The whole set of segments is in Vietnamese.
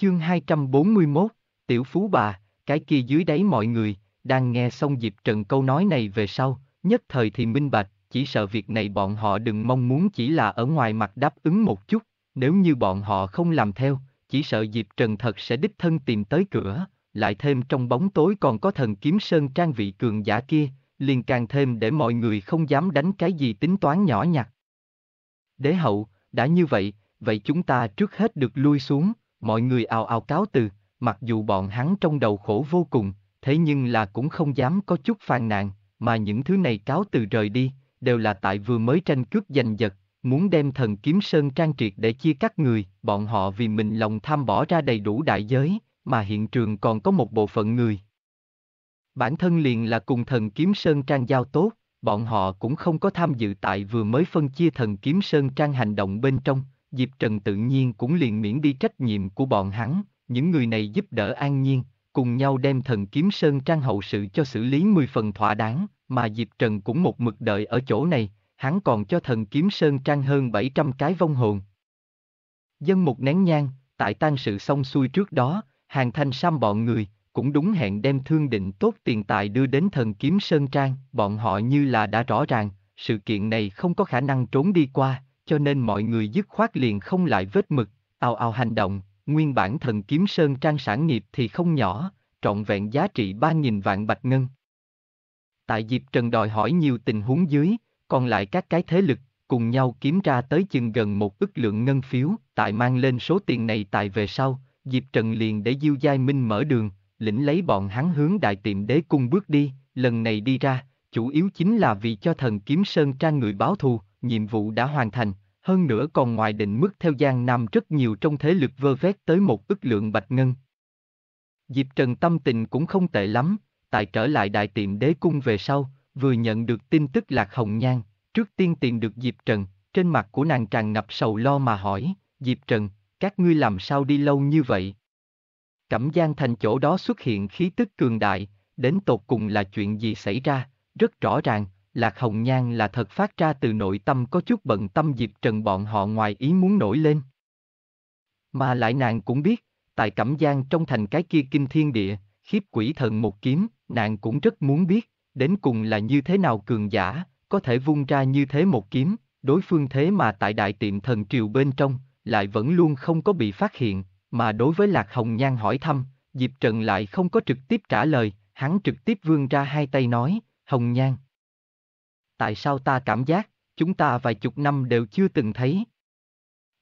Chương 241, Tiểu Phú Bà, cái kia dưới đáy mọi người, đang nghe xong dịp Trần câu nói này về sau, nhất thời thì minh bạch, chỉ sợ việc này bọn họ đừng mong muốn chỉ là ở ngoài mặt đáp ứng một chút, nếu như bọn họ không làm theo, chỉ sợ dịp Trần thật sẽ đích thân tìm tới cửa, lại thêm trong bóng tối còn có thần kiếm sơn trang vị cường giả kia, liền càng thêm để mọi người không dám đánh cái gì tính toán nhỏ nhặt. Đế hậu, đã như vậy, vậy chúng ta trước hết được lui xuống, mọi người ào ào cáo từ, mặc dù bọn hắn trong đầu khổ vô cùng, thế nhưng là cũng không dám có chút phàn nàn, mà những thứ này cáo từ rời đi, đều là tại vừa mới tranh cướp giành giật, muốn đem thần kiếm sơn trang triệt để chia cắt người, bọn họ vì mình lòng tham bỏ ra đầy đủ đại giới, mà hiện trường còn có một bộ phận người. Bản thân liền là cùng thần kiếm sơn trang giao tốt, bọn họ cũng không có tham dự tại vừa mới phân chia thần kiếm sơn trang hành động bên trong, Diệp Trần tự nhiên cũng liền miễn đi trách nhiệm của bọn hắn, những người này giúp đỡ an nhiên, cùng nhau đem thần kiếm sơn trang hậu sự cho xử lý 10 phần thỏa đáng, mà Diệp Trần cũng một mực đợi ở chỗ này, hắn còn cho thần kiếm sơn trang hơn 700 cái vong hồn. Dân một nén nhang, tại tan sự xong xuôi trước đó, hàng thanh sam bọn người, cũng đúng hẹn đem thương định tốt tiền tài đưa đến thần kiếm sơn trang, bọn họ như là đã rõ ràng, sự kiện này không có khả năng trốn đi qua, cho nên mọi người dứt khoát liền không lại vết mực, ao ao hành động, nguyên bản thần kiếm sơn trang sản nghiệp thì không nhỏ, trọn vẹn giá trị 3.000 vạn bạch ngân. Tại Diệp Trần đòi hỏi nhiều tình huống dưới, còn lại các cái thế lực, cùng nhau kiếm ra tới chừng gần một ức lượng ngân phiếu, tại mang lên số tiền này tại về sau, Diệp Trần liền để Diêu Giai Minh mở đường, lĩnh lấy bọn hắn hướng đại tiệm đế cung bước đi, lần này đi ra, chủ yếu chính là vì cho thần kiếm sơn trang người báo thù, nhiệm vụ đã hoàn thành, hơn nữa còn ngoài định mức theo Giang Nam rất nhiều trong thế lực vơ vét tới một ức lượng bạch ngân. Diệp Trần tâm tình cũng không tệ lắm, tại trở lại đại tiệm đế cung về sau, vừa nhận được tin tức Lạc Hồng Nhan, trước tiên tìm được Diệp Trần, trên mặt của nàng tràn ngập sầu lo mà hỏi, Diệp Trần, các ngươi làm sao đi lâu như vậy? Cẩm Giang thành chỗ đó xuất hiện khí tức cường đại, đến tột cùng là chuyện gì xảy ra, rất rõ ràng, Lạc Hồng Nhan là thật phát ra từ nội tâm có chút bận tâm Diệp Trần bọn họ ngoài ý muốn nổi lên. Mà lại nàng cũng biết, tại Cẩm Giang trong thành cái kia kinh thiên địa, khiếp quỷ thần một kiếm, nàng cũng rất muốn biết, đến cùng là như thế nào cường giả, có thể vung ra như thế một kiếm, đối phương thế mà tại đại tiệm thần triều bên trong, lại vẫn luôn không có bị phát hiện, mà đối với Lạc Hồng Nhan hỏi thăm, Diệp Trần lại không có trực tiếp trả lời, hắn trực tiếp vươn ra hai tay nói, Hồng Nhan, tại sao ta cảm giác, chúng ta vài chục năm đều chưa từng thấy.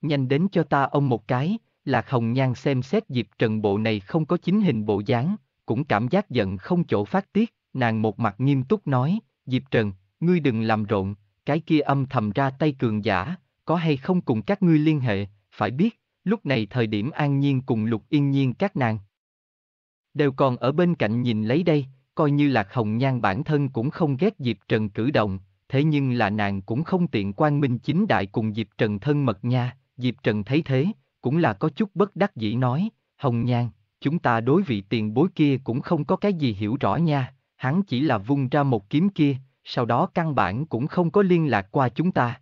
Nhanh đến cho ta ông một cái, Lạc Hồng Nhan xem xét Diệp Trần bộ này không có chính hình bộ dáng, cũng cảm giác giận không chỗ phát tiết, nàng một mặt nghiêm túc nói, Diệp Trần, ngươi đừng làm rộn, cái kia âm thầm ra tay cường giả, có hay không cùng các ngươi liên hệ, phải biết, lúc này thời điểm an nhiên cùng lục yên nhiên các nàng. Đều còn ở bên cạnh nhìn lấy đây, coi như Lạc Hồng Nhan bản thân cũng không ghét Diệp Trần cử động, thế nhưng là nàng cũng không tiện quan minh chính đại cùng Diệp Trần thân mật nha, Diệp Trần thấy thế, cũng là có chút bất đắc dĩ nói, Hồng Nhan, chúng ta đối vị tiền bối kia cũng không có cái gì hiểu rõ nha, hắn chỉ là vung ra một kiếm kia, sau đó căn bản cũng không có liên lạc qua chúng ta.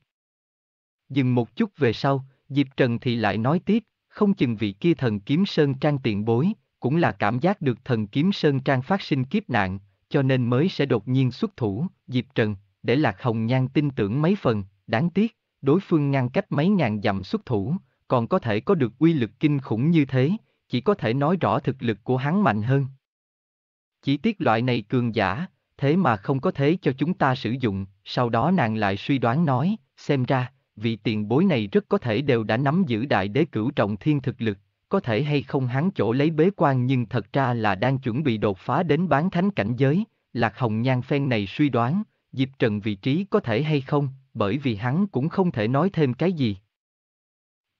Dừng một chút về sau, Diệp Trần thì lại nói tiếp, không chừng vị kia thần kiếm sơn trang tiền bối, cũng là cảm giác được thần kiếm sơn trang phát sinh kiếp nạn, cho nên mới sẽ đột nhiên xuất thủ, Diệp Trần, để Lạc Hồng Nhan tin tưởng mấy phần, đáng tiếc, đối phương ngăn cách mấy ngàn dặm xuất thủ, còn có thể có được uy lực kinh khủng như thế, chỉ có thể nói rõ thực lực của hắn mạnh hơn. Chỉ tiếc loại này cường giả, thế mà không có thế cho chúng ta sử dụng, sau đó nàng lại suy đoán nói, xem ra, vị tiền bối này rất có thể đều đã nắm giữ đại đế cửu trọng thiên thực lực, có thể hay không hắn chỗ lấy bế quan nhưng thật ra là đang chuẩn bị đột phá đến bán thánh cảnh giới, Lạc Hồng Nhan phen này suy đoán, Diệp Trần vị trí có thể hay không, bởi vì hắn cũng không thể nói thêm cái gì.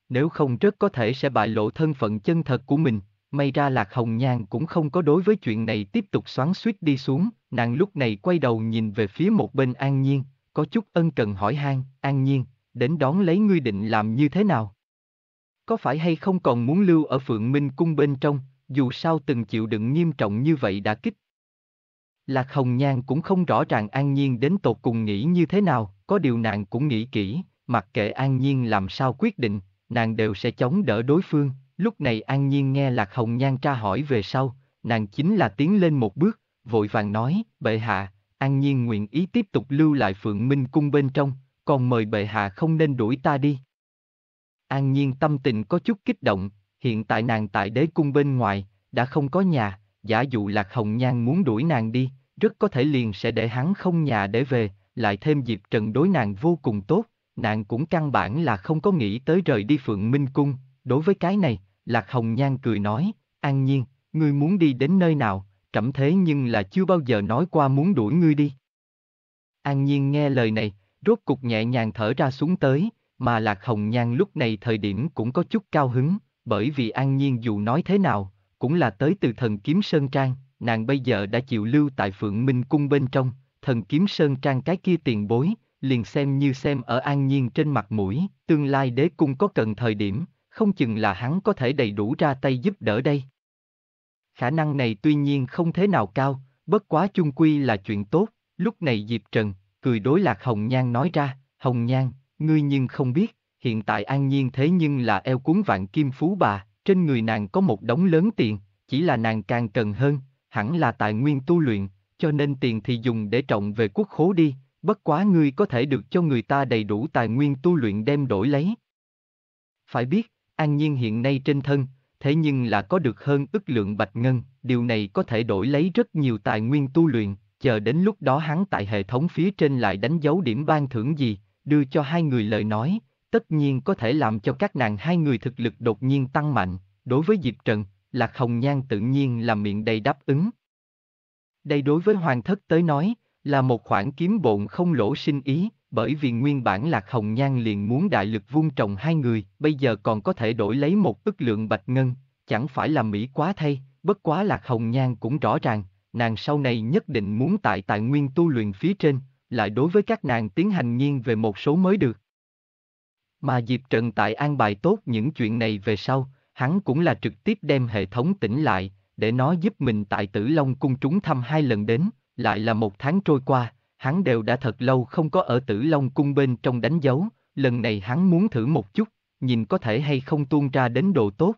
Nếu không rất có thể sẽ bại lộ thân phận chân thật của mình, may ra Lạc Hồng Nhan cũng không có đối với chuyện này tiếp tục xoắn suýt đi xuống, nàng lúc này quay đầu nhìn về phía một bên An Nhiên, có chút ân cần hỏi han, An Nhiên, đến đón lấy ngươi định làm như thế nào? Có phải hay không còn muốn lưu ở Phượng Minh Cung bên trong, dù sao từng chịu đựng nghiêm trọng như vậy đã kích, Lạc Hồng Nhan cũng không rõ ràng An Nhiên đến tột cùng nghĩ như thế nào, có điều nàng cũng nghĩ kỹ, mặc kệ An Nhiên làm sao quyết định, nàng đều sẽ chống đỡ đối phương. Lúc này An Nhiên nghe Lạc Hồng Nhan tra hỏi về sau, nàng chính là tiến lên một bước, vội vàng nói, bệ hạ, An Nhiên nguyện ý tiếp tục lưu lại Phượng Minh Cung bên trong, còn mời bệ hạ không nên đuổi ta đi. An Nhiên tâm tình có chút kích động, hiện tại nàng tại đế cung bên ngoài, đã không có nhà, giả dụ Lạc Hồng Nhan muốn đuổi nàng đi, rất có thể liền sẽ để hắn không nhà để về, lại thêm dịp Trần đối nàng vô cùng tốt, nàng cũng căn bản là không có nghĩ tới rời đi Phượng Minh Cung, đối với cái này, Lạc Hồng Nhan cười nói, an nhiên, ngươi muốn đi đến nơi nào, trẫm thế nhưng là chưa bao giờ nói qua muốn đuổi ngươi đi. An nhiên nghe lời này, rốt cục nhẹ nhàng thở ra xuống tới, mà Lạc Hồng Nhan lúc này thời điểm cũng có chút cao hứng, bởi vì An Nhiên dù nói thế nào, cũng là tới từ thần kiếm Sơn Trang, nàng bây giờ đã chịu lưu tại Phượng Minh Cung bên trong, thần kiếm Sơn Trang cái kia tiền bối, liền xem như xem ở an nhiên trên mặt mũi, tương lai đế cung có cần thời điểm, không chừng là hắn có thể đầy đủ ra tay giúp đỡ đây. Khả năng này tuy nhiên không thế nào cao, bất quá chung quy là chuyện tốt, lúc này Diệp Trần, cười đối lạc Hồng Nhan nói ra, Hồng Nhan, ngươi nhưng không biết, hiện tại an nhiên thế nhưng là eo cuốn vạn kim phú bà, trên người nàng có một đống lớn tiền, chỉ là nàng càng cần hơn, hẳn là tài nguyên tu luyện, cho nên tiền thì dùng để trọng về quốc khố đi, bất quá ngươi có thể được cho người ta đầy đủ tài nguyên tu luyện đem đổi lấy. Phải biết, An Nhiên hiện nay trên thân, thế nhưng là có được hơn ức lượng bạch ngân, điều này có thể đổi lấy rất nhiều tài nguyên tu luyện, chờ đến lúc đó hắn tại hệ thống phía trên lại đánh dấu điểm ban thưởng gì, đưa cho hai người lời nói, tất nhiên có thể làm cho các nàng hai người thực lực đột nhiên tăng mạnh, đối với Diệp Trần, Lạc Hồng Nhan tự nhiên là miệng đầy đáp ứng. Đây đối với Hoàng Thất tới nói, là một khoản kiếm bộn không lỗ sinh ý, bởi vì nguyên bản Lạc Hồng Nhan liền muốn đại lực vung trồng hai người, bây giờ còn có thể đổi lấy một ức lượng bạch ngân, chẳng phải là Mỹ quá thay, bất quá Lạc Hồng Nhan cũng rõ ràng, nàng sau này nhất định muốn tại tài nguyên tu luyện phía trên, lại đối với các nàng tiến hành nghiêng về một số mới được. Mà Diệp Trần tại an bài tốt những chuyện này về sau, hắn cũng là trực tiếp đem hệ thống tỉnh lại, để nó giúp mình tại Tử Long cung trúng thăm hai lần đến, lại là một tháng trôi qua, hắn đều đã thật lâu không có ở Tử Long cung bên trong đánh dấu, lần này hắn muốn thử một chút, nhìn có thể hay không tuôn ra đến độ tốt.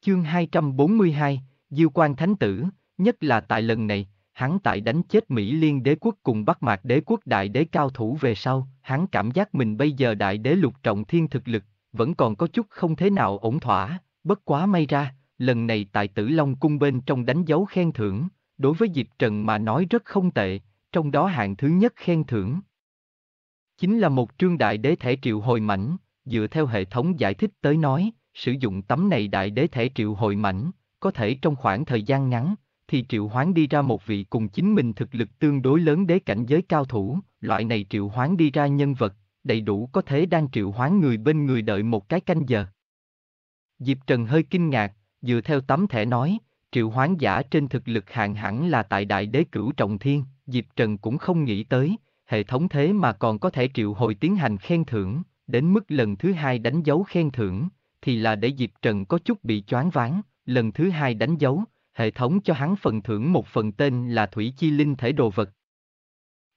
Chương 242, Diêu Quan Thánh Tử, nhất là tại lần này, hắn tại đánh chết Mỹ liên đế quốc cùng Bắc Mạc đế quốc đại đế cao thủ về sau, hắn cảm giác mình bây giờ đại đế lục trọng thiên thực lực, vẫn còn có chút không thế nào ổn thỏa, bất quá may ra, lần này tại tử Long cung bên trong đánh dấu khen thưởng, đối với Diệp Trần mà nói rất không tệ, trong đó hạng thứ nhất khen thưởng. Chính là một trương đại đế Thể triệu hồi mảnh, dựa theo hệ thống giải thích tới nói, sử dụng tấm này đại đế Thể triệu hồi mảnh, có thể trong khoảng thời gian ngắn, thì triệu hoán đi ra một vị cùng chính mình thực lực tương đối lớn đế cảnh giới cao thủ, loại này triệu hoán đi ra nhân vật, đầy đủ có thể đang triệu hoán người bên người đợi một cái canh giờ. Diệp Trần hơi kinh ngạc, dựa theo tấm thẻ nói, triệu hoán giả trên thực lực hạng hẳn là tại đại đế cửu trọng thiên, Diệp Trần cũng không nghĩ tới, hệ thống thế mà còn có thể triệu hồi tiến hành khen thưởng, đến mức lần thứ hai đánh dấu khen thưởng, thì là để Diệp Trần có chút bị choáng váng, lần thứ hai đánh dấu, hệ thống cho hắn phần thưởng một phần tên là Thủy Chi Linh Thể Đồ Vật.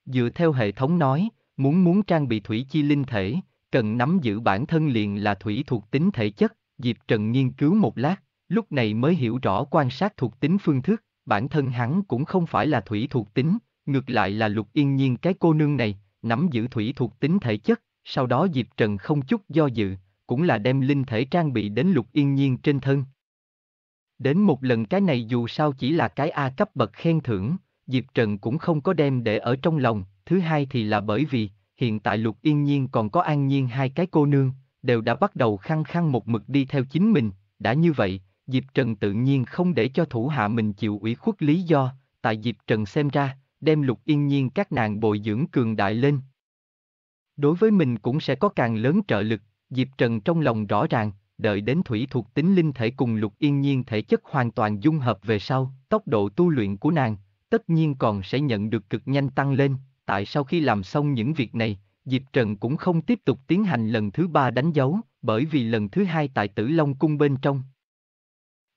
Dựa theo hệ thống nói, muốn muốn trang bị Thủy Chi Linh Thể, cần nắm giữ bản thân liền là Thủy thuộc tính thể chất, Diệp Trần nghiên cứu một lát, lúc này mới hiểu rõ quan sát thuộc tính phương thức, bản thân hắn cũng không phải là Thủy thuộc tính, ngược lại là lục yên nhiên cái cô nương này, nắm giữ Thủy thuộc tính thể chất, sau đó Diệp Trần không chút do dự, cũng là đem linh thể trang bị đến lục yên nhiên trên thân, Đến một lần cái này dù sao chỉ là cái A cấp bậc khen thưởng, Diệp Trần cũng không có đem để ở trong lòng, thứ hai thì là bởi vì, hiện tại Lục Yên Nhiên còn có An Nhiên hai cái cô nương, đều đã bắt đầu khăng khăng một mực đi theo chính mình, đã như vậy, Diệp Trần tự nhiên không để cho thủ hạ mình chịu ủy khuất lý do, tại Diệp Trần xem ra, đem Lục Yên Nhiên các nàng bồi dưỡng cường đại lên. Đối với mình cũng sẽ có càng lớn trợ lực, Diệp Trần trong lòng rõ ràng, đợi đến thủy thuộc tính linh thể cùng lục yên nhiên thể chất hoàn toàn dung hợp về sau, tốc độ tu luyện của nàng, tất nhiên còn sẽ nhận được cực nhanh tăng lên, tại sau khi làm xong những việc này, Diệp Trần cũng không tiếp tục tiến hành lần thứ ba đánh dấu, bởi vì lần thứ hai tại Tử Long Cung bên trong.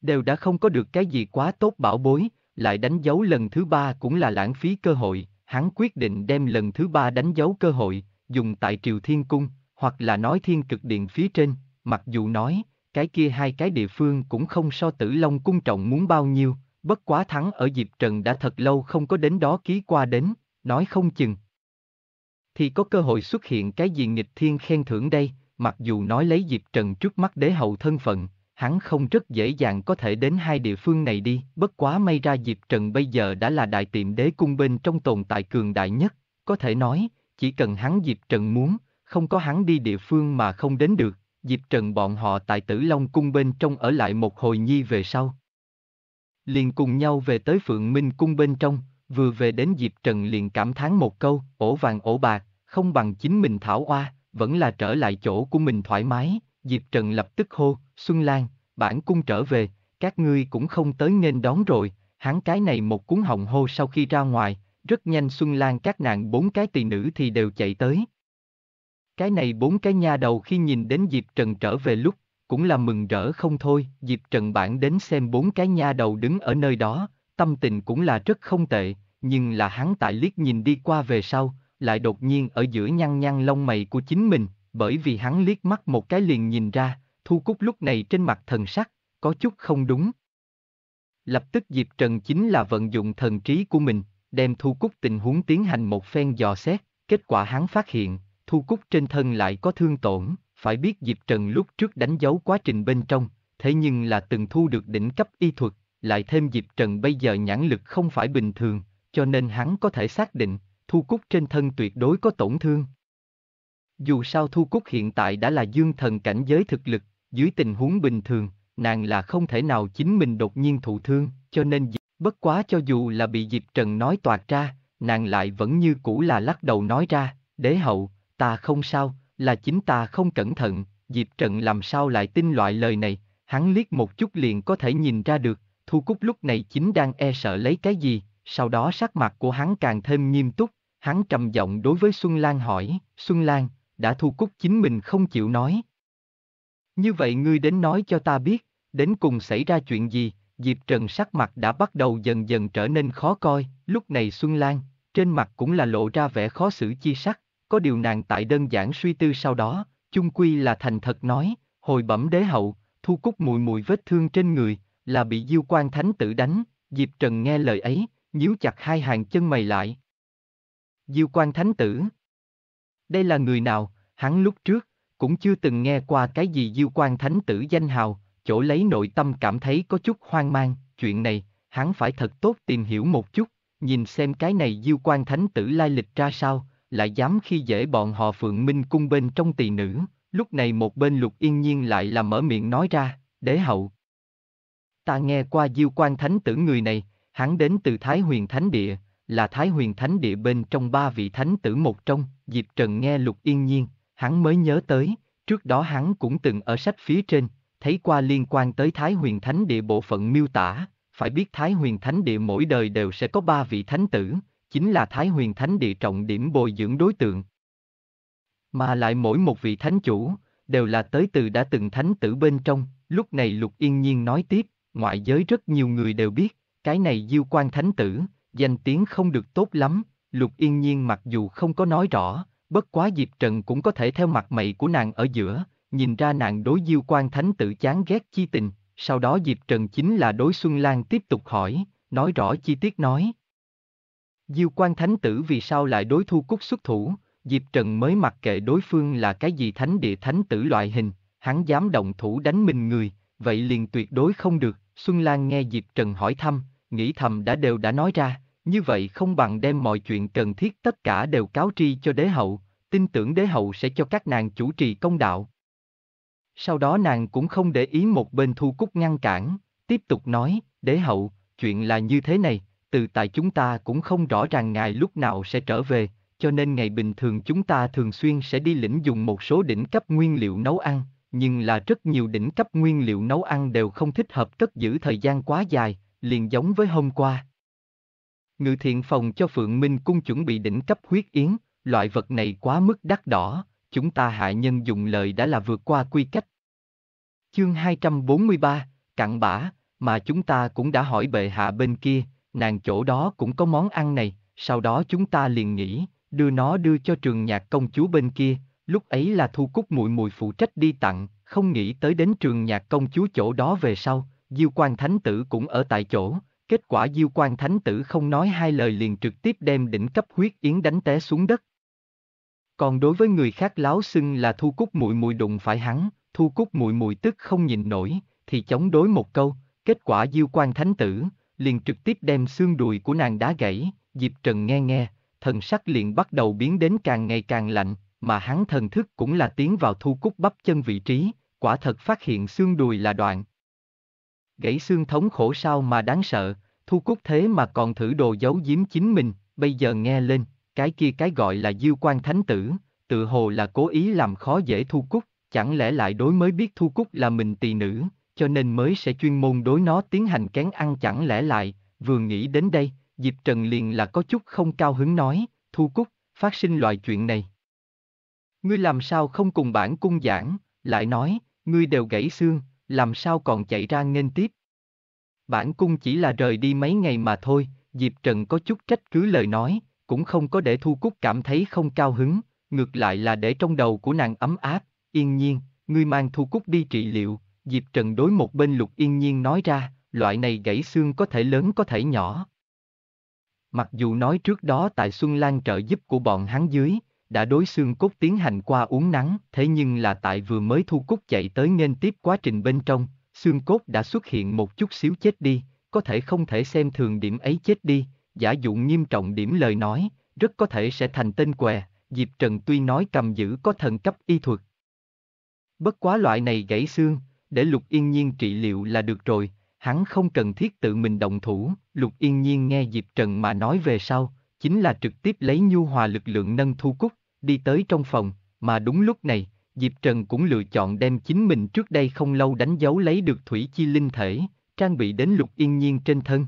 Đều đã không có được cái gì quá tốt bảo bối, lại đánh dấu lần thứ ba cũng là lãng phí cơ hội, hắn quyết định đem lần thứ ba đánh dấu cơ hội, dùng tại Triều Thiên Cung, hoặc là nói thiên cực điện phía trên, mặc dù nói, cái kia hai cái địa phương cũng không so tử Long cung trọng muốn bao nhiêu, bất quá thắng ở Diệp Trần đã thật lâu không có đến đó ký qua đến, nói không chừng. Thì có cơ hội xuất hiện cái gì nghịch thiên khen thưởng đây, mặc dù nói lấy Diệp Trần trước mắt đế hậu thân phận, hắn không rất dễ dàng có thể đến hai địa phương này đi, bất quá may ra Diệp Trần bây giờ đã là đại tiệm đế cung bên trong tồn tại cường đại nhất, có thể nói, chỉ cần hắn Diệp Trần muốn, không có hắn đi địa phương mà không đến được, Diệp Trần bọn họ tại Tử Long Cung bên trong ở lại một hồi nhi về sau. Liền cùng nhau về tới Phượng Minh Cung bên trong, vừa về đến Diệp Trần liền cảm thán một câu, ổ vàng ổ bạc, không bằng chính mình thảo oa, vẫn là trở lại chỗ của mình thoải mái, Diệp Trần lập tức hô, Xuân Lan, bản cung trở về, các ngươi cũng không tới nên đón rồi, hắn cái này một cuốn hồng hô sau khi ra ngoài, rất nhanh Xuân Lan các nàng bốn cái tỳ nữ thì đều chạy tới, cái này bốn cái nha đầu khi nhìn đến Diệp Trần trở về lúc, cũng là mừng rỡ không thôi, Diệp Trần bản đến xem bốn cái nha đầu đứng ở nơi đó, tâm tình cũng là rất không tệ, nhưng là hắn tại liếc nhìn đi qua về sau, lại đột nhiên ở giữa nhăn nhăn lông mày của chính mình, bởi vì hắn liếc mắt một cái liền nhìn ra, Thu Cúc lúc này trên mặt thần sắc, có chút không đúng. Lập tức Diệp Trần chính là vận dụng thần trí của mình, đem Thu Cúc tình huống tiến hành một phen dò xét, kết quả hắn phát hiện, Thu Cúc trên thân lại có thương tổn, phải biết Diệp Trần lúc trước đánh dấu quá trình bên trong, thế nhưng là từng thu được đỉnh cấp y thuật, lại thêm Diệp Trần bây giờ nhãn lực không phải bình thường, cho nên hắn có thể xác định, Thu Cúc trên thân tuyệt đối có tổn thương. Dù sao Thu Cúc hiện tại đã là dương thần cảnh giới thực lực, dưới tình huống bình thường, nàng là không thể nào chính mình đột nhiên thụ thương, cho nên bất quá cho dù là bị Diệp Trần nói toạc ra, nàng lại vẫn như cũ là lắc đầu nói ra, đế hậu, ta không sao, là chính ta không cẩn thận, Diệp Trận làm sao lại tin loại lời này, hắn liếc một chút liền có thể nhìn ra được, Thu Cúc lúc này chính đang e sợ lấy cái gì, sau đó sắc mặt của hắn càng thêm nghiêm túc, hắn trầm giọng đối với Xuân Lan hỏi, Xuân Lan, đã Thu Cúc chính mình không chịu nói. Như vậy ngươi đến nói cho ta biết, đến cùng xảy ra chuyện gì, Diệp Trần sắc mặt đã bắt đầu dần dần trở nên khó coi, lúc này Xuân Lan, trên mặt cũng là lộ ra vẻ khó xử chi sắc, có điều nàng tại đơn giản suy tư sau đó, chung quy là thành thật nói, hồi bẩm đế hậu, thu cúc mùi mùi vết thương trên người, là bị diêu quan thánh tử đánh, Diệp Trần nghe lời ấy, nhíu chặt hai hàng chân mày lại. Diêu quan thánh tử Đây là người nào, hắn lúc trước, cũng chưa từng nghe qua cái gì diêu quan thánh tử danh hào, chỗ lấy nội tâm cảm thấy có chút hoang mang, chuyện này, hắn phải thật tốt tìm hiểu một chút, nhìn xem cái này diêu quan thánh tử lai lịch ra sao, lại dám khi dễ bọn họ phượng minh cung bên trong tỳ nữ, lúc này một bên lục yên nhiên lại là mở miệng nói ra, đế hậu. Ta nghe qua diêu quan thánh tử người này, hắn đến từ Thái huyền thánh địa, là Thái huyền thánh địa bên trong ba vị thánh tử một trong, Diệp Trần nghe lục yên nhiên, hắn mới nhớ tới, trước đó hắn cũng từng ở sách phía trên, thấy qua liên quan tới Thái huyền thánh địa bộ phận miêu tả, phải biết Thái huyền thánh địa mỗi đời đều sẽ có ba vị thánh tử, chính là Thái Huyền Thánh Địa trọng điểm bồi dưỡng đối tượng. Mà lại mỗi một vị thánh chủ, đều là tới từ đã từng thánh tử bên trong, lúc này Lục Yên Nhiên nói tiếp, ngoại giới rất nhiều người đều biết, cái này diêu quan thánh tử, danh tiếng không được tốt lắm, Lục Yên Nhiên mặc dù không có nói rõ, bất quá Diệp Trần cũng có thể theo mặt mày của nàng ở giữa, nhìn ra nàng đối diêu quan thánh tử chán ghét chi tình, sau đó Diệp Trần chính là đối Xuân Lan tiếp tục hỏi, nói rõ chi tiết nói, Diêu quan thánh tử vì sao lại đối thu cúc xuất thủ, Diệp Trần mới mặc kệ đối phương là cái gì thánh địa thánh tử loại hình, hắn dám động thủ đánh mình người, vậy liền tuyệt đối không được, Xuân Lan nghe Diệp Trần hỏi thăm, nghĩ thầm đã đều đã nói ra, như vậy không bằng đem mọi chuyện cần thiết tất cả đều cáo tri cho đế hậu, tin tưởng đế hậu sẽ cho các nàng chủ trì công đạo. Sau đó nàng cũng không để ý một bên thu cúc ngăn cản, tiếp tục nói, đế hậu, chuyện là như thế này, từ tại chúng ta cũng không rõ ràng ngài lúc nào sẽ trở về, cho nên ngày bình thường chúng ta thường xuyên sẽ đi lĩnh dùng một số đỉnh cấp nguyên liệu nấu ăn, nhưng là rất nhiều đỉnh cấp nguyên liệu nấu ăn đều không thích hợp cất giữ thời gian quá dài, liền giống với hôm qua. Ngự thiện phòng cho Phượng Minh Cung chuẩn bị đỉnh cấp huyết yến, loại vật này quá mức đắt đỏ, chúng ta hạ nhân dùng lời đã là vượt qua quy cách. Chương 243, cặn bã, mà chúng ta cũng đã hỏi bệ hạ bên kia, nàng chỗ đó cũng có món ăn này, sau đó chúng ta liền nghĩ, đưa nó đưa cho trường nhạc công chúa bên kia, lúc ấy là thu cúc mùi mùi phụ trách đi tặng, không nghĩ tới đến trường nhạc công chúa chỗ đó về sau, Diêu Quan Thánh Tử cũng ở tại chỗ, kết quả Diêu Quan Thánh Tử không nói hai lời liền trực tiếp đem đỉnh cấp huyết yến đánh té xuống đất. Còn đối với người khác láo xưng là thu cúc mùi mùi đụng phải hắn, thu cúc mùi mùi tức không nhịn nổi, thì chống đối một câu, kết quả Diêu Quan Thánh Tử, liền trực tiếp đem xương đùi của nàng đá gãy, Diệp Trần nghe nghe, thần sắc liền bắt đầu biến đến càng ngày càng lạnh, mà hắn thần thức cũng là tiến vào thu cúc bắp chân vị trí, quả thật phát hiện xương đùi là đoạn. Gãy xương thống khổ sao mà đáng sợ, thu cúc thế mà còn thử đồ giấu giếm chính mình, bây giờ nghe lên, cái kia cái gọi là diêu quan thánh tử, tự hồ là cố ý làm khó dễ thu cúc, chẳng lẽ lại đối mới biết thu cúc là mình tỳ nữ, cho nên mới sẽ chuyên môn đối nó tiến hành kén ăn chẳng lẽ lại, vừa nghĩ đến đây, Diệp Trần liền là có chút không cao hứng nói, thu cúc, phát sinh loại chuyện này. Ngươi làm sao không cùng bản cung giảng, lại nói, ngươi đều gãy xương, làm sao còn chạy ra nghênh tiếp. Bản cung chỉ là rời đi mấy ngày mà thôi, Diệp Trần có chút trách cứ lời nói, cũng không có để Thu Cúc cảm thấy không cao hứng, ngược lại là để trong đầu của nàng ấm áp, yên nhiên, ngươi mang Thu Cúc đi trị liệu, Diệp Trần đối một bên Lục Yên Nhiên nói ra, loại này gãy xương có thể lớn có thể nhỏ. Mặc dù nói trước đó tại Xuân Lan trợ giúp của bọn hắn dưới, đã đối xương cốt tiến hành qua uống nắng, thế nhưng là tại vừa mới thu cúc chạy tới nên tiếp quá trình bên trong, xương cốt đã xuất hiện một chút xíu chết đi, có thể không thể xem thường điểm ấy chết đi, giả dụ nghiêm trọng điểm lời nói, rất có thể sẽ thành tên què, Diệp Trần tuy nói cầm giữ có thần cấp y thuật. Bất quá loại này gãy xương, để Lục Yên Nhiên trị liệu là được rồi, hắn không cần thiết tự mình động thủ, Lục Yên Nhiên nghe Diệp Trần mà nói về sau, chính là trực tiếp lấy nhu hòa lực lượng nâng thu cúc, đi tới trong phòng, mà đúng lúc này, Diệp Trần cũng lựa chọn đem chính mình trước đây không lâu đánh dấu lấy được thủy chi linh thể, trang bị đến Lục Yên Nhiên trên thân.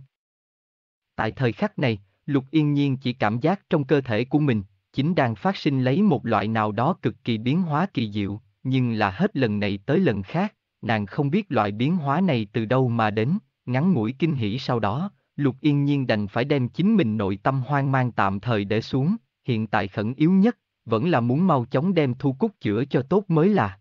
Tại thời khắc này, Lục Yên Nhiên chỉ cảm giác trong cơ thể của mình, chính đang phát sinh lấy một loại nào đó cực kỳ biến hóa kỳ diệu, nhưng là hết lần này tới lần khác, nàng không biết loại biến hóa này từ đâu mà đến, ngắn ngủi kinh hỉ sau đó, Lục Yên Nhiên đành phải đem chính mình nội tâm hoang mang tạm thời để xuống, hiện tại khẩn yếu nhất, vẫn là muốn mau chóng đem thu cúc chữa cho tốt mới là.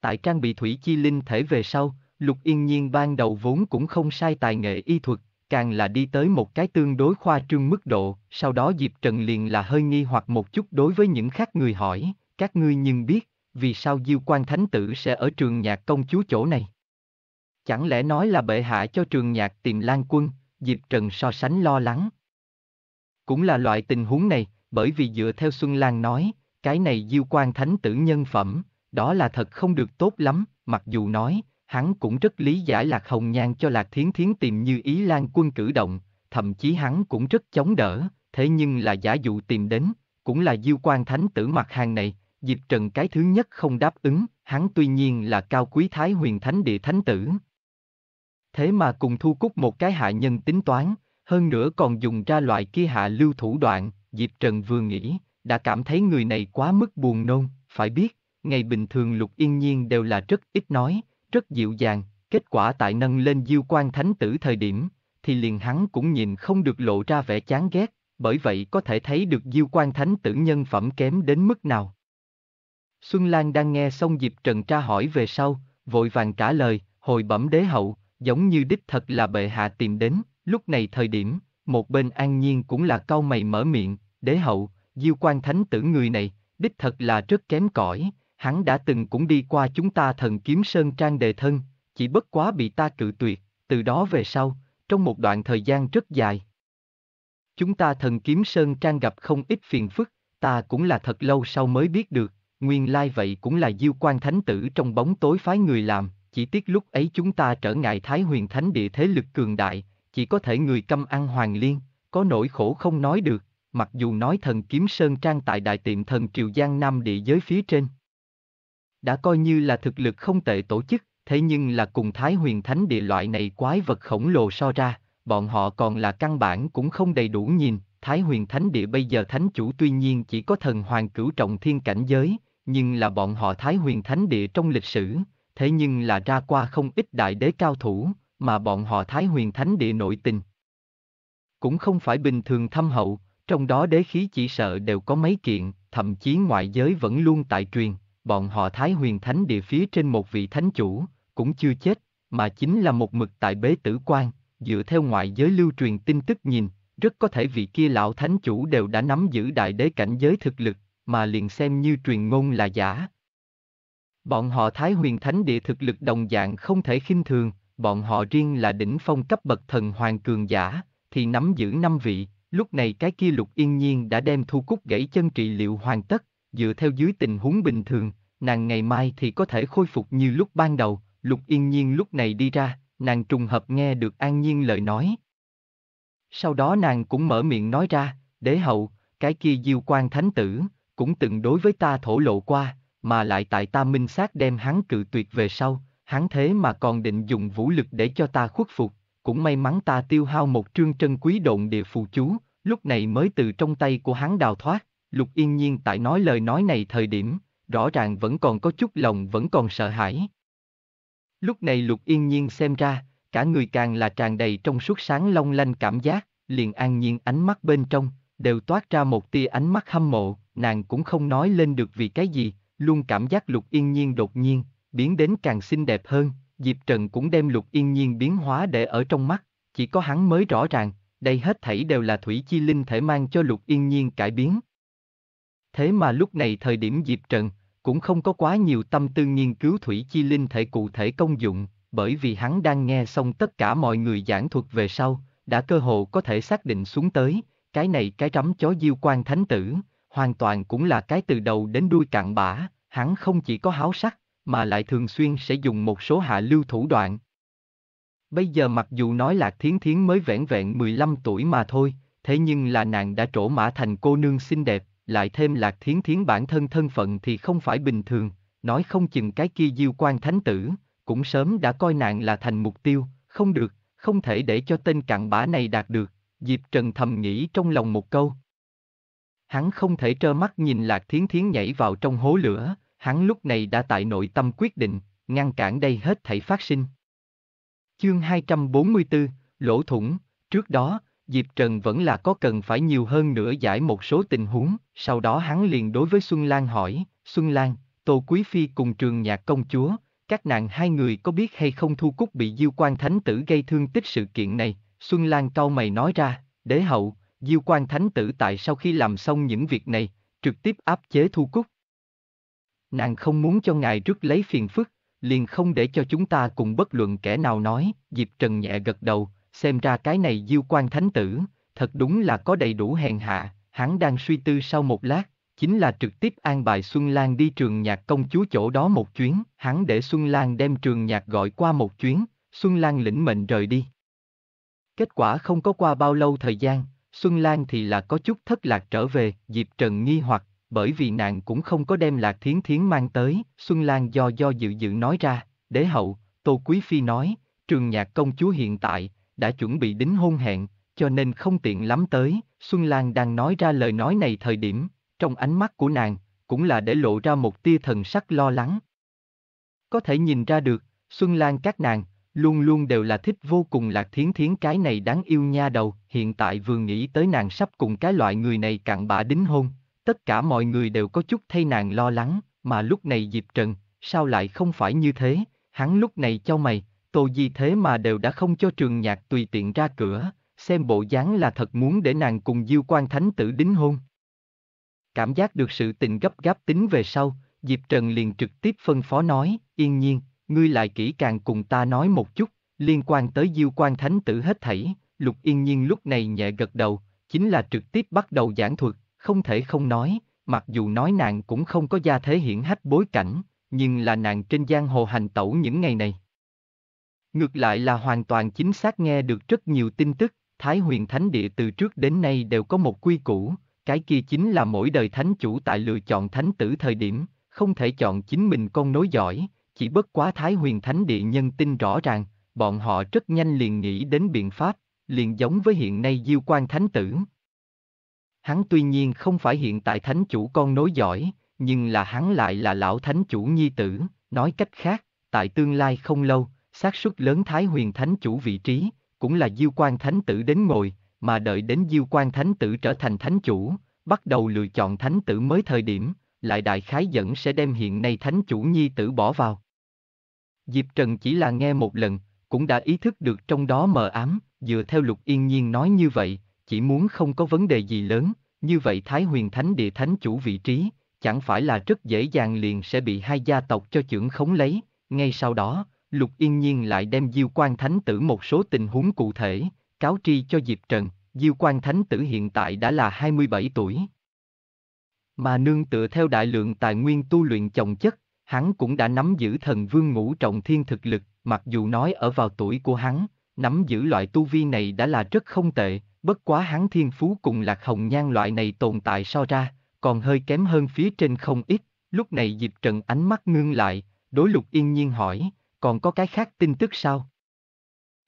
Tại trang bị thủy chi linh thể về sau, Lục Yên Nhiên ban đầu vốn cũng không sai tài nghệ y thuật, càng là đi tới một cái tương đối khoa trương mức độ, sau đó dịp Trần liền là hơi nghi hoặc một chút đối với những khác người hỏi, các ngươi nhưng biết, vì sao Diêu Quan Thánh Tử sẽ ở trường nhạc công chúa chỗ này? Chẳng lẽ nói là bệ hạ cho trường nhạc tìm Lan Quân, Diệp Trần so sánh lo lắng. Cũng là loại tình huống này, bởi vì dựa theo Xuân Lan nói, cái này Diêu Quan Thánh Tử nhân phẩm, đó là thật không được tốt lắm, mặc dù nói, hắn cũng rất lý giải Lạc Hồng Nhan cho Lạc Thiến Thiến tìm như ý Lan Quân cử động, thậm chí hắn cũng rất chống đỡ, thế nhưng là giả dụ tìm đến, cũng là Diêu Quan Thánh Tử mặt hàng này, Diệp Trần cái thứ nhất không đáp ứng, hắn tuy nhiên là cao quý thái huyền thánh địa thánh tử. Thế mà cùng thu cúc một cái hạ nhân tính toán, hơn nữa còn dùng ra loại kia hạ lưu thủ đoạn, Diệp Trần vừa nghĩ, đã cảm thấy người này quá mức buồn nôn, phải biết, ngày bình thường lục yên nhiên đều là rất ít nói, rất dịu dàng, kết quả tại nâng lên diêu quan thánh tử thời điểm, thì liền hắn cũng nhìn không được lộ ra vẻ chán ghét, bởi vậy có thể thấy được diêu quan thánh tử nhân phẩm kém đến mức nào. Xuân Lan đang nghe xong dịp Trần tra hỏi về sau, vội vàng trả lời, hồi bẩm đế hậu, giống như đích thật là bệ hạ tìm đến, lúc này thời điểm, một bên an nhiên cũng là cau mày mở miệng, đế hậu, diêu quan thánh tử người này, đích thật là rất kém cỏi, hắn đã từng cũng đi qua chúng ta thần kiếm sơn trang đề thân, chỉ bất quá bị ta cự tuyệt, từ đó về sau, trong một đoạn thời gian rất dài. Chúng ta thần kiếm sơn trang gặp không ít phiền phức, ta cũng là thật lâu sau mới biết được, nguyên lai vậy cũng là diêu quan thánh tử trong bóng tối phái người làm, chỉ tiếc lúc ấy chúng ta trở ngại Thái huyền thánh địa thế lực cường đại, chỉ có thể người câm ăn hoàng liên, có nỗi khổ không nói được, mặc dù nói thần kiếm sơn trang tại đại tiệm thần triều giang nam địa giới phía trên. Đã coi như là thực lực không tệ tổ chức, thế nhưng là cùng Thái huyền thánh địa loại này quái vật khổng lồ so ra, bọn họ còn là căn bản cũng không đầy đủ nhìn, Thái huyền thánh địa bây giờ thánh chủ tuy nhiên chỉ có thần hoàng cửu trọng thiên cảnh giới, nhưng là bọn họ Thái Huyền Thánh Địa trong lịch sử, thế nhưng là ra qua không ít đại đế cao thủ, mà bọn họ Thái Huyền Thánh Địa nội tình. Cũng không phải bình thường thâm hậu, trong đó đế khí chỉ sợ đều có mấy kiện, thậm chí ngoại giới vẫn luôn tại truyền, bọn họ Thái Huyền Thánh Địa phía trên một vị thánh chủ, cũng chưa chết, mà chính là một mực tại bế tử quan, dựa theo ngoại giới lưu truyền tin tức nhìn, rất có thể vị kia lão thánh chủ đều đã nắm giữ đại đế cảnh giới thực lực, mà liền xem như truyền ngôn là giả. Bọn họ Thái Huyền Thánh Địa thực lực đồng dạng không thể khinh thường, bọn họ riêng là đỉnh phong cấp bậc thần hoàng cường giả, thì nắm giữ năm vị, lúc này cái kia lục yên nhiên đã đem thu cúc gãy chân trị liệu hoàn tất, dựa theo dưới tình huống bình thường, nàng ngày mai thì có thể khôi phục như lúc ban đầu, lục yên nhiên lúc này đi ra, nàng trùng hợp nghe được an nhiên lời nói. Sau đó nàng cũng mở miệng nói ra, đế hậu, cái kia diêu quan thánh tử, cũng từng đối với ta thổ lộ qua, mà lại tại ta minh xác đem hắn cự tuyệt về sau, hắn thế mà còn định dùng vũ lực để cho ta khuất phục, cũng may mắn ta tiêu hao một trương trân quý độn địa phù chú, lúc này mới từ trong tay của hắn đào thoát, lục yên nhiên tại nói lời nói này thời điểm, rõ ràng vẫn còn có chút lòng vẫn còn sợ hãi. Lúc này lục yên nhiên xem ra, cả người càng là tràn đầy trong suốt sáng long lanh cảm giác, liền an nhiên ánh mắt bên trong, đều toát ra một tia ánh mắt hâm mộ, nàng cũng không nói lên được vì cái gì, luôn cảm giác lục yên nhiên đột nhiên, biến đến càng xinh đẹp hơn, Diệp Trần cũng đem lục yên nhiên biến hóa để ở trong mắt, chỉ có hắn mới rõ ràng, đây hết thảy đều là thủy chi linh thể mang cho lục yên nhiên cải biến. Thế mà lúc này thời điểm Diệp Trần, cũng không có quá nhiều tâm tư nghiên cứu thủy chi linh thể cụ thể công dụng, bởi vì hắn đang nghe xong tất cả mọi người giảng thuật về sau, đã cơ hội có thể xác định xuống tới, cái này cái rắm chó diêu quan thánh tử, hoàn toàn cũng là cái từ đầu đến đuôi cạn bã, hắn không chỉ có háo sắc, mà lại thường xuyên sẽ dùng một số hạ lưu thủ đoạn. Bây giờ mặc dù nói Lạc Thiến Thiến mới vẻn vẹn 15 tuổi mà thôi, thế nhưng là nàng đã trổ mã thành cô nương xinh đẹp, lại thêm Lạc Thiến Thiến bản thân thân phận thì không phải bình thường, nói không chừng cái kia diêu quan thánh tử, cũng sớm đã coi nàng là thành mục tiêu, không được, không thể để cho tên cặn bã này đạt được, Diệp Trần thầm nghĩ trong lòng một câu. Hắn không thể trơ mắt nhìn Lạc Thiến Thiến nhảy vào trong hố lửa, hắn lúc này đã tại nội tâm quyết định, ngăn cản đây hết thảy phát sinh. Chương 244, Lỗ Thủng, trước đó, Diệp Trần vẫn là có cần phải nhiều hơn nữa giải một số tình huống, sau đó hắn liền đối với Xuân Lan hỏi, Xuân Lan, Tô Quý Phi cùng trường nhạc công chúa, các nàng hai người có biết hay không thu cúc bị diêu quan thánh tử gây thương tích sự kiện này, Xuân Lan cau mày nói ra, đế hậu, Diêu Quan Thánh Tử tại sau khi làm xong những việc này, trực tiếp áp chế Thu Cúc. Nàng không muốn cho ngài rước lấy phiền phức, liền không để cho chúng ta cùng bất luận kẻ nào nói, Dịp Trần nhẹ gật đầu, xem ra cái này Diêu Quan Thánh Tử, thật đúng là có đầy đủ hèn hạ, hắn đang suy tư sau một lát, chính là trực tiếp an bài Xuân Lan đi trường nhạc công chúa chỗ đó một chuyến, hắn để Xuân Lan đem trường nhạc gọi qua một chuyến, Xuân Lan lĩnh mệnh rời đi. Kết quả không có qua bao lâu thời gian, Xuân Lan thì là có chút thất lạc trở về, dịp Trần nghi hoặc, bởi vì nàng cũng không có đem Lạc Thiến Thiến mang tới, Xuân Lan do do dự dự nói ra, đế hậu, Tô Quý Phi nói, trường nhạc công chúa hiện tại, đã chuẩn bị đính hôn hẹn, cho nên không tiện lắm tới, Xuân Lan đang nói ra lời nói này thời điểm, trong ánh mắt của nàng, cũng là để lộ ra một tia thần sắc lo lắng. Có thể nhìn ra được, Xuân Lan các nàng, luôn luôn đều là thích vô cùng lạc thiến thiến cái này đáng yêu nha đầu, hiện tại vừa nghĩ tới nàng sắp cùng cái loại người này cặn bã đính hôn, tất cả mọi người đều có chút thay nàng lo lắng, mà lúc này Diệp Trần, sao lại không phải như thế, hắn lúc này cho mày, tô gì thế mà đều đã không cho trường nhạc tùy tiện ra cửa, xem bộ dáng là thật muốn để nàng cùng Diêu Quan Thánh Tử đính hôn. Cảm giác được sự tình gấp gáp tính về sau, Diệp Trần liền trực tiếp phân phó nói, yên nhiên, ngươi lại kỹ càng cùng ta nói một chút, liên quan tới diêu quan thánh tử hết thảy, lục yên nhiên lúc này nhẹ gật đầu, chính là trực tiếp bắt đầu giảng thuật, không thể không nói, mặc dù nói nàng cũng không có gia thế hiển hách bối cảnh, nhưng là nàng trên giang hồ hành tẩu những ngày này. Ngược lại là hoàn toàn chính xác nghe được rất nhiều tin tức, Thái huyền thánh địa từ trước đến nay đều có một quy củ, cái kia chính là mỗi đời thánh chủ tại lựa chọn thánh tử thời điểm, không thể chọn chính mình con nối giỏi, chỉ bất quá Thái huyền thánh địa nhân tin rõ ràng, bọn họ rất nhanh liền nghĩ đến biện pháp, liền giống với hiện nay diêu quan thánh tử. Hắn tuy nhiên không phải hiện tại thánh chủ con nối giỏi, nhưng là hắn lại là lão thánh chủ nhi tử, nói cách khác, tại tương lai không lâu, xác suất lớn Thái huyền thánh chủ vị trí, cũng là diêu quan thánh tử đến ngồi, mà đợi đến diêu quan thánh tử trở thành thánh chủ, bắt đầu lựa chọn thánh tử mới thời điểm, lại đại khái dẫn sẽ đem hiện nay thánh chủ nhi tử bỏ vào. Diệp Trần chỉ là nghe một lần, cũng đã ý thức được trong đó mờ ám, dựa theo lục yên nhiên nói như vậy, chỉ muốn không có vấn đề gì lớn, như vậy Thái Huyền Thánh Địa Thánh chủ vị trí, chẳng phải là rất dễ dàng liền sẽ bị hai gia tộc cho trưởng khống lấy, ngay sau đó, Lục Yên Nhiên lại đem Diêu Quan Thánh Tử một số tình huống cụ thể, cáo tri cho Diệp Trần, Diêu Quan Thánh Tử hiện tại đã là 27 tuổi. Mà nương tựa theo đại lượng tài nguyên tu luyện chồng chất, hắn cũng đã nắm giữ thần vương ngũ trọng thiên thực lực, mặc dù nói ở vào tuổi của hắn, nắm giữ loại tu vi này đã là rất không tệ, bất quá hắn thiên phú cùng lạc hồng nhan loại này tồn tại so ra, còn hơi kém hơn phía trên không ít, lúc này dịp Trần ánh mắt ngưng lại, đối lục yên nhiên hỏi, còn có cái khác tin tức sao?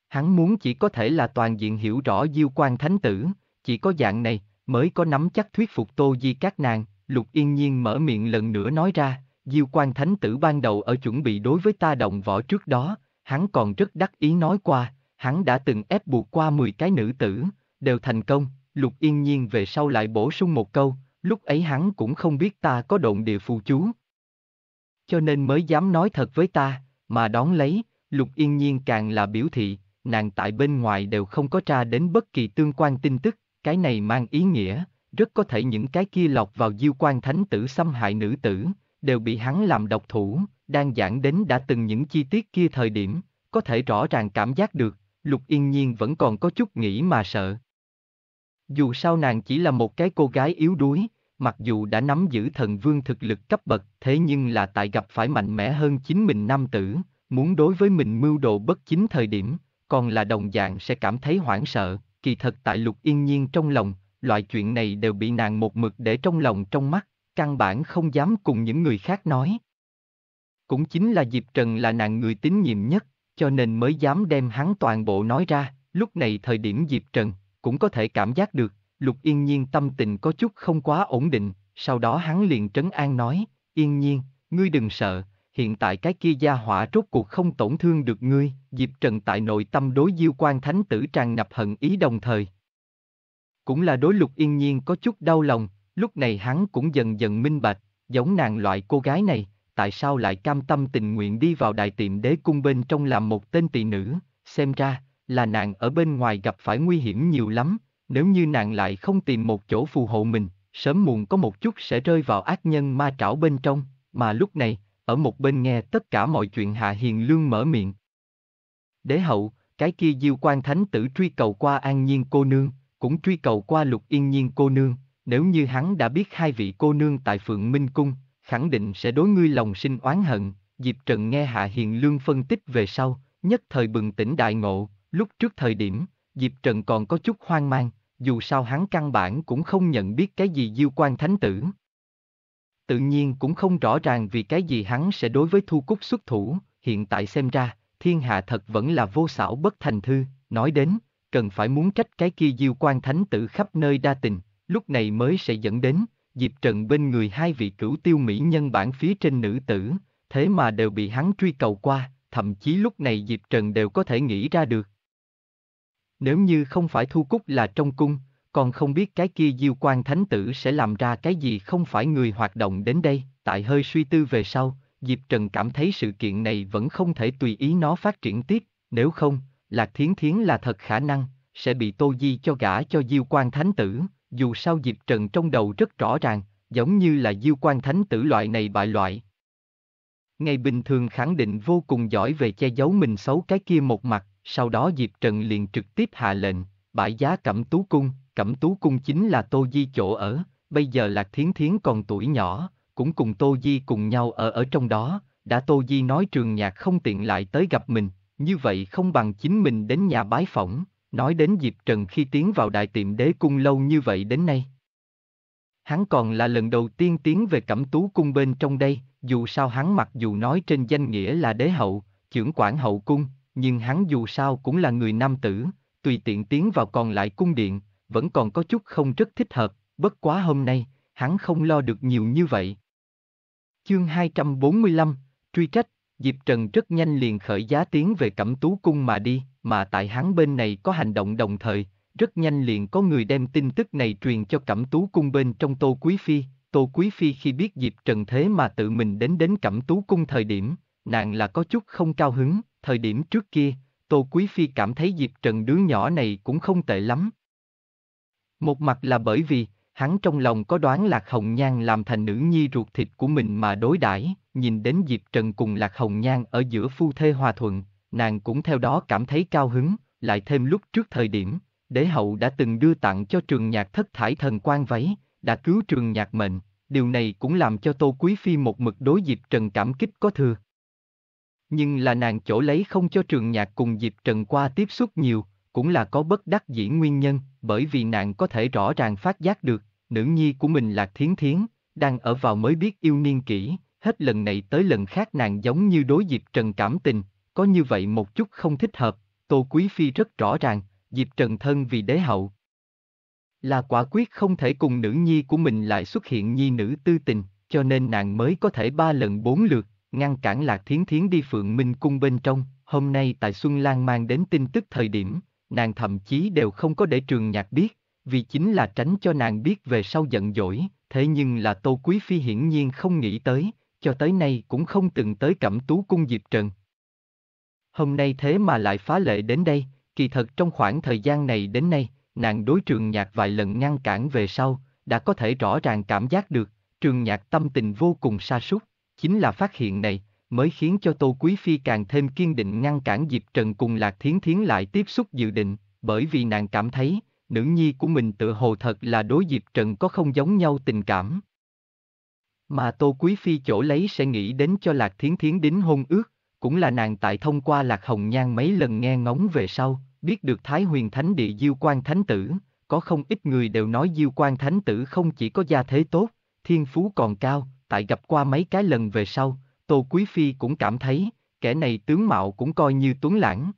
Hắn muốn chỉ có thể là toàn diện hiểu rõ diêu quan thánh tử, chỉ có dạng này mới có nắm chắc thuyết phục tô di các nàng, lục yên nhiên mở miệng lần nữa nói ra, Diêu Quan Thánh Tử ban đầu ở chuẩn bị đối với ta động võ trước đó, hắn còn rất đắc ý nói qua, hắn đã từng ép buộc qua 10 cái nữ tử, đều thành công, Lục Yên Nhiên về sau lại bổ sung một câu, lúc ấy hắn cũng không biết ta có độn địa phù chú. Cho nên mới dám nói thật với ta, mà đón lấy, Lục Yên Nhiên càng là biểu thị, nàng tại bên ngoài đều không có tra đến bất kỳ tương quan tin tức, cái này mang ý nghĩa, rất có thể những cái kia lọc vào diêu quan thánh tử xâm hại nữ tử, đều bị hắn làm độc thủ, đang giảng đến đã từng những chi tiết kia thời điểm, có thể rõ ràng cảm giác được, Lục Yên Nhiên vẫn còn có chút nghĩ mà sợ. Dù sao nàng chỉ là một cái cô gái yếu đuối, mặc dù đã nắm giữ thần vương thực lực cấp bậc, thế nhưng là tại gặp phải mạnh mẽ hơn chính mình nam tử, muốn đối với mình mưu đồ bất chính thời điểm, còn là đồng dạng sẽ cảm thấy hoảng sợ, kỳ thật tại Lục Yên Nhiên trong lòng, loại chuyện này đều bị nàng một mực để trong lòng trong mắt, căn bản không dám cùng những người khác nói. Cũng chính là Diệp Trần là nàng người tín nhiệm nhất, cho nên mới dám đem hắn toàn bộ nói ra, lúc này thời điểm Diệp Trần cũng có thể cảm giác được, Lục Yên Nhiên tâm tình có chút không quá ổn định, sau đó hắn liền trấn an nói, Yên Nhiên, ngươi đừng sợ, hiện tại cái kia gia hỏa rốt cuộc không tổn thương được ngươi, Diệp Trần tại nội tâm đối Diêu Quan Thánh Tử tràn ngập hận ý đồng thời. Cũng là đối Lục Yên Nhiên có chút đau lòng, Lúc này hắn cũng dần dần minh bạch, giống nàng loại cô gái này, tại sao lại cam tâm tình nguyện đi vào đại tiệm đế cung bên trong làm một tên tỳ nữ, xem ra, là nàng ở bên ngoài gặp phải nguy hiểm nhiều lắm, nếu như nàng lại không tìm một chỗ phù hộ mình, sớm muộn có một chút sẽ rơi vào ác nhân ma trảo bên trong, mà lúc này, ở một bên nghe tất cả mọi chuyện Hạ Hiền Lương mở miệng. Đế hậu, cái kia diêu quan thánh tử truy cầu qua an nhiên cô nương, cũng truy cầu qua lục yên nhiên cô nương, nếu như hắn đã biết hai vị cô nương tại Phượng Minh Cung, khẳng định sẽ đối ngươi lòng sinh oán hận, Diệp Trần nghe Hạ Hiền Lương phân tích về sau, nhất thời bừng tỉnh đại ngộ, lúc trước thời điểm, Diệp Trần còn có chút hoang mang, dù sao hắn căn bản cũng không nhận biết cái gì diêu quan thánh tử. Tự nhiên cũng không rõ ràng vì cái gì hắn sẽ đối với thu cúc xuất thủ, hiện tại xem ra, thiên hạ thật vẫn là vô xảo bất thành thư, nói đến, cần phải muốn trách cái kia diêu quan thánh tử khắp nơi đa tình, lúc này mới sẽ dẫn đến, dịp trận bên người hai vị cửu tiêu mỹ nhân bản phía trên nữ tử, thế mà đều bị hắn truy cầu qua, thậm chí lúc này dịp trận đều có thể nghĩ ra được. Nếu như không phải thu cúc là trong cung, còn không biết cái kia diêu quan thánh tử sẽ làm ra cái gì không phải người hoạt động đến đây, tại hơi suy tư về sau, dịp Trần cảm thấy sự kiện này vẫn không thể tùy ý nó phát triển tiếp, nếu không, Lạc Thiến Thiến là thật khả năng, sẽ bị Tô Di cho gã cho diêu quan thánh tử, dù sao Diệp Trần trong đầu rất rõ ràng, giống như là diêu quan thánh tử loại này bại loại. Ngày bình thường khẳng định vô cùng giỏi về che giấu mình xấu cái kia một mặt, sau đó Diệp Trần liền trực tiếp hạ lệnh, bãi giá Cẩm Tú Cung, Cẩm Tú Cung chính là Tô Di chỗ ở, bây giờ Lạc Thiến Thiến còn tuổi nhỏ, cũng cùng Tô Di cùng nhau ở ở trong đó, đã Tô Di nói trường nhạc không tiện lại tới gặp mình, như vậy không bằng chính mình đến nhà bái phỏng. Nói đến Diệp Trần khi tiến vào đại tiệm đế cung lâu như vậy đến nay. Hắn còn là lần đầu tiên tiến về cẩm tú cung bên trong đây, dù sao hắn mặc dù nói trên danh nghĩa là đế hậu, trưởng quản hậu cung, nhưng hắn dù sao cũng là người nam tử, tùy tiện tiến vào còn lại cung điện, vẫn còn có chút không rất thích hợp, bất quá hôm nay, hắn không lo được nhiều như vậy. Chương 245, Truy trách, Diệp Trần rất nhanh liền khởi giá tiến về Cẩm Tú Cung mà đi, mà tại hắn bên này có hành động đồng thời, rất nhanh liền có người đem tin tức này truyền cho Cẩm Tú Cung bên trong Tô Quý Phi. Tô Quý Phi khi biết Diệp Trần thế mà tự mình đến đến Cẩm Tú Cung thời điểm, nàng là có chút không cao hứng, thời điểm trước kia, Tô Quý Phi cảm thấy Diệp Trần đứa nhỏ này cũng không tệ lắm. Một mặt là bởi vì, hắn trong lòng có đoán Lạc Hồng Nhan làm thành nữ nhi ruột thịt của mình mà đối đãi nhìn đến Diệp Trần cùng Lạc Hồng Nhan ở giữa phu thê hòa thuận, nàng cũng theo đó cảm thấy cao hứng, lại thêm lúc trước thời điểm, đế hậu đã từng đưa tặng cho trường nhạc thất thải thần quan váy, đã cứu trường nhạc mệnh, điều này cũng làm cho Tô Quý Phi một mực đối dịp Trần cảm kích có thừa. Nhưng là nàng chỗ lấy không cho trường nhạc cùng dịp Trần qua tiếp xúc nhiều, cũng là có bất đắc dĩ nguyên nhân, bởi vì nàng có thể rõ ràng phát giác được, nữ nhi của mình là thiến thiến, đang ở vào mới biết yêu niên kỹ, hết lần này tới lần khác nàng giống như đối dịp Trần cảm tình, có như vậy một chút không thích hợp, Tô Quý Phi rất rõ ràng, Diệp Trần thân vì đế hậu. Là quả quyết không thể cùng nữ nhi của mình lại xuất hiện nhi nữ tư tình, cho nên nàng mới có thể ba lần bốn lượt, ngăn cản Lạc Thiến Thiến đi Phượng Minh Cung bên trong, hôm nay tại Xuân Lan mang đến tin tức thời điểm, nàng thậm chí đều không có để trường nhạc biết, vì chính là tránh cho nàng biết về sau giận dỗi, thế nhưng là Tô Quý Phi hiển nhiên không nghĩ tới, cho tới nay cũng không từng tới cẩm tú cung Diệp Trần. Hôm nay thế mà lại phá lệ đến đây, kỳ thật trong khoảng thời gian này đến nay, nàng đối trường nhạc vài lần ngăn cản về sau, đã có thể rõ ràng cảm giác được, trường nhạc tâm tình vô cùng sa sút chính là phát hiện này, mới khiến cho Tô Quý Phi càng thêm kiên định ngăn cản Diệp Trần cùng Lạc Thiến Thiến lại tiếp xúc dự định, bởi vì nàng cảm thấy, nữ nhi của mình tự hồ thật là đối Diệp Trần có không giống nhau tình cảm. Mà Tô Quý Phi chỗ lấy sẽ nghĩ đến cho Lạc Thiến Thiến đính hôn ước, cũng là nàng tại thông qua Lạc Hồng Nhan mấy lần nghe ngóng về sau, biết được Thái Huyền Thánh Địa Diêu Quan Thánh Tử, có không ít người đều nói Diêu Quan Thánh Tử không chỉ có gia thế tốt, thiên phú còn cao, tại gặp qua mấy cái lần về sau, Tô Quý Phi cũng cảm thấy, kẻ này tướng mạo cũng coi như tuấn lãng.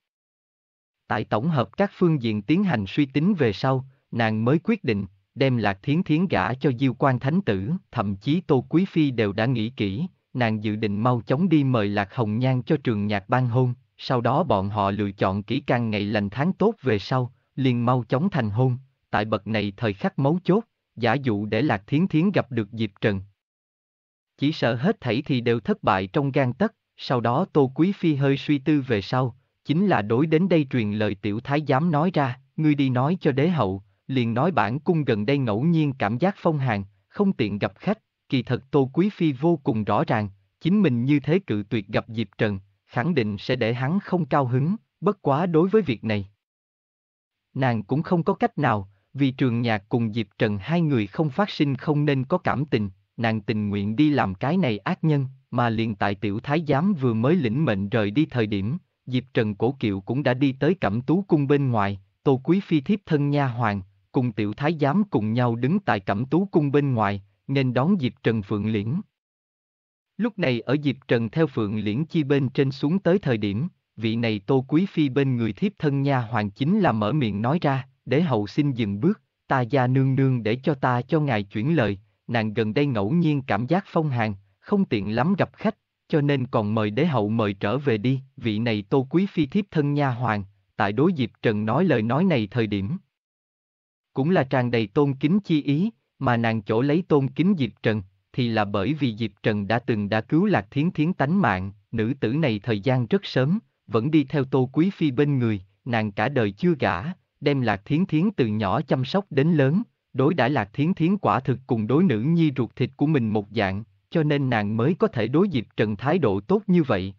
Tại tổng hợp các phương diện tiến hành suy tính về sau, nàng mới quyết định, đem Lạc Thiến Thiến gả cho Diêu Quan Thánh Tử, thậm chí Tô Quý Phi đều đã nghĩ kỹ, nàng dự định mau chóng đi mời Lạc Hồng Nhan cho trường nhạc ban hôn, sau đó bọn họ lựa chọn kỹ càng ngày lành tháng tốt về sau, liền mau chóng thành hôn, tại bậc này thời khắc mấu chốt, giả dụ để Lạc Thiến Thiến gặp được Diệp Trần. Chỉ sợ hết thảy thì đều thất bại trong gan tất, sau đó Tô Quý Phi hơi suy tư về sau, chính là đối đến đây truyền lời tiểu thái giám nói ra, ngươi đi nói cho đế hậu, liền nói bản cung gần đây ngẫu nhiên cảm giác phong hàn, không tiện gặp khách, Kỳ thật Tô Quý Phi vô cùng rõ ràng, chính mình như thế cự tuyệt gặp Diệp Trần, khẳng định sẽ để hắn không cao hứng, bất quá đối với việc này. Nàng cũng không có cách nào, vì trường nhạc cùng Diệp Trần hai người không phát sinh không nên có cảm tình, nàng tình nguyện đi làm cái này ác nhân, mà liền tại tiểu thái giám vừa mới lĩnh mệnh rời đi thời điểm, Diệp Trần cổ kiệu cũng đã đi tới cẩm tú cung bên ngoài, tô quý phi thiếp thân nha hoàng, cùng tiểu thái giám cùng nhau đứng tại cẩm tú cung bên ngoài, nên đón Diệp Trần Phượng Liễn. Lúc này ở Diệp Trần theo Phượng Liễn Chi bên trên xuống tới thời điểm, vị này Tô Quý Phi bên người thiếp thân nha hoàng chính là mở miệng nói ra, để hậu xin dừng bước, ta gia nương nương để cho ta cho ngài chuyển lời, nàng gần đây ngẫu nhiên cảm giác phong hàn, không tiện lắm gặp khách, cho nên còn mời đế hậu mời trở về đi, vị này Tô Quý Phi thiếp thân nha hoàng, tại đối Diệp Trần nói lời nói này thời điểm. Cũng là tràn đầy tôn kính chi ý, mà nàng chỗ lấy tôn kính Diệp Trần, thì là bởi vì Diệp Trần đã từng đã cứu Lạc Thiến Thiến tánh mạng, nữ tử này thời gian rất sớm, vẫn đi theo Tô Quý Phi bên người, nàng cả đời chưa gả, đem Lạc Thiến Thiến từ nhỏ chăm sóc đến lớn, đối đãi Lạc Thiến Thiến quả thực cùng đối nữ nhi ruột thịt của mình một dạng, cho nên nàng mới có thể đối Diệp Trần thái độ tốt như vậy.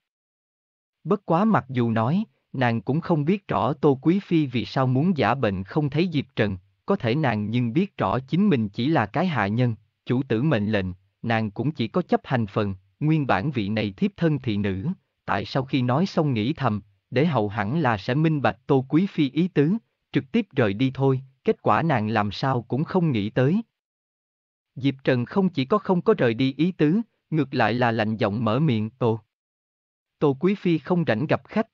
Bất quá mặc dù nói, nàng cũng không biết rõ Tô Quý Phi vì sao muốn giả bệnh không thấy Diệp Trần, có thể nàng nhưng biết rõ chính mình chỉ là cái hạ nhân, chủ tử mệnh lệnh, nàng cũng chỉ có chấp hành phần, nguyên bản vị này thiếp thân thị nữ, tại sau khi nói xong nghĩ thầm, để hậu hẳn là sẽ minh bạch tô quý phi ý tứ, trực tiếp rời đi thôi, kết quả nàng làm sao cũng không nghĩ tới. Diệp Trần không chỉ có không có rời đi ý tứ, ngược lại là lạnh giọng mở miệng, tô, Tô Quý Phi không rảnh gặp khách.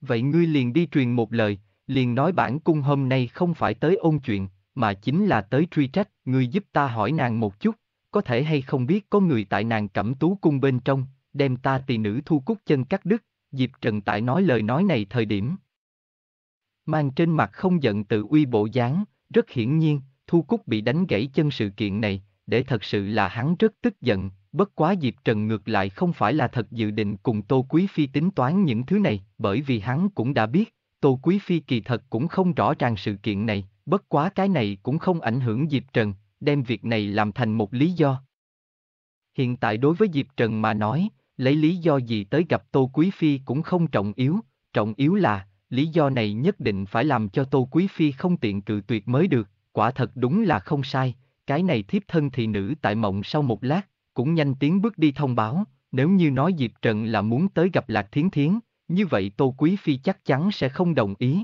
Vậy ngươi liền đi truyền một lời, liền nói bản cung hôm nay không phải tới ôn chuyện, mà chính là tới truy trách, ngươi giúp ta hỏi nàng một chút, có thể hay không biết có người tại nàng cẩm tú cung bên trong, đem ta tỳ nữ thu cúc chân cắt đứt, Diệp Trần tại nói lời nói này thời điểm. Mang trên mặt không giận tự uy bộ dáng, rất hiển nhiên, thu cúc bị đánh gãy chân sự kiện này, để thật sự là hắn rất tức giận, bất quá Diệp Trần ngược lại không phải là thật dự định cùng Tô Quý Phi tính toán những thứ này, bởi vì hắn cũng đã biết, Tô Quý Phi kỳ thật cũng không rõ ràng sự kiện này, bất quá cái này cũng không ảnh hưởng Diệp Trần, đem việc này làm thành một lý do. Hiện tại đối với Diệp Trần mà nói, lấy lý do gì tới gặp Tô Quý Phi cũng không trọng yếu, trọng yếu là, lý do này nhất định phải làm cho Tô Quý Phi không tiện cự tuyệt mới được, quả thật đúng là không sai, cái này thiếp thân thị nữ tại mộng sau một lát, cũng nhanh tiếng bước đi thông báo, nếu như nói Diệp Trần là muốn tới gặp Lạc Thiến Thiến, như vậy Tô Quý Phi chắc chắn sẽ không đồng ý.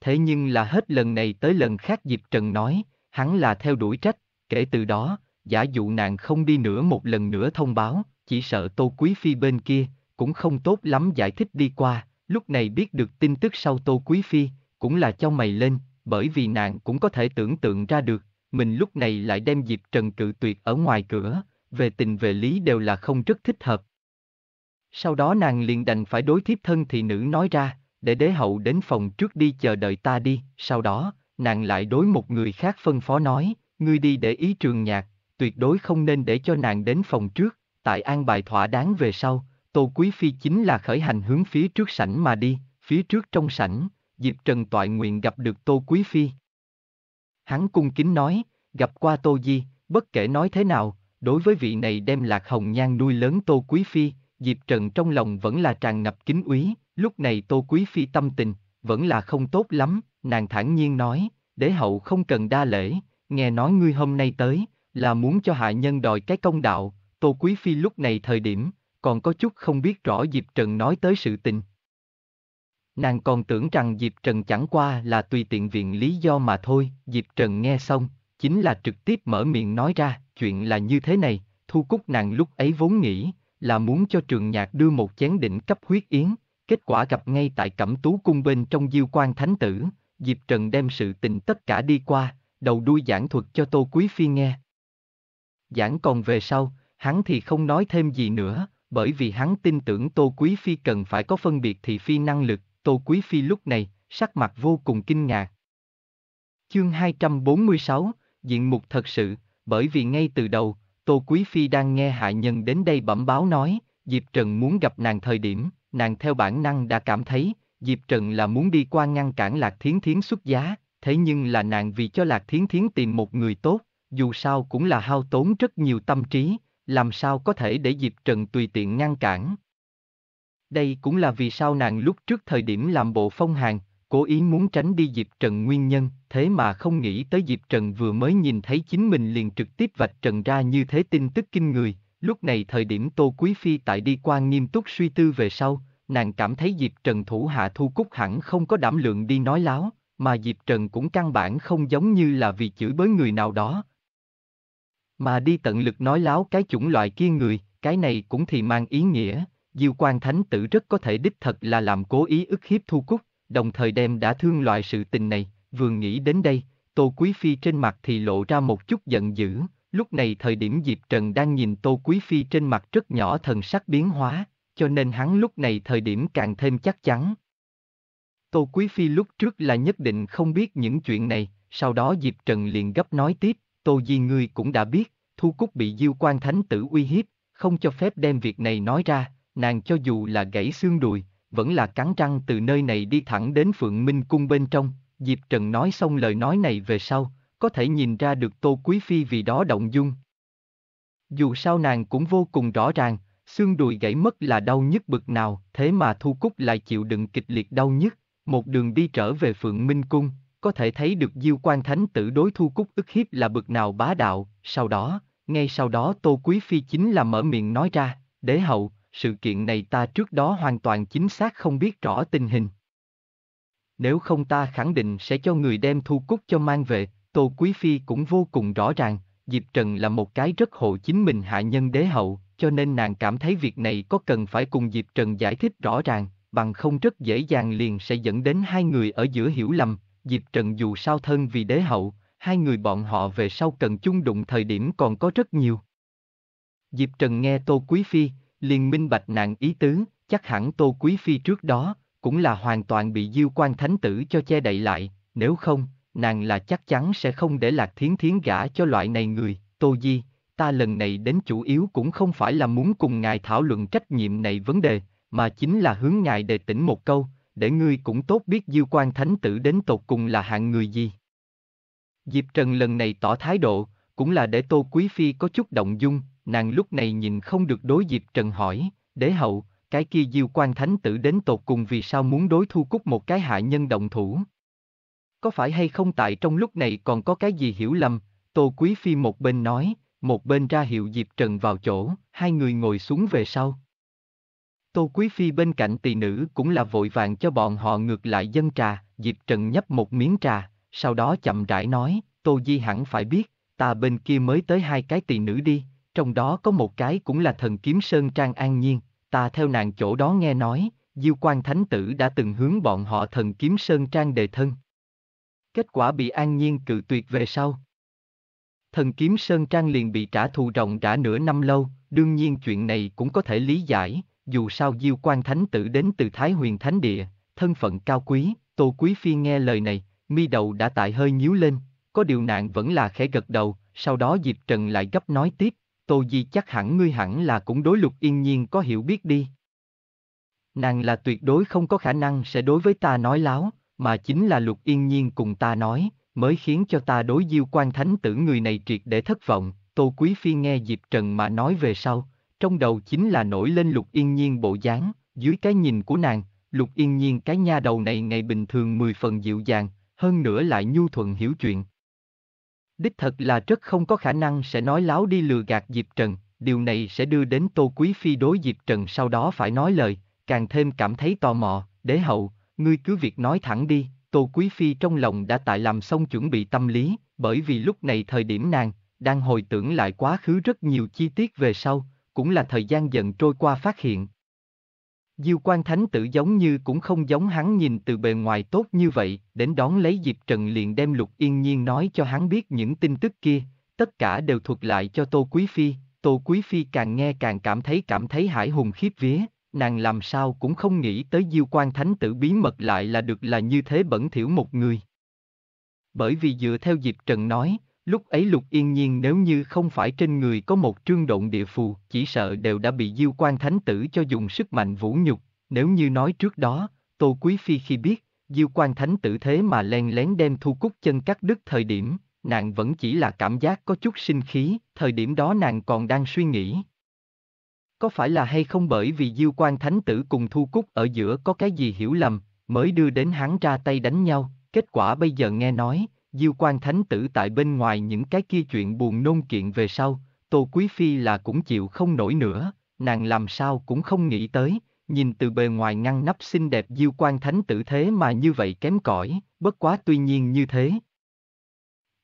Thế nhưng là hết lần này tới lần khác Diệp Trần nói, hắn là theo đuổi trách, kể từ đó, giả dụ nàng không đi nữa một lần nữa thông báo, chỉ sợ Tô Quý Phi bên kia, cũng không tốt lắm giải thích đi qua, lúc này biết được tin tức sau Tô Quý Phi, cũng là cho mày lên, bởi vì nàng cũng có thể tưởng tượng ra được, mình lúc này lại đem Diệp Trần cự tuyệt ở ngoài cửa, về tình về lý đều là không rất thích hợp, sau đó nàng liền đành phải đối thiếp thân thị nữ nói ra, để đế hậu đến phòng trước đi chờ đợi ta đi, sau đó, nàng lại đối một người khác phân phó nói, ngươi đi để ý trường nhạc, tuyệt đối không nên để cho nàng đến phòng trước, tại an bài thỏa đáng về sau, Tô Quý Phi chính là khởi hành hướng phía trước sảnh mà đi, phía trước trong sảnh, Diệp Trần toại nguyện gặp được Tô Quý Phi. Hắn cung kính nói, gặp qua Tô Di, bất kể nói thế nào, đối với vị này đem lạc hồng nhan nuôi lớn Tô Quý Phi, Diệp Trần trong lòng vẫn là tràn ngập kính úy, lúc này Tô Quý Phi tâm tình, vẫn là không tốt lắm, nàng thản nhiên nói, đế hậu không cần đa lễ, nghe nói ngươi hôm nay tới, là muốn cho hạ nhân đòi cái công đạo, Tô Quý Phi lúc này thời điểm, còn có chút không biết rõ Diệp Trần nói tới sự tình. Nàng còn tưởng rằng Diệp Trần chẳng qua là tùy tiện viện lý do mà thôi, Diệp Trần nghe xong, chính là trực tiếp mở miệng nói ra, chuyện là như thế này, thu cúc nàng lúc ấy vốn nghĩ, là muốn cho trường nhạc đưa một chén đỉnh cấp huyết yến, kết quả gặp ngay tại Cẩm Tú Cung bên trong Diêu Quan Thánh Tử, Diệp Trần đem sự tình tất cả đi qua, đầu đuôi giảng thuật cho Tô Quý Phi nghe. Giảng còn về sau, hắn thì không nói thêm gì nữa, bởi vì hắn tin tưởng Tô Quý Phi cần phải có phân biệt thị phi năng lực, Tô Quý Phi lúc này, sắc mặt vô cùng kinh ngạc. Chương 246, Diện mục thật sự, bởi vì ngay từ đầu, Tô Quý Phi đang nghe hạ nhân đến đây bẩm báo nói, Diệp Trần muốn gặp nàng thời điểm, nàng theo bản năng đã cảm thấy, Diệp Trần là muốn đi qua ngăn cản Lạc Thiến Thiến xuất giá, thế nhưng là nàng vì cho Lạc Thiến Thiến tìm một người tốt, dù sao cũng là hao tốn rất nhiều tâm trí, làm sao có thể để Diệp Trần tùy tiện ngăn cản. Đây cũng là vì sao nàng lúc trước thời điểm làm bộ phong hàng, cố ý muốn tránh đi Diệp Trần nguyên nhân, thế mà không nghĩ tới Diệp Trần vừa mới nhìn thấy chính mình liền trực tiếp vạch trần ra như thế tin tức kinh người, lúc này thời điểm Tô Quý Phi tại đi qua nghiêm túc suy tư về sau, nàng cảm thấy Diệp Trần thủ hạ thu cúc hẳn không có đảm lượng đi nói láo, mà Diệp Trần cũng căn bản không giống như là vì chửi bới người nào đó. Mà đi tận lực nói láo cái chủng loại kia người, cái này cũng thì mang ý nghĩa, Diêu Quan Thánh Tử rất có thể đích thật là làm cố ý ức hiếp thu cúc đồng thời đem đã thương loại sự tình này, vừa nghĩ đến đây, Tô Quý Phi trên mặt thì lộ ra một chút giận dữ, lúc này thời điểm Diệp Trần đang nhìn Tô Quý Phi trên mặt rất nhỏ thần sắc biến hóa, cho nên hắn lúc này thời điểm càng thêm chắc chắn. Tô Quý Phi lúc trước là nhất định không biết những chuyện này, sau đó Diệp Trần liền gấp nói tiếp, Tô Di ngươi cũng đã biết, Thu Cúc bị Diêu Quan Thánh Tử uy hiếp, không cho phép đem việc này nói ra, nàng cho dù là gãy xương đùi, vẫn là cắn răng từ nơi này đi thẳng đến Phượng Minh Cung bên trong, Diệp Trần nói xong lời nói này về sau, có thể nhìn ra được Tô Quý Phi vì đó động dung. Dù sao nàng cũng vô cùng rõ ràng, xương đùi gãy mất là đau nhất bực nào, thế mà Thu Cúc lại chịu đựng kịch liệt đau nhất. một đường đi trở về Phượng Minh Cung, có thể thấy được Diêu Quan Thánh tử đối Thu Cúc ức hiếp là bực nào bá đạo, sau đó, ngay sau đó Tô Quý Phi chính là mở miệng nói ra, đế hậu, sự kiện này ta trước đó hoàn toàn chính xác không biết rõ tình hình. Nếu không ta khẳng định sẽ cho người đem thu cúc cho mang về, Tô Quý Phi cũng vô cùng rõ ràng, Diệp Trần là một cái rất hộ chính mình hạ nhân đế hậu, cho nên nàng cảm thấy việc này có cần phải cùng Diệp Trần giải thích rõ ràng, bằng không rất dễ dàng liền sẽ dẫn đến hai người ở giữa hiểu lầm, Diệp Trần dù sao thân vì đế hậu, hai người bọn họ về sau cần chung đụng thời điểm còn có rất nhiều. Diệp Trần nghe Tô Quý Phi, liền minh bạch nàng ý tứ, chắc hẳn Tô Quý Phi trước đó, cũng là hoàn toàn bị Diêu quan Thánh Tử cho che đậy lại, nếu không, nàng là chắc chắn sẽ không để Lạc Thiến Thiến gả cho loại này người, Tô Di, ta lần này đến chủ yếu cũng không phải là muốn cùng ngài thảo luận trách nhiệm này vấn đề, mà chính là hướng ngài đề tỉnh một câu, để ngươi cũng tốt biết Diêu quan Thánh Tử đến tột cùng là hạng người gì. Diệp Trần lần này tỏ thái độ, cũng là để Tô Quý Phi có chút động dung, nàng lúc này nhìn không được đối diệp trần hỏi, đế hậu, cái kia diêu quan thánh tử đến tột cùng vì sao muốn đối thu cúc một cái hạ nhân động thủ. Có phải hay không tại trong lúc này còn có cái gì hiểu lầm, Tô Quý Phi một bên nói, một bên ra hiệu Diệp Trần vào chỗ, hai người ngồi xuống về sau. Tô Quý Phi bên cạnh tỳ nữ cũng là vội vàng cho bọn họ ngược lại dân trà, Diệp Trần nhấp một miếng trà, sau đó chậm rãi nói, Tô Di hẳn phải biết, ta bên kia mới tới hai cái tỳ nữ đi, trong đó có một cái cũng là thần kiếm Sơn Trang An Nhiên, ta theo nàng chỗ đó nghe nói, Diêu Quan Thánh Tử đã từng hướng bọn họ thần kiếm Sơn Trang đề thân. Kết quả bị An Nhiên cự tuyệt về sau. Thần kiếm Sơn Trang liền bị trả thù rộng đã nửa năm lâu, đương nhiên chuyện này cũng có thể lý giải, dù sao Diêu Quan Thánh Tử đến từ Thái Huyền Thánh Địa, thân phận cao quý, Tô Quý Phi nghe lời này, mi đầu đã tại hơi nhíu lên, có điều nạn vẫn là khẽ gật đầu, sau đó Diệp Trần lại gấp nói tiếp, Tô Di chắc hẳn ngươi hẳn là cũng đối lục yên nhiên có hiểu biết đi. Nàng là tuyệt đối không có khả năng sẽ đối với ta nói láo, mà chính là lục yên nhiên cùng ta nói, mới khiến cho ta đối diêu quan thánh tử người này triệt để thất vọng. Tô Quý Phi nghe Diệp Trần mà nói về sau, trong đầu chính là nổi lên lục yên nhiên bộ dáng, dưới cái nhìn của nàng, lục yên nhiên cái nha đầu này ngày bình thường mười phần dịu dàng, hơn nữa lại nhu thuận hiểu chuyện, Đích thật là rất không có khả năng sẽ nói láo đi lừa gạt Diệp Trần, điều này sẽ đưa đến Tô Quý Phi đối Diệp Trần sau đó phải nói lời, càng thêm cảm thấy tò mò, đế hậu, ngươi cứ việc nói thẳng đi, Tô Quý Phi trong lòng đã tại làm xong chuẩn bị tâm lý, bởi vì lúc này thời điểm nàng, đang hồi tưởng lại quá khứ rất nhiều chi tiết về sau, cũng là thời gian dần trôi qua phát hiện, Diêu Quan Thánh Tử giống như cũng không giống hắn nhìn từ bề ngoài tốt như vậy, đến đón lấy Diệp Trần liền đem Lục Yên Nhiên nói cho hắn biết những tin tức kia, tất cả đều thuật lại cho Tô Quý Phi, Tô Quý Phi càng nghe càng cảm thấy cảm thấy hải hùng khiếp vía, nàng làm sao cũng không nghĩ tới Diêu Quan Thánh Tử bí mật lại là được là như thế bẩn thiểu một người. Bởi vì dựa theo Diệp Trần nói, Lúc ấy Lục Yên Nhiên nếu như không phải trên người có một trương độn địa phù, chỉ sợ đều đã bị Diêu Quan Thánh Tử cho dùng sức mạnh vũ nhục, nếu như nói trước đó, Tô Quý Phi khi biết, Diêu Quan Thánh Tử thế mà len lén đem thu cúc chân cắt đứt thời điểm, nàng vẫn chỉ là cảm giác có chút sinh khí, thời điểm đó nàng còn đang suy nghĩ. Có phải là hay không bởi vì Diêu Quan Thánh Tử cùng thu cúc ở giữa có cái gì hiểu lầm, mới đưa đến hắn ra tay đánh nhau, kết quả bây giờ nghe nói, Diêu quan thánh tử tại bên ngoài những cái kia chuyện buồn nôn kiện về sau, Tô Quý Phi là cũng chịu không nổi nữa, nàng làm sao cũng không nghĩ tới, nhìn từ bề ngoài ngăn nắp xinh đẹp Diêu quan thánh tử thế mà như vậy kém cỏi, bất quá tuy nhiên như thế.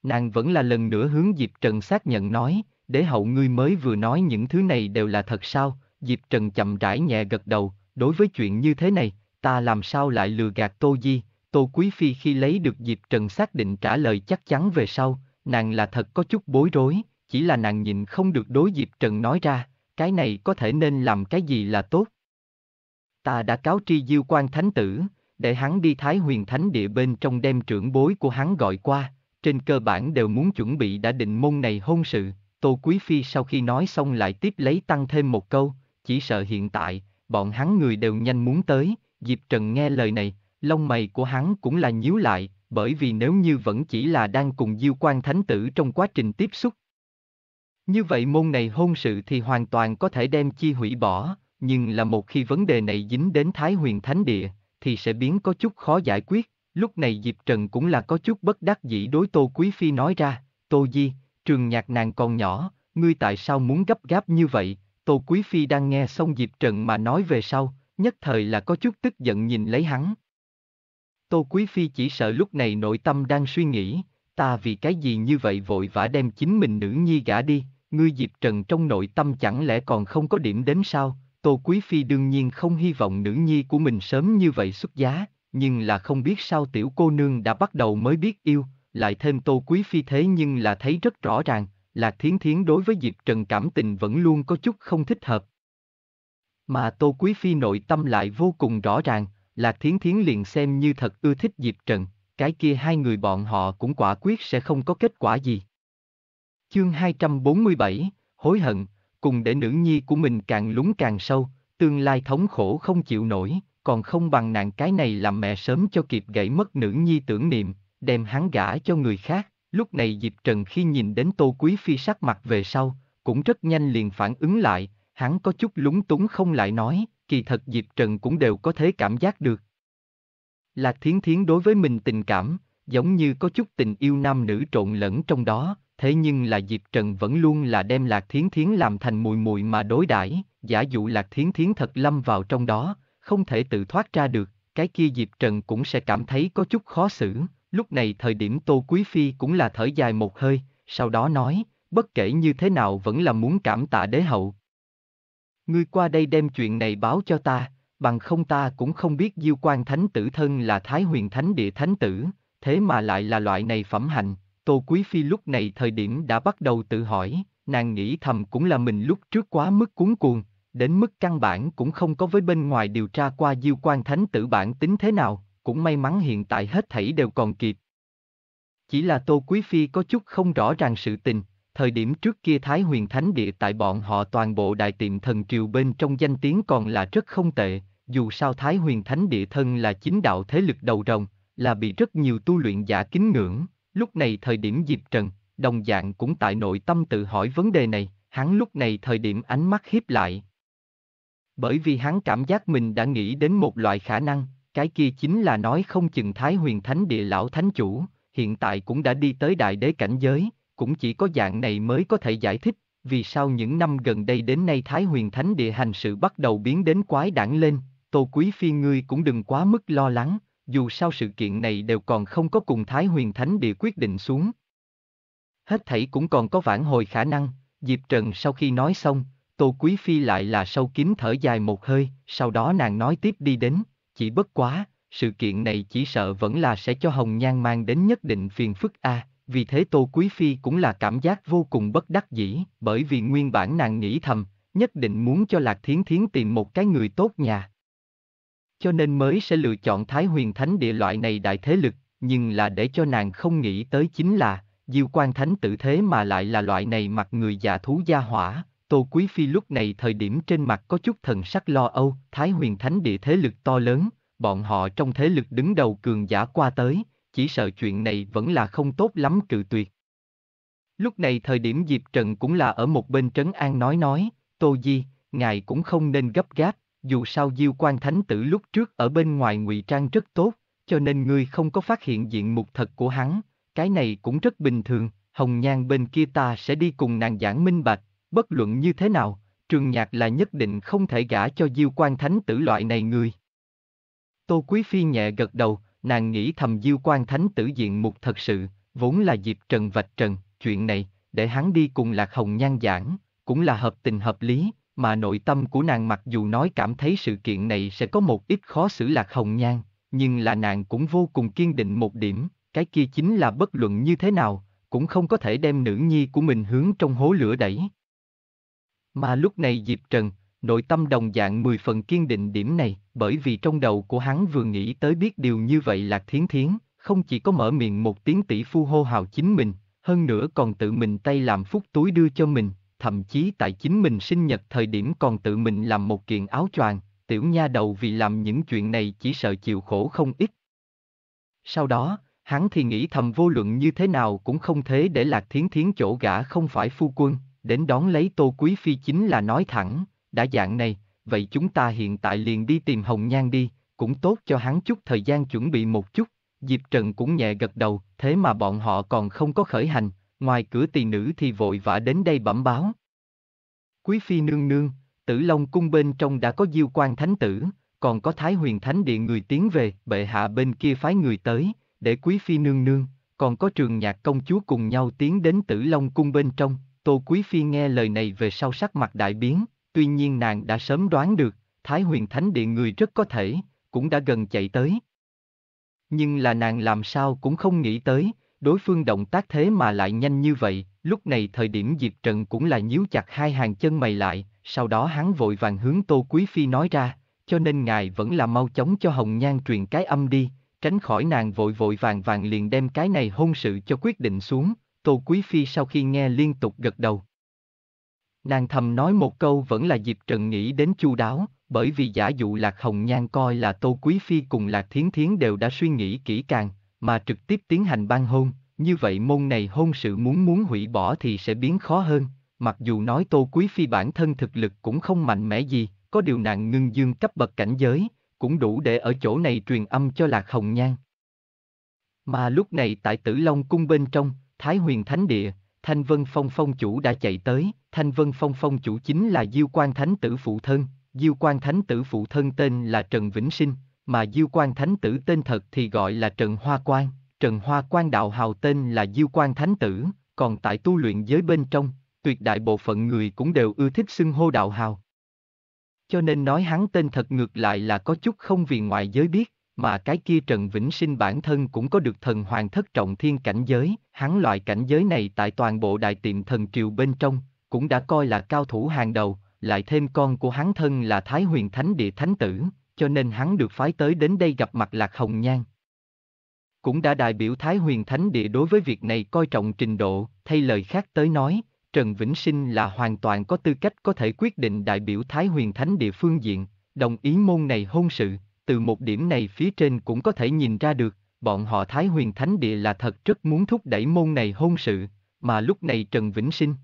Nàng vẫn là lần nữa hướng Diệp Trần xác nhận nói, để hậu ngươi mới vừa nói những thứ này đều là thật sao, Diệp Trần chậm rãi nhẹ gật đầu, đối với chuyện như thế này, ta làm sao lại lừa gạt Tô Di, Tô Quý Phi khi lấy được dịp Trần xác định trả lời chắc chắn về sau, nàng là thật có chút bối rối, chỉ là nàng nhìn không được đối dịp Trần nói ra, cái này có thể nên làm cái gì là tốt. Ta đã cáo tri Diêu quan Thánh Tử, để hắn đi Thái Huyền Thánh Địa bên trong đem trưởng bối của hắn gọi qua, trên cơ bản đều muốn chuẩn bị đã định môn này hôn sự, Tô Quý Phi sau khi nói xong lại tiếp lấy tăng thêm một câu, chỉ sợ hiện tại, bọn hắn người đều nhanh muốn tới, Dịp Trần nghe lời này, lông mày của hắn cũng là nhíu lại, bởi vì nếu như vẫn chỉ là đang cùng Diêu Quan Thánh Tử trong quá trình tiếp xúc. Như vậy môn này hôn sự thì hoàn toàn có thể đem chi hủy bỏ, nhưng là một khi vấn đề này dính đến Thái Huyền Thánh Địa, thì sẽ biến có chút khó giải quyết. Lúc này Diệp Trần cũng là có chút bất đắc dĩ đối Tô Quý Phi nói ra, Tô Di, trường nhạc nàng còn nhỏ, ngươi tại sao muốn gấp gáp như vậy? Tô Quý Phi đang nghe xong Diệp Trần mà nói về sau, nhất thời là có chút tức giận nhìn lấy hắn, Tô Quý Phi chỉ sợ lúc này nội tâm đang suy nghĩ, ta vì cái gì như vậy vội vã đem chính mình nữ nhi gả đi, ngươi Diệp Trần trong nội tâm chẳng lẽ còn không có điểm đến sao? Tô Quý Phi đương nhiên không hy vọng nữ nhi của mình sớm như vậy xuất giá, nhưng là không biết sao tiểu cô nương đã bắt đầu mới biết yêu, lại thêm Tô Quý Phi thế nhưng là thấy rất rõ ràng, Lạc Thiến Thiến đối với Diệp Trần cảm tình vẫn luôn có chút không thích hợp. Mà Tô Quý Phi nội tâm lại vô cùng rõ ràng, Lạc Thiến Thiến liền xem như thật ưa thích Diệp Trần, cái kia hai người bọn họ cũng quả quyết sẽ không có kết quả gì. Chương 247, Hối hận, cùng để nữ nhi của mình càng lúng càng sâu, tương lai thống khổ không chịu nổi, còn không bằng nạn cái này làm mẹ sớm cho kịp gãy mất nữ nhi tưởng niệm, đem hắn gả cho người khác. Lúc này Diệp Trần khi nhìn đến Tô Quý Phi sắc mặt về sau, cũng rất nhanh liền phản ứng lại, hắn có chút lúng túng không lại nói, kỳ thật Diệp Trần cũng đều có thể cảm giác được. Lạc Thiến Thiến đối với mình tình cảm, giống như có chút tình yêu nam nữ trộn lẫn trong đó, thế nhưng là Diệp Trần vẫn luôn là đem Lạc Thiến Thiến làm thành mùi mùi mà đối đãi giả dụ Lạc Thiến Thiến thật lâm vào trong đó, không thể tự thoát ra được, cái kia Diệp Trần cũng sẽ cảm thấy có chút khó xử, lúc này thời điểm Tô Quý Phi cũng là thở dài một hơi, sau đó nói, bất kể như thế nào vẫn là muốn cảm tạ đế hậu, Ngươi qua đây đem chuyện này báo cho ta, bằng không ta cũng không biết Diêu Quan Thánh Tử thân là Thái Huyền Thánh Địa Thánh Tử, thế mà lại là loại này phẩm hạnh. Tô Quý Phi lúc này thời điểm đã bắt đầu tự hỏi, nàng nghĩ thầm cũng là mình lúc trước quá mức cuốn cuồng, đến mức căn bản cũng không có với bên ngoài điều tra qua Diêu Quan Thánh Tử bản tính thế nào, cũng may mắn hiện tại hết thảy đều còn kịp. Chỉ là Tô Quý Phi có chút không rõ ràng sự tình, Thời điểm trước kia Thái huyền thánh địa tại bọn họ toàn bộ đại tiệm thần triều bên trong danh tiếng còn là rất không tệ, dù sao Thái huyền thánh địa thân là chính đạo thế lực đầu rồng, là bị rất nhiều tu luyện giả kính ngưỡng, lúc này thời điểm dịp Trần, đồng dạng cũng tại nội tâm tự hỏi vấn đề này, hắn lúc này thời điểm ánh mắt hiếp lại. Bởi vì hắn cảm giác mình đã nghĩ đến một loại khả năng, cái kia chính là nói không chừng Thái huyền thánh địa lão thánh chủ, hiện tại cũng đã đi tới đại đế cảnh giới, cũng chỉ có dạng này mới có thể giải thích, vì sao những năm gần đây đến nay Thái Huyền Thánh Địa hành sự bắt đầu biến đến quái đản lên, Tô Quý Phi ngươi cũng đừng quá mức lo lắng, dù sao sự kiện này đều còn không có cùng Thái Huyền Thánh Địa quyết định xuống. Hết thảy cũng còn có vãn hồi khả năng, Diệp Trần sau khi nói xong, Tô Quý Phi lại là sâu kín thở dài một hơi, sau đó nàng nói tiếp đi đến, chỉ bất quá, sự kiện này chỉ sợ vẫn là sẽ cho Hồng Nhan mang đến nhất định phiền phức a. À vì thế Tô Quý Phi cũng là cảm giác vô cùng bất đắc dĩ, bởi vì nguyên bản nàng nghĩ thầm, nhất định muốn cho Lạc Thiến Thiến tìm một cái người tốt nhà. Cho nên mới sẽ lựa chọn Thái Huyền Thánh địa loại này đại thế lực, nhưng là để cho nàng không nghĩ tới chính là, Diêu Quan Thánh tử thế mà lại là loại này mặt người già thú gia hỏa, Tô Quý Phi lúc này thời điểm trên mặt có chút thần sắc lo âu, Thái Huyền Thánh địa thế lực to lớn, bọn họ trong thế lực đứng đầu cường giả qua tới, chỉ sợ chuyện này vẫn là không tốt lắm cự tuyệt. Lúc này thời điểm Diệp Trần cũng là ở một bên trấn an nói nói, Tô Di, ngài cũng không nên gấp gáp, dù sao Diêu Quan Thánh Tử lúc trước ở bên ngoài ngụy trang rất tốt, cho nên ngươi không có phát hiện diện mục thật của hắn, cái này cũng rất bình thường, Hồng Nhan bên kia ta sẽ đi cùng nàng giảng minh bạch, bất luận như thế nào, trường nhạc là nhất định không thể gả cho Diêu Quan Thánh Tử loại này người. Tô Quý Phi nhẹ gật đầu, nàng nghĩ thầm diêu quan thánh tử diện mục thật sự, vốn là Diệp Trần vạch trần, chuyện này, để hắn đi cùng Lạc Hồng nhan giảng, cũng là hợp tình hợp lý, mà nội tâm của nàng mặc dù nói cảm thấy sự kiện này sẽ có một ít khó xử Lạc Hồng nhan, nhưng là nàng cũng vô cùng kiên định một điểm, cái kia chính là bất luận như thế nào, cũng không có thể đem nữ nhi của mình hướng trong hố lửa đẩy. Mà lúc này Diệp Trần, nội tâm đồng dạng mười phần kiên định điểm này, bởi vì trong đầu của hắn vừa nghĩ tới biết điều như vậy là Thiến Thiến, không chỉ có mở miệng một tiếng tỷ phu hô hào chính mình, hơn nữa còn tự mình tay làm phúc túi đưa cho mình, thậm chí tại chính mình sinh nhật thời điểm còn tự mình làm một kiện áo choàng, tiểu nha đầu vì làm những chuyện này chỉ sợ chịu khổ không ít. Sau đó, hắn thì nghĩ thầm vô luận như thế nào cũng không thế để Lạc Thiến Thiến chỗ gã không phải phu quân, đến đón lấy Tô Quý Phi chính là nói thẳng, đã dạng này, vậy chúng ta hiện tại liền đi tìm Hồng Nhan đi, cũng tốt cho hắn chút thời gian chuẩn bị một chút. Diệp Trần cũng nhẹ gật đầu, thế mà bọn họ còn không có khởi hành, ngoài cửa tỳ nữ thì vội vã đến đây bẩm báo. Quý phi nương nương, Tử Long cung bên trong đã có Diêu Quan Thánh tử, còn có Thái Huyền Thánh điện người tiến về, bệ hạ bên kia phái người tới, để quý phi nương nương, còn có Trường Nhạc công chúa cùng nhau tiến đến Tử Long cung bên trong. Tô Quý phi nghe lời này về sau sắc mặt đại biến, tuy nhiên nàng đã sớm đoán được, Thái huyền thánh địa người rất có thể, cũng đã gần chạy tới. Nhưng là nàng làm sao cũng không nghĩ tới, đối phương động tác thế mà lại nhanh như vậy, lúc này thời điểm Diệp Trần cũng là nhíu chặt hai hàng chân mày lại, sau đó hắn vội vàng hướng Tô Quý Phi nói ra, cho nên ngài vẫn là mau chóng cho Hồng Nhan truyền cái âm đi, tránh khỏi nàng vội vội vàng vàng liền đem cái này hôn sự cho quyết định xuống, Tô Quý Phi sau khi nghe liên tục gật đầu. Nàng thầm nói một câu vẫn là dịp Trần nghĩ đến chu đáo, bởi vì giả dụ Lạc Hồng Nhan coi là Tô Quý Phi cùng Lạc Thiến Thiến đều đã suy nghĩ kỹ càng, mà trực tiếp tiến hành ban hôn, như vậy môn này hôn sự muốn muốn hủy bỏ thì sẽ biến khó hơn, mặc dù nói Tô Quý Phi bản thân thực lực cũng không mạnh mẽ gì, có điều nàng ngưng dương cấp bậc cảnh giới, cũng đủ để ở chỗ này truyền âm cho Lạc Hồng Nhan. Mà lúc này tại Tử Long Cung bên trong, Thái Huyền Thánh Địa, Thanh Vân Phong Phong Chủ đã chạy tới, Thanh Vân Phong Phong chủ chính là Diêu Quan Thánh Tử Phụ Thân, Diêu Quan Thánh Tử Phụ Thân tên là Trần Vĩnh Sinh, mà Diêu Quan Thánh Tử tên thật thì gọi là Trần Hoa Quan, Trần Hoa Quan đạo hào tên là Diêu Quan Thánh Tử, còn tại tu luyện giới bên trong, tuyệt đại bộ phận người cũng đều ưa thích xưng hô đạo hào. Cho nên nói hắn tên thật ngược lại là có chút không vì ngoại giới biết, mà cái kia Trần Vĩnh Sinh bản thân cũng có được thần hoàng thất trọng thiên cảnh giới, hắn loại cảnh giới này tại toàn bộ đại tiệm thần triều bên trong, cũng đã coi là cao thủ hàng đầu, lại thêm con của hắn thân là Thái Huyền Thánh Địa Thánh Tử, cho nên hắn được phái tới đến đây gặp mặt Lạc Hồng Nhan. Cũng đã đại biểu Thái Huyền Thánh Địa đối với việc này coi trọng trình độ, thay lời khác tới nói, Trần Vĩnh Sinh là hoàn toàn có tư cách có thể quyết định đại biểu Thái Huyền Thánh Địa phương diện, đồng ý môn này hôn sự, từ một điểm này phía trên cũng có thể nhìn ra được, bọn họ Thái Huyền Thánh Địa là thật rất muốn thúc đẩy môn này hôn sự, mà lúc này Trần Vĩnh Sinh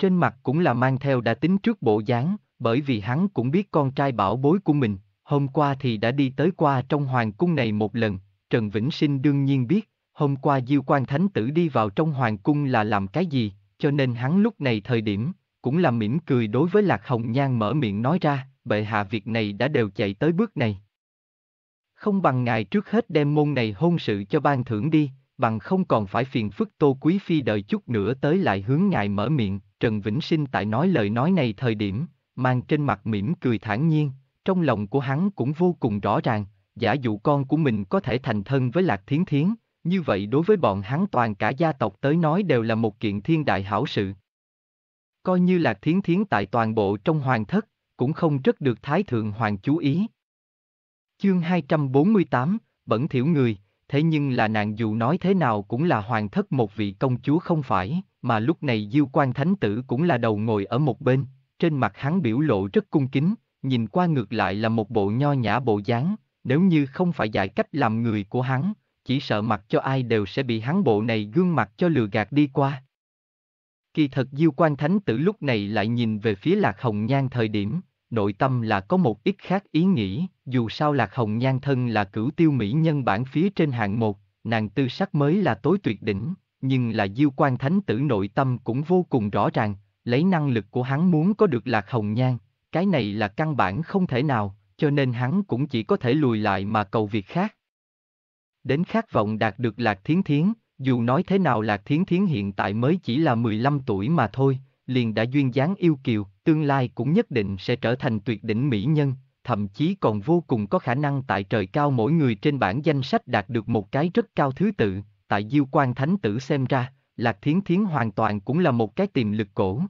trên mặt cũng là mang theo đã tính trước bộ dáng, bởi vì hắn cũng biết con trai bảo bối của mình, hôm qua thì đã đi tới qua trong hoàng cung này một lần, Trần Vĩnh Sinh đương nhiên biết, hôm qua Diêu Quan Thánh Tử đi vào trong hoàng cung là làm cái gì, cho nên hắn lúc này thời điểm, cũng là mỉm cười đối với Lạc Hồng Nhan mở miệng nói ra, bệ hạ việc này đã đều chạy tới bước này. Không bằng ngài trước hết đem môn này hôn sự cho ban thưởng đi, bằng không còn phải phiền phức tô quý phi đợi chút nữa tới lại hướng ngài mở miệng, Trần Vĩnh Sinh tại nói lời nói này thời điểm, mang trên mặt mỉm cười thản nhiên, trong lòng của hắn cũng vô cùng rõ ràng, giả dụ con của mình có thể thành thân với Lạc Thiến Thiến, như vậy đối với bọn hắn toàn cả gia tộc tới nói đều là một kiện thiên đại hảo sự. Coi như Lạc Thiến Thiến tại toàn bộ trong hoàng thất, cũng không rất được Thái Thượng Hoàng chú ý. Chương 248, Bẩn Thiểu Người, thế nhưng là nàng dù nói thế nào cũng là hoàng thất một vị công chúa không phải mà lúc này Diêu Quan Thánh Tử cũng là đầu ngồi ở một bên, trên mặt hắn biểu lộ rất cung kính, nhìn qua ngược lại là một bộ nho nhã bộ dáng, nếu như không phải giải cách làm người của hắn, chỉ sợ mặt cho ai đều sẽ bị hắn bộ này gương mặt cho lừa gạt đi qua. Kỳ thật Diêu Quan Thánh Tử lúc này lại nhìn về phía Lạc Hồng Nhan thời điểm, nội tâm là có một ít khác ý nghĩ, dù sao Lạc Hồng Nhan thân là cửu tiêu mỹ nhân bản phía trên hạng một, nàng tư sắc mới là tối tuyệt đỉnh, nhưng là Diêu Quan Thánh Tử nội tâm cũng vô cùng rõ ràng, lấy năng lực của hắn muốn có được lạc hồng nhan, cái này là căn bản không thể nào, cho nên hắn cũng chỉ có thể lùi lại mà cầu việc khác. Đến khát vọng đạt được lạc thiến thiến, dù nói thế nào lạc thiến thiến hiện tại mới chỉ là 15 tuổi mà thôi, liền đã duyên dáng yêu kiều, tương lai cũng nhất định sẽ trở thành tuyệt đỉnh mỹ nhân, thậm chí còn vô cùng có khả năng tại trời cao mỗi người trên bảng danh sách đạt được một cái rất cao thứ tự, tại Diêu Quan Thánh Tử xem ra, Lạc Thiến Thiến hoàn toàn cũng là một cái tiềm lực cổ.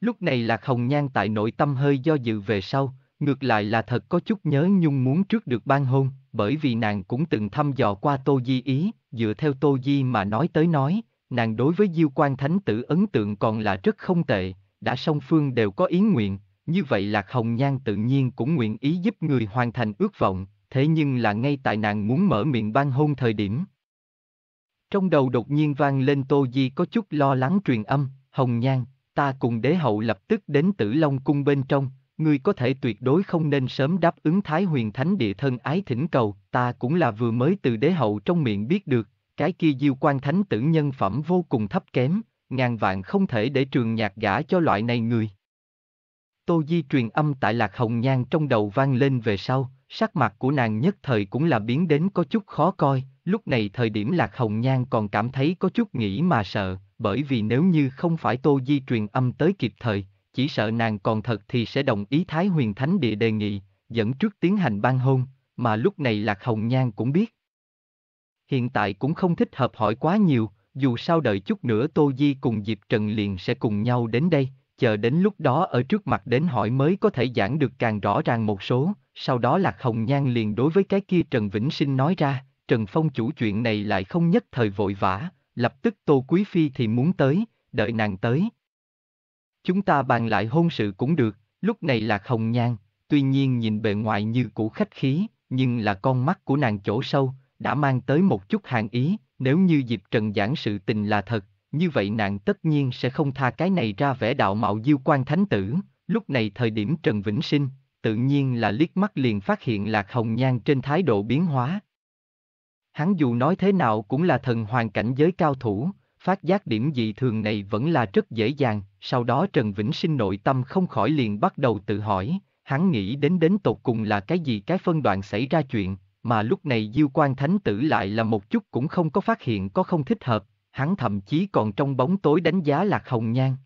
Lúc này Lạc Hồng Nhan tại nội tâm hơi do dự về sau, ngược lại là thật có chút nhớ nhung muốn trước được ban hôn, bởi vì nàng cũng từng thăm dò qua Tô Di ý, dựa theo Tô Di mà nói tới nói, nàng đối với Diêu Quan Thánh Tử ấn tượng còn là rất không tệ, đã song phương đều có ý nguyện, như vậy Lạc Hồng Nhan tự nhiên cũng nguyện ý giúp người hoàn thành ước vọng, thế nhưng là ngay tại nàng muốn mở miệng ban hôn thời điểm, trong đầu đột nhiên vang lên Tô Di có chút lo lắng truyền âm, Hồng Nhan, ta cùng đế hậu lập tức đến tử Long Cung bên trong, ngươi có thể tuyệt đối không nên sớm đáp ứng Thái Huyền Thánh Địa thân ái thỉnh cầu, ta cũng là vừa mới từ đế hậu trong miệng biết được, cái kia diêu quan thánh tử nhân phẩm vô cùng thấp kém, ngàn vạn không thể để trường nhạc gả cho loại này người. Tô Di truyền âm tại Lạc Hồng Nhan trong đầu vang lên về sau, sắc mặt của nàng nhất thời cũng là biến đến có chút khó coi, Lúc này thời điểm Lạc Hồng Nhan còn cảm thấy có chút nghĩ mà sợ, bởi vì nếu như không phải Tô Di truyền âm tới kịp thời, chỉ sợ nàng còn thật thì sẽ đồng ý Thái Huyền Thánh Địa đề nghị, dẫn trước tiến hành ban hôn, mà lúc này Lạc Hồng Nhan cũng biết. Hiện tại cũng không thích hợp hỏi quá nhiều, dù sao đợi chút nữa Tô Di cùng Diệp Trần liền sẽ cùng nhau đến đây, chờ đến lúc đó ở trước mặt đến hỏi mới có thể giảng được càng rõ ràng một số, sau đó Lạc Hồng Nhan liền đối với cái kia Trần Vĩnh Sinh nói ra, Trần Phong chủ chuyện này lại không nhất thời vội vã, lập tức Tô Quý Phi thì muốn tới, đợi nàng tới. Chúng ta bàn lại hôn sự cũng được, lúc này là hồng nhan, tuy nhiên nhìn bề ngoài như cũ khách khí, nhưng là con mắt của nàng chỗ sâu, đã mang tới một chút hàn ý, nếu như dịp Trần giảng sự tình là thật, như vậy nàng tất nhiên sẽ không tha cái này ra vẻ đạo mạo diêu quan thánh tử, lúc này thời điểm Trần Vĩnh Sinh, tự nhiên là liếc mắt liền phát hiện Lạc Hồng Nhan trên thái độ biến hóa, Hắn dù nói thế nào cũng là thần hoàn cảnh giới cao thủ, phát giác điểm dị thường này vẫn là rất dễ dàng, sau đó Trần Vĩnh Sinh nội tâm không khỏi liền bắt đầu tự hỏi, hắn nghĩ đến đến tột cùng là cái gì cái phân đoạn xảy ra chuyện, mà lúc này Diêu Quan Thánh Tử lại là một chút cũng không có phát hiện có không thích hợp, hắn thậm chí còn trong bóng tối đánh giá Lạc Hồng Nhan.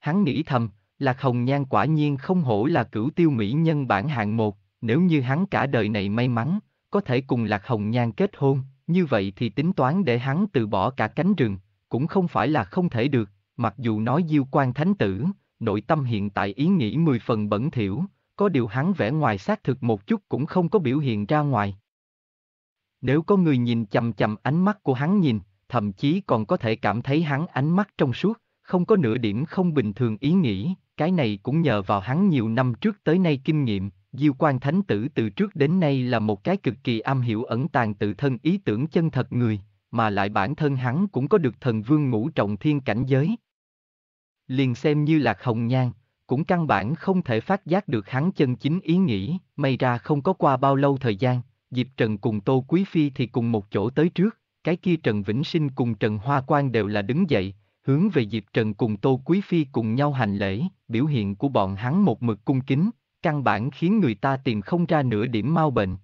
Hắn nghĩ thầm, Lạc Hồng Nhan quả nhiên không hổ là cửu tiêu mỹ nhân bản hạng một, nếu như hắn cả đời này may mắn, có thể cùng Lạc Hồng Nhan kết hôn, như vậy thì tính toán để hắn từ bỏ cả cánh rừng, cũng không phải là không thể được, mặc dù nói Diêu Quan Thánh Tử, nội tâm hiện tại ý nghĩ mười phần bẩn thỉu, có điều hắn vẽ ngoài xác thực một chút cũng không có biểu hiện ra ngoài. Nếu có người nhìn chầm chầm ánh mắt của hắn nhìn, thậm chí còn có thể cảm thấy hắn ánh mắt trong suốt, không có nửa điểm không bình thường ý nghĩ, cái này cũng nhờ vào hắn nhiều năm trước tới nay kinh nghiệm, Diêu Quan Thánh Tử từ trước đến nay là một cái cực kỳ am hiểu ẩn tàng tự thân ý tưởng chân thật người, mà lại bản thân hắn cũng có được thần vương ngũ trọng thiên cảnh giới. Liền xem như là hồng nhan, cũng căn bản không thể phát giác được hắn chân chính ý nghĩ, may ra không có qua bao lâu thời gian, Diệp Trần cùng Tô Quý Phi thì cùng một chỗ tới trước, cái kia Trần Vĩnh Sinh cùng Trần Hoa Quang đều là đứng dậy, hướng về Diệp Trần cùng Tô Quý Phi cùng nhau hành lễ, biểu hiện của bọn hắn một mực cung kính, căn bản khiến người ta tìm không ra nửa điểm mau bệnh.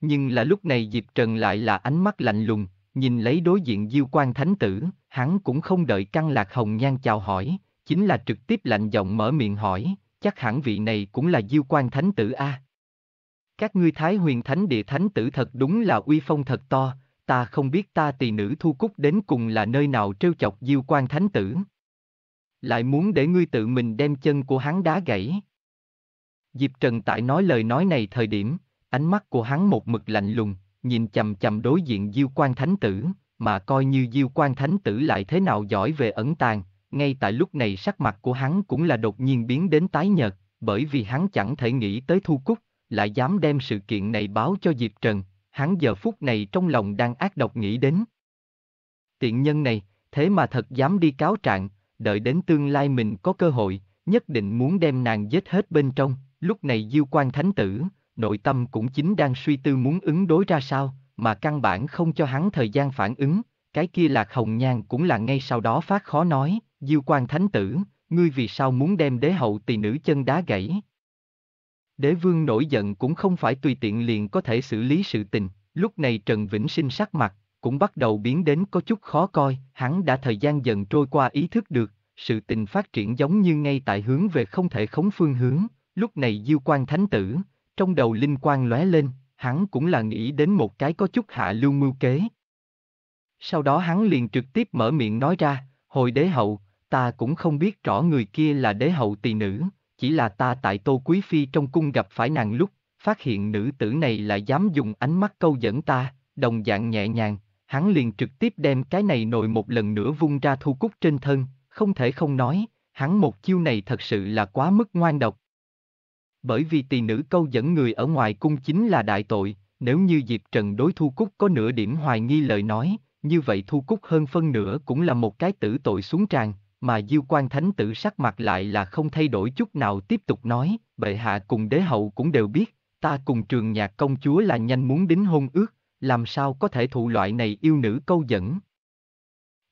Nhưng là lúc này Diệp Trần lại là ánh mắt lạnh lùng, nhìn lấy đối diện Diêu Quan Thánh Tử, hắn cũng không đợi Căn Lạc Hồng Nhan chào hỏi, chính là trực tiếp lạnh giọng mở miệng hỏi, chắc hẳn vị này cũng là Diêu Quan Thánh Tử a. Các ngươi Thái Huyền Thánh Địa Thánh Tử thật đúng là uy phong thật to, ta không biết ta tỳ nữ thu cúc đến cùng là nơi nào trêu chọc Diêu Quan Thánh Tử. Lại muốn để ngươi tự mình đem chân của hắn đá gãy. Diệp Trần Tại nói lời nói này thời điểm, ánh mắt của hắn một mực lạnh lùng, nhìn chầm chầm đối diện Diêu Quan Thánh Tử, mà coi như Diêu Quan Thánh Tử lại thế nào giỏi về ẩn tàng, ngay tại lúc này sắc mặt của hắn cũng là đột nhiên biến đến tái nhợt, bởi vì hắn chẳng thể nghĩ tới Thu Cúc, lại dám đem sự kiện này báo cho Diệp Trần, hắn giờ phút này trong lòng đang ác độc nghĩ đến. Tiện nhân này, thế mà thật dám đi cáo trạng, đợi đến tương lai mình có cơ hội, nhất định muốn đem nàng giết hết bên trong, Lúc này Diêu Quan Thánh Tử, nội tâm cũng chính đang suy tư muốn ứng đối ra sao, mà căn bản không cho hắn thời gian phản ứng, cái kia là hồng nhan cũng là ngay sau đó phát khó nói, Diêu Quan Thánh Tử, ngươi vì sao muốn đem đế hậu tỳ nữ chân đá gãy? Đế vương nổi giận cũng không phải tùy tiện liền có thể xử lý sự tình, lúc này Trần Vĩnh Sinh sắc mặt, cũng bắt đầu biến đến có chút khó coi, hắn đã thời gian dần trôi qua ý thức được, sự tình phát triển giống như ngay tại hướng về không thể khống phương hướng, Lúc này Diêu Quan Thánh Tử, trong đầu linh quang lóe lên, hắn cũng là nghĩ đến một cái có chút hạ lưu mưu kế. Sau đó hắn liền trực tiếp mở miệng nói ra, hồi đế hậu, ta cũng không biết rõ người kia là đế hậu tỳ nữ, chỉ là ta tại Tô Quý Phi trong cung gặp phải nàng lúc, phát hiện nữ tử này là dám dùng ánh mắt câu dẫn ta, đồng dạng nhẹ nhàng, hắn liền trực tiếp đem cái này nội một lần nữa vung ra thu cúc trên thân, không thể không nói, hắn một chiêu này thật sự là quá mức ngoan độc, bởi vì tỳ nữ câu dẫn người ở ngoài cung chính là đại tội, nếu như Diệp Trần đối Thu Cúc có nửa điểm hoài nghi lời nói, như vậy Thu Cúc hơn phân nửa cũng là một cái tử tội xuống tràng mà Diêu Quan Thánh tử sắc mặt lại là không thay đổi chút nào tiếp tục nói, bệ hạ cùng đế hậu cũng đều biết, ta cùng trường nhạc công chúa là nhanh muốn đính hôn ước, làm sao có thể thụ loại này yêu nữ câu dẫn.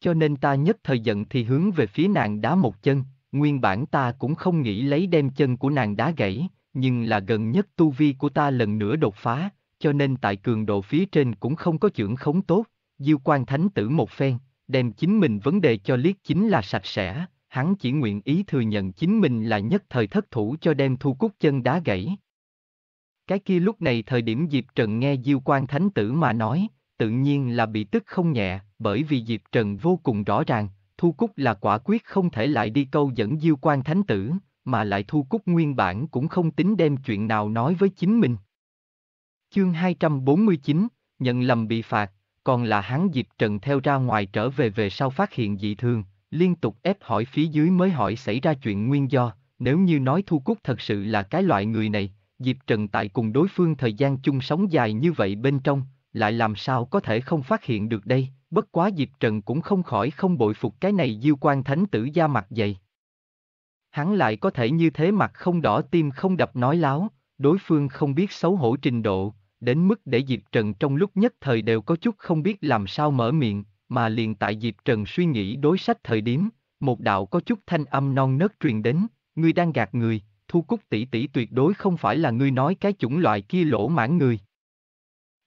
Cho nên ta nhất thời giận thì hướng về phía nàng đá một chân, nguyên bản ta cũng không nghĩ lấy đem chân của nàng đá gãy, nhưng là gần nhất tu vi của ta lần nữa đột phá, cho nên tại cường độ phía trên cũng không có trưởng khống tốt, Diêu Quan Thánh tử một phen, đem chính mình vấn đề cho liếc chính là sạch sẽ, hắn chỉ nguyện ý thừa nhận chính mình là nhất thời thất thủ cho đem thu cúc chân đá gãy. Cái kia lúc này thời điểm Diệp Trần nghe Diêu Quan Thánh tử mà nói, tự nhiên là bị tức không nhẹ, bởi vì Diệp Trần vô cùng rõ ràng, Thu Cúc là quả quyết không thể lại đi câu dẫn Diêu Quan Thánh Tử, mà lại thu cúc nguyên bản cũng không tính đem chuyện nào nói với chính mình. Chương 249, nhận lầm bị phạt, còn là hắn Diệp Trần theo ra ngoài trở về về sau phát hiện dị thường, liên tục ép hỏi phía dưới mới hỏi xảy ra chuyện nguyên do, nếu như nói Thu Cúc thật sự là cái loại người này, Diệp Trần tại cùng đối phương thời gian chung sống dài như vậy bên trong, lại làm sao có thể không phát hiện được đây, bất quá Diệp Trần cũng không khỏi không bội phục cái này diêu quan thánh tử da mặt dày hắn lại có thể như thế mặt không đỏ tim không đập nói láo, đối phương không biết xấu hổ trình độ, đến mức để Diệp Trần trong lúc nhất thời đều có chút không biết làm sao mở miệng, mà liền tại Diệp Trần suy nghĩ đối sách thời điểm, một đạo có chút thanh âm non nớt truyền đến, người đang gạt người, thu cúc tỷ tỷ tuyệt đối không phải là ngươi nói cái chủng loại kia lỗ mãn người.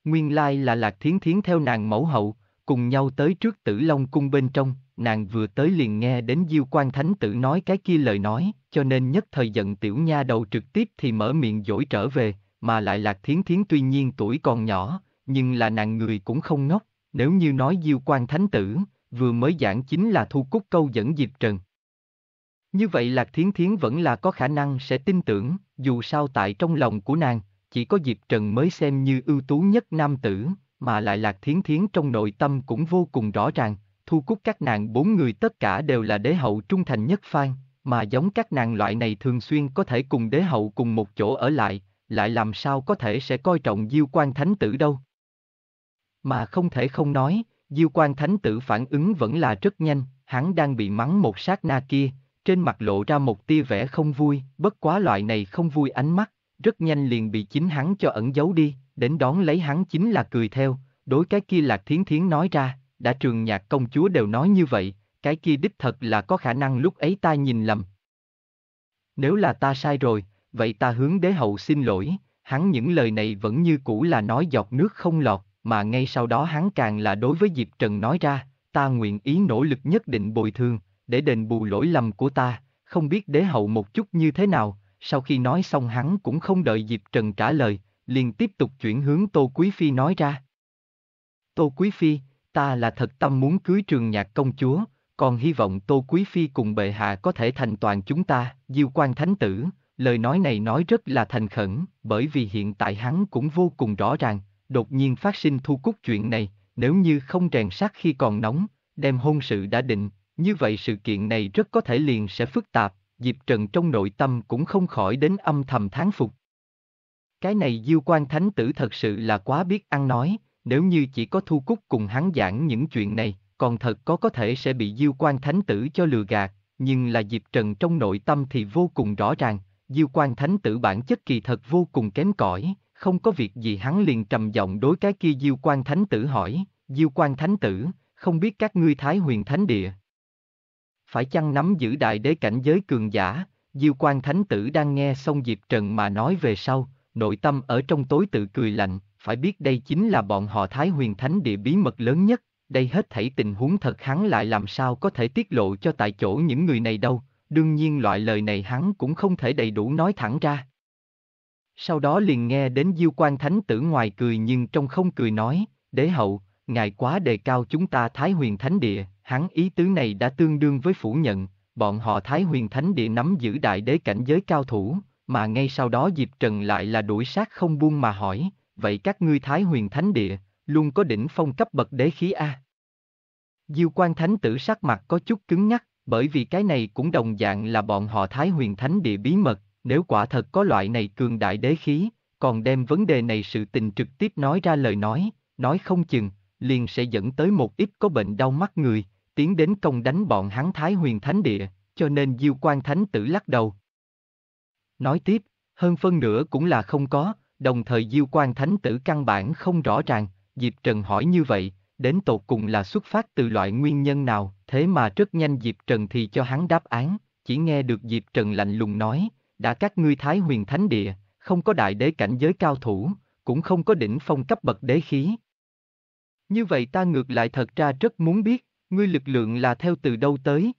Nguyên lai là Lạc Thiến Thiến theo nàng mẫu hậu, cùng nhau tới trước tử Long cung bên trong, nàng vừa tới liền nghe đến Diêu Quan Thánh tử nói cái kia lời nói, cho nên nhất thời giận tiểu nha đầu trực tiếp thì mở miệng dỗi trở về, mà lại Lạc Thiến Thiến tuy nhiên tuổi còn nhỏ, nhưng là nàng người cũng không ngốc, nếu như nói Diêu Quan Thánh tử, vừa mới giảng chính là thu cúc câu dẫn Diệp Trần. Như vậy Lạc Thiến Thiến vẫn là có khả năng sẽ tin tưởng, dù sao tại trong lòng của nàng, chỉ có Diệp Trần mới xem như ưu tú nhất nam tử, mà lại lạc thiến thiến trong nội tâm cũng vô cùng rõ ràng, thu cúc các nàng bốn người tất cả đều là đế hậu trung thành nhất phan, mà giống các nàng loại này thường xuyên có thể cùng đế hậu cùng một chỗ ở lại, lại làm sao có thể sẽ coi trọng diêu quan thánh tử đâu. Mà không thể không nói, diêu quan thánh tử phản ứng vẫn là rất nhanh, hắn đang bị mắng một sát na kia, trên mặt lộ ra một tia vẻ không vui, bất quá loại này không vui ánh mắt, rất nhanh liền bị chính hắn cho ẩn giấu đi, đến đón lấy hắn chính là cười theo, đối cái kia lạc thiến thiến nói ra, đã trường nhạc công chúa đều nói như vậy, cái kia đích thật là có khả năng lúc ấy ta nhìn lầm. Nếu là ta sai rồi, vậy ta hướng đế hậu xin lỗi, hắn những lời này vẫn như cũ là nói giọt nước không lọt, mà ngay sau đó hắn càng là đối với Diệp Trần nói ra, ta nguyện ý nỗ lực nhất định bồi thường, để đền bù lỗi lầm của ta, không biết đế hậu một chút như thế nào, sau khi nói xong hắn cũng không đợi Diệp Trần trả lời, liền tiếp tục chuyển hướng Tô Quý Phi nói ra. Tô Quý Phi, ta là thật tâm muốn cưới trường nhạc công chúa, còn hy vọng Tô Quý Phi cùng bệ hạ có thể thành toàn chúng ta, Diêu quan Thánh Tử, lời nói này nói rất là thành khẩn, bởi vì hiện tại hắn cũng vô cùng rõ ràng, đột nhiên phát sinh thu cúc chuyện này, nếu như không rèn sát khi còn nóng, đem hôn sự đã định, như vậy sự kiện này rất có thể liền sẽ phức tạp, dịp Trần trong nội tâm cũng không khỏi đến âm thầm tháng phục, cái này diêu quan thánh tử thật sự là quá biết ăn nói, nếu như chỉ có thu cúc cùng hắn giảng những chuyện này, còn thật có có thể sẽ bị diêu quan thánh tử cho lừa gạt, nhưng là Diệp Trần trong nội tâm thì vô cùng rõ ràng, diêu quan thánh tử bản chất kỳ thật vô cùng kém cỏi, không có việc gì hắn liền trầm giọng đối cái kia diêu quan thánh tử hỏi, diêu quan thánh tử, không biết các ngươi thái huyền thánh địa. Phải chăng nắm giữ đại đế cảnh giới cường giả, diêu quan thánh tử đang nghe xong Diệp Trần mà nói về sau, nội tâm ở trong tối tự cười lạnh, phải biết đây chính là bọn họ Thái Huyền Thánh địa bí mật lớn nhất, đây hết thảy tình huống thật hắn lại làm sao có thể tiết lộ cho tại chỗ những người này đâu, đương nhiên loại lời này hắn cũng không thể đầy đủ nói thẳng ra. Sau đó liền nghe đến Diêu Quan Thánh tử ngoài cười nhưng trong không cười nói, đế hậu, ngài quá đề cao chúng ta Thái Huyền Thánh địa, hắn ý tứ này đã tương đương với phủ nhận, bọn họ Thái Huyền Thánh địa nắm giữ đại đế cảnh giới cao thủ, mà ngay sau đó Diệp Trần lại là đuổi sát không buông mà hỏi, vậy các ngươi Thái huyền thánh địa, luôn có đỉnh phong cấp bậc đế khí A. Diêu quan thánh tử sắc mặt có chút cứng nhắc, bởi vì cái này cũng đồng dạng là bọn họ Thái huyền thánh địa bí mật, nếu quả thật có loại này cường đại đế khí, còn đem vấn đề này sự tình trực tiếp nói ra lời nói, nói không chừng, liền sẽ dẫn tới một ít có bệnh đau mắt người, tiến đến công đánh bọn hắn Thái huyền thánh địa, cho nên Diêu quan thánh tử lắc đầu, Nói tiếp, hơn phân nửa cũng là không có, đồng thời Diêu Quan Thánh Tử căn bản không rõ ràng, Diệp Trần hỏi như vậy, đến tột cùng là xuất phát từ loại nguyên nhân nào, thế mà rất nhanh Diệp Trần thì cho hắn đáp án, chỉ nghe được Diệp Trần lạnh lùng nói, đã các ngươi Thái huyền thánh địa, không có đại đế cảnh giới cao thủ, cũng không có đỉnh phong cấp bậc đế khí. Như vậy ta ngược lại thật ra rất muốn biết, ngươi lực lượng là theo từ đâu tới.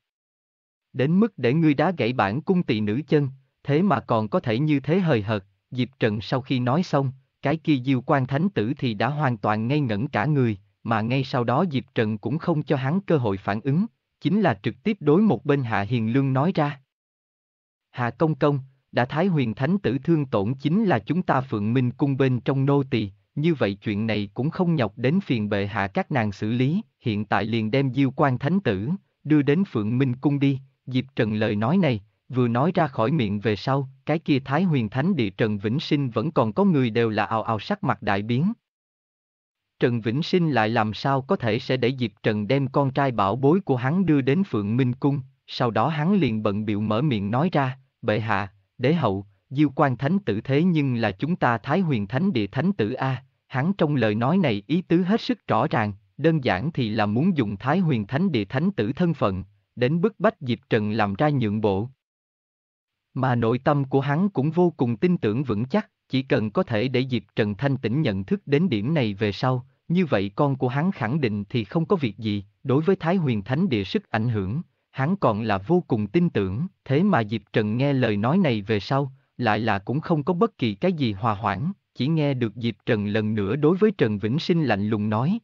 Đến mức để ngươi đá gãy bản cung tỳ nữ chân, thế mà còn có thể như thế hời hợt, Diệp Trần sau khi nói xong, cái kia diêu quan thánh tử thì đã hoàn toàn ngây ngẩn cả người, mà ngay sau đó Diệp Trần cũng không cho hắn cơ hội phản ứng, chính là trực tiếp đối một bên Hạ Hiền Lương nói ra. Hạ Công Công, đã Thái Huyền Thánh tử thương tổn chính là chúng ta Phượng Minh Cung bên trong nô tỳ, như vậy chuyện này cũng không nhọc đến phiền bệ hạ các nàng xử lý, hiện tại liền đem diêu quan thánh tử, đưa đến Phượng Minh Cung đi, Diệp Trần lời nói này, vừa nói ra khỏi miệng về sau, cái kia Thái Huyền Thánh địa Trần Vĩnh Sinh vẫn còn có người đều là ào ào sắc mặt đại biến. Trần Vĩnh Sinh lại làm sao có thể sẽ để Diệp Trần đem con trai bảo bối của hắn đưa đến Phượng Minh Cung, sau đó hắn liền bận biệu mở miệng nói ra, bệ hạ, đế hậu, diêu quan thánh tử thế nhưng là chúng ta Thái Huyền Thánh địa thánh tử A, hắn trong lời nói này ý tứ hết sức rõ ràng, đơn giản thì là muốn dùng Thái Huyền Thánh địa thánh tử thân phận, đến bức bách Diệp Trần làm ra nhượng bộ. Mà nội tâm của hắn cũng vô cùng tin tưởng vững chắc, chỉ cần có thể để Diệp Trần Thanh Tĩnh nhận thức đến điểm này về sau, như vậy con của hắn khẳng định thì không có việc gì, đối với Thái Huyền Thánh Địa sức ảnh hưởng, hắn còn là vô cùng tin tưởng, thế mà Diệp Trần nghe lời nói này về sau, lại là cũng không có bất kỳ cái gì hòa hoãn, chỉ nghe được Diệp Trần lần nữa đối với Trần Vĩnh Sinh lạnh lùng nói.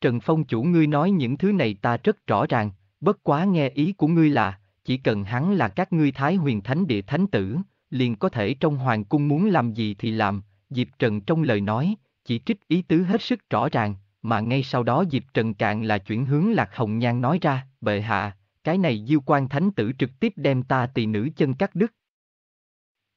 Trần Phong chủ ngươi nói những thứ này ta rất rõ ràng, bất quá nghe ý của ngươi là, chỉ cần hắn là các ngươi thái huyền thánh địa thánh tử, liền có thể trong hoàng cung muốn làm gì thì làm, Diệp Trần trong lời nói, chỉ trích ý tứ hết sức rõ ràng, mà ngay sau đó Diệp Trần cạn là chuyển hướng Lạc Hồng Nhan nói ra, bệ hạ, cái này diêu quan thánh tử trực tiếp đem ta tỳ nữ chân cắt đứt.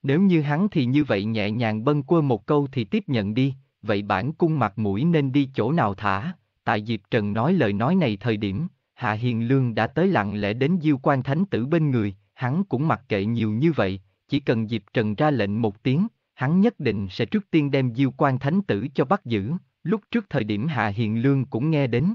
Nếu như hắn thì như vậy nhẹ nhàng bâng quơ một câu thì tiếp nhận đi, vậy bản cung mặt mũi nên đi chỗ nào thả, tại Diệp Trần nói lời nói này thời điểm, Hạ Hiền Lương đã tới lặng lẽ đến Diêu Quan Thánh Tử bên người, hắn cũng mặc kệ nhiều như vậy, chỉ cần Diệp Trần ra lệnh một tiếng, hắn nhất định sẽ trước tiên đem Diêu Quan Thánh Tử cho bắt giữ, lúc trước thời điểm Hạ Hiền Lương cũng nghe đến.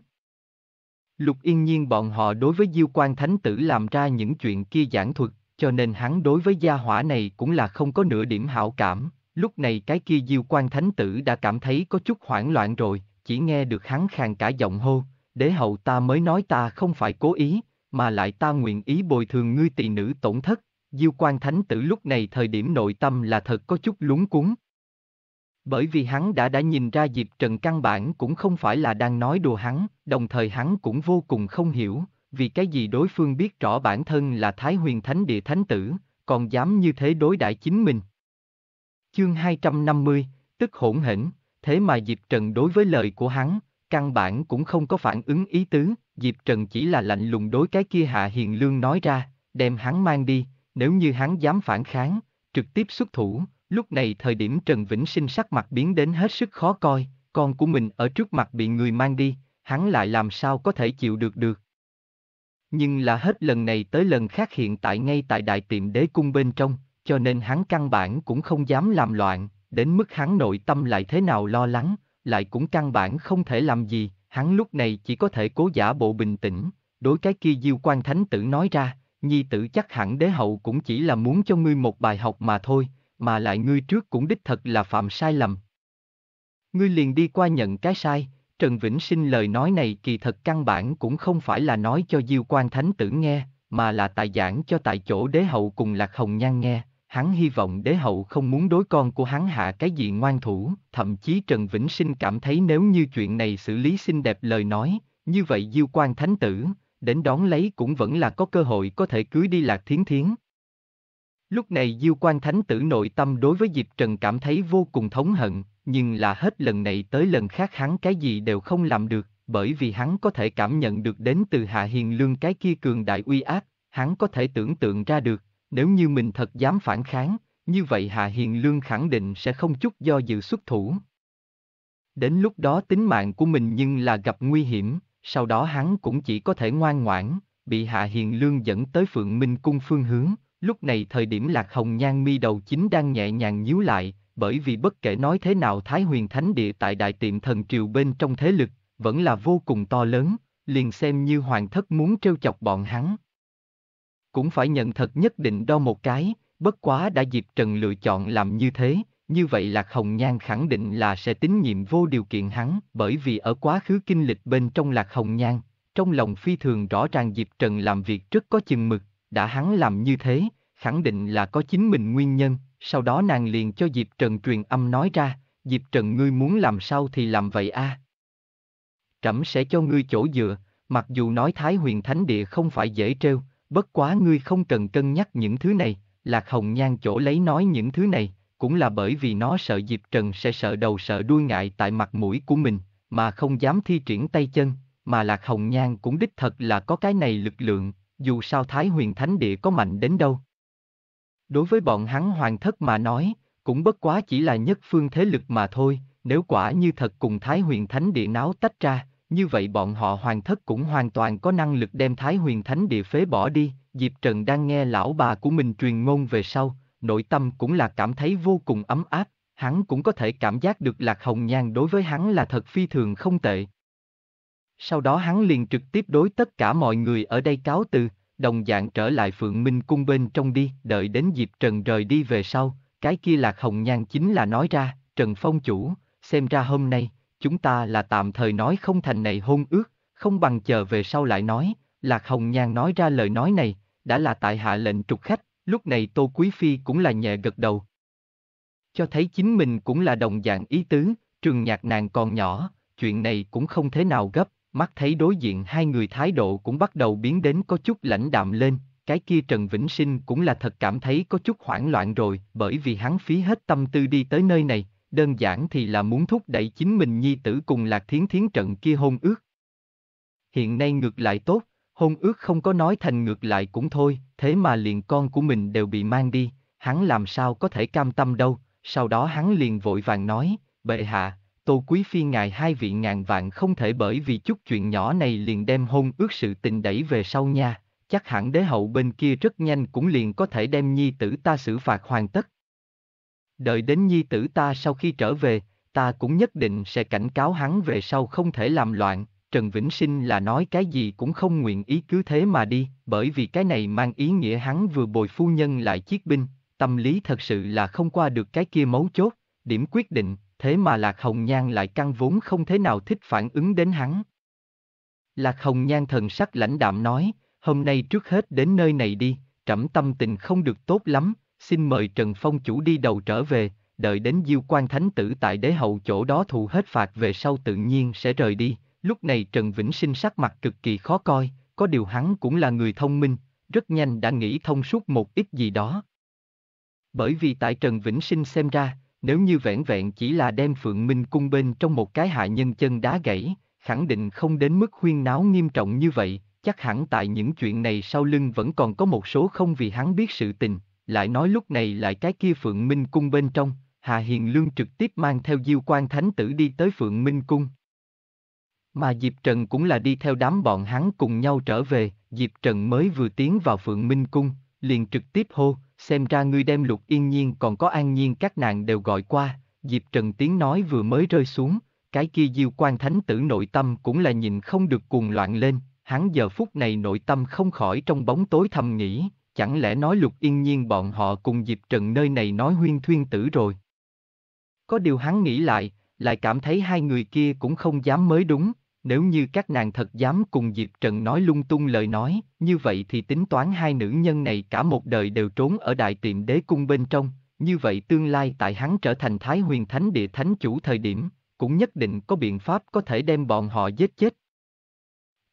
Lục Yên Nhiên bọn họ đối với Diêu Quan Thánh Tử làm ra những chuyện kia giảng thuật, cho nên hắn đối với gia hỏa này cũng là không có nửa điểm hảo cảm, lúc này cái kia Diêu Quan Thánh Tử đã cảm thấy có chút hoảng loạn rồi, chỉ nghe được hắn khàn cả giọng hô, đế hậu ta mới nói ta không phải cố ý, mà lại ta nguyện ý bồi thường ngươi tỷ nữ tổn thất, Diêu Quan Thánh Tử lúc này thời điểm nội tâm là thật có chút lúng cuốn. Bởi vì hắn đã đã nhìn ra Diệp Trần căn bản cũng không phải là đang nói đùa hắn, đồng thời hắn cũng vô cùng không hiểu, vì cái gì đối phương biết rõ bản thân là Thái Huyền Thánh Địa Thánh Tử, còn dám như thế đối đãi chính mình. Chương 250, tức hỗn hỉnh, thế mà Diệp Trần đối với lời của hắn, căn bản cũng không có phản ứng ý tứ, Diệp Trần chỉ là lạnh lùng đối cái kia Hạ Hiền Lương nói ra, đem hắn mang đi, nếu như hắn dám phản kháng, trực tiếp xuất thủ, lúc này thời điểm Trần Vĩnh Sinh sắc mặt biến đến hết sức khó coi, con của mình ở trước mặt bị người mang đi, hắn lại làm sao có thể chịu được được. Nhưng là hết lần này tới lần khác hiện tại ngay tại đại tiệm đế cung bên trong, cho nên hắn căn bản cũng không dám làm loạn, đến mức hắn nội tâm lại thế nào lo lắng, lại cũng căn bản không thể làm gì, hắn lúc này chỉ có thể cố giả bộ bình tĩnh, đối cái kia diêu quan thánh tử nói ra, nhi tử chắc hẳn đế hậu cũng chỉ là muốn cho ngươi một bài học mà thôi, mà lại ngươi trước cũng đích thật là phạm sai lầm. Ngươi liền đi qua nhận cái sai, Trần Vĩnh Sinh lời nói này kỳ thật căn bản cũng không phải là nói cho diêu quan thánh tử nghe, mà là tại giảng cho tại chỗ đế hậu cùng lạc hồng nhan nghe, hắn hy vọng đế hậu không muốn đối con của hắn hạ cái gì ngoan thủ, thậm chí Trần Vĩnh Sinh cảm thấy nếu như chuyện này xử lý xinh đẹp lời nói, như vậy diêu quan thánh tử, đến đón lấy cũng vẫn là có cơ hội có thể cưới đi lạc thiến thiến. Lúc này diêu quan thánh tử nội tâm đối với Diệp Trần cảm thấy vô cùng thống hận, nhưng là hết lần này tới lần khác hắn cái gì đều không làm được, bởi vì hắn có thể cảm nhận được đến từ Hạ Hiền Lương cái kia cường đại uy áp, hắn có thể tưởng tượng ra được, nếu như mình thật dám phản kháng, như vậy Hạ Hiền Lương khẳng định sẽ không chút do dự xuất thủ. Đến lúc đó tính mạng của mình nhưng là gặp nguy hiểm, sau đó hắn cũng chỉ có thể ngoan ngoãn, bị Hạ Hiền Lương dẫn tới Phượng Minh Cung phương hướng, lúc này thời điểm Lạc Hồng Nhan mi đầu chính đang nhẹ nhàng nhíu lại, bởi vì bất kể nói thế nào Thái Huyền Thánh Địa tại Đại Tiệm Thần Triều bên trong thế lực, vẫn là vô cùng to lớn, liền xem như Hoàng Thất muốn trêu chọc bọn hắn, cũng phải nhận thật nhất định đo một cái, bất quá đã Diệp Trần lựa chọn làm như thế, như vậy Lạc Hồng Nhan khẳng định là sẽ tín nhiệm vô điều kiện hắn, bởi vì ở quá khứ kinh lịch bên trong Lạc Hồng Nhan, trong lòng phi thường rõ ràng Diệp Trần làm việc rất có chừng mực, đã hắn làm như thế, khẳng định là có chính mình nguyên nhân, sau đó nàng liền cho Diệp Trần truyền âm nói ra, Diệp Trần ngươi muốn làm sao thì làm vậy a. À? Trẫm sẽ cho ngươi chỗ dựa, mặc dù nói Thái huyền thánh địa không phải dễ trêu, Bất quá ngươi không cần cân nhắc những thứ này, Lạc Hồng Nhan chỗ lấy nói những thứ này, cũng là bởi vì nó sợ Diệp Trần sẽ sợ đầu sợ đuôi ngại tại mặt mũi của mình, mà không dám thi triển tay chân, mà Lạc Hồng Nhan cũng đích thật là có cái này lực lượng, dù sao Thái huyền thánh địa có mạnh đến đâu. Đối với bọn hắn hoàng thất mà nói, cũng bất quá chỉ là nhất phương thế lực mà thôi, nếu quả như thật cùng Thái huyền thánh địa náo tách ra, như vậy bọn họ hoàng thất cũng hoàn toàn có năng lực đem Thái huyền thánh địa phế bỏ đi, Diệp Trần đang nghe lão bà của mình truyền ngôn về sau, nội tâm cũng là cảm thấy vô cùng ấm áp, hắn cũng có thể cảm giác được Lạc Hồng Nhan đối với hắn là thật phi thường không tệ. Sau đó hắn liền trực tiếp đối tất cả mọi người ở đây cáo từ, đồng dạng trở lại Phượng Minh cung bên trong đi, đợi đến Diệp Trần rời đi về sau, cái kia Lạc Hồng Nhan chính là nói ra, Trần Phong chủ, xem ra hôm nay, chúng ta là tạm thời nói không thành này hôn ước, không bằng chờ về sau lại nói, Lạc Hồng Nhan nói ra lời nói này, đã là tại hạ lệnh trục khách, lúc này Tô Quý Phi cũng là nhẹ gật đầu. Cho thấy chính mình cũng là đồng dạng ý tứ, trường nhạc nàng còn nhỏ, chuyện này cũng không thế nào gấp, mắt thấy đối diện hai người thái độ cũng bắt đầu biến đến có chút lãnh đạm lên, cái kia Trần Vĩnh Sinh cũng là thật cảm thấy có chút hoảng loạn rồi, bởi vì hắn phí hết tâm tư đi tới nơi này, đơn giản thì là muốn thúc đẩy chính mình nhi tử cùng lạc thiến thiến trận kia hôn ước. Hiện nay ngược lại tốt, hôn ước không có nói thành ngược lại cũng thôi, thế mà liền con của mình đều bị mang đi, hắn làm sao có thể cam tâm đâu, sau đó hắn liền vội vàng nói, bệ hạ, tô quý phi ngài hai vị ngàn vạn không thể bởi vì chút chuyện nhỏ này liền đem hôn ước sự tình đẩy về sau nha, chắc hẳn đế hậu bên kia rất nhanh cũng liền có thể đem nhi tử ta xử phạt hoàn tất đợi đến nhi tử ta sau khi trở về, ta cũng nhất định sẽ cảnh cáo hắn về sau không thể làm loạn. Trần Vĩnh Sinh là nói cái gì cũng không nguyện ý cứ thế mà đi, bởi vì cái này mang ý nghĩa hắn vừa bồi phu nhân lại chiếc binh, tâm lý thật sự là không qua được cái kia mấu chốt, điểm quyết định, thế mà Lạc Hồng Nhan lại căng vốn không thế nào thích phản ứng đến hắn. Lạc Hồng Nhan thần sắc lãnh đạm nói, hôm nay trước hết đến nơi này đi, trẫm tâm tình không được tốt lắm, xin mời Trần Phong chủ đi đầu trở về, đợi đến Diêu Quan Thánh Tử tại đế hậu chỗ đó thù hết phạt về sau tự nhiên sẽ rời đi. Lúc này Trần Vĩnh Sinh sắc mặt cực kỳ khó coi, có điều hắn cũng là người thông minh, rất nhanh đã nghĩ thông suốt một ít gì đó. Bởi vì tại Trần Vĩnh Sinh xem ra, nếu như vẻn vẹn chỉ là đem Phượng Minh cung bên trong một cái hạ nhân chân đá gãy, khẳng định không đến mức huyên náo nghiêm trọng như vậy, chắc hẳn tại những chuyện này sau lưng vẫn còn có một số không vì hắn biết sự tình, lại nói lúc này lại cái kia Phượng Minh Cung bên trong, Hà Hiền Lương trực tiếp mang theo Diêu Quan Thánh Tử đi tới Phượng Minh Cung. Mà Diệp Trần cũng là đi theo đám bọn hắn cùng nhau trở về, Diệp Trần mới vừa tiến vào Phượng Minh Cung, liền trực tiếp hô, xem ra ngươi đem lục yên nhiên còn có an nhiên các nàng đều gọi qua, Diệp Trần tiếng nói vừa mới rơi xuống, cái kia Diêu Quan Thánh Tử nội tâm cũng là nhìn không được cuồng loạn lên, hắn giờ phút này nội tâm không khỏi trong bóng tối thầm nghĩ, Chẳng lẽ nói lục yên nhiên bọn họ cùng Diệp Trần nơi này nói huyên thuyên tử rồi? Có điều hắn nghĩ lại, lại cảm thấy hai người kia cũng không dám mới đúng, nếu như các nàng thật dám cùng Diệp Trần nói lung tung lời nói, như vậy thì tính toán hai nữ nhân này cả một đời đều trốn ở đại tiệm đế cung bên trong, như vậy tương lai tại hắn trở thành Thái huyền thánh địa thánh chủ thời điểm, cũng nhất định có biện pháp có thể đem bọn họ giết chết.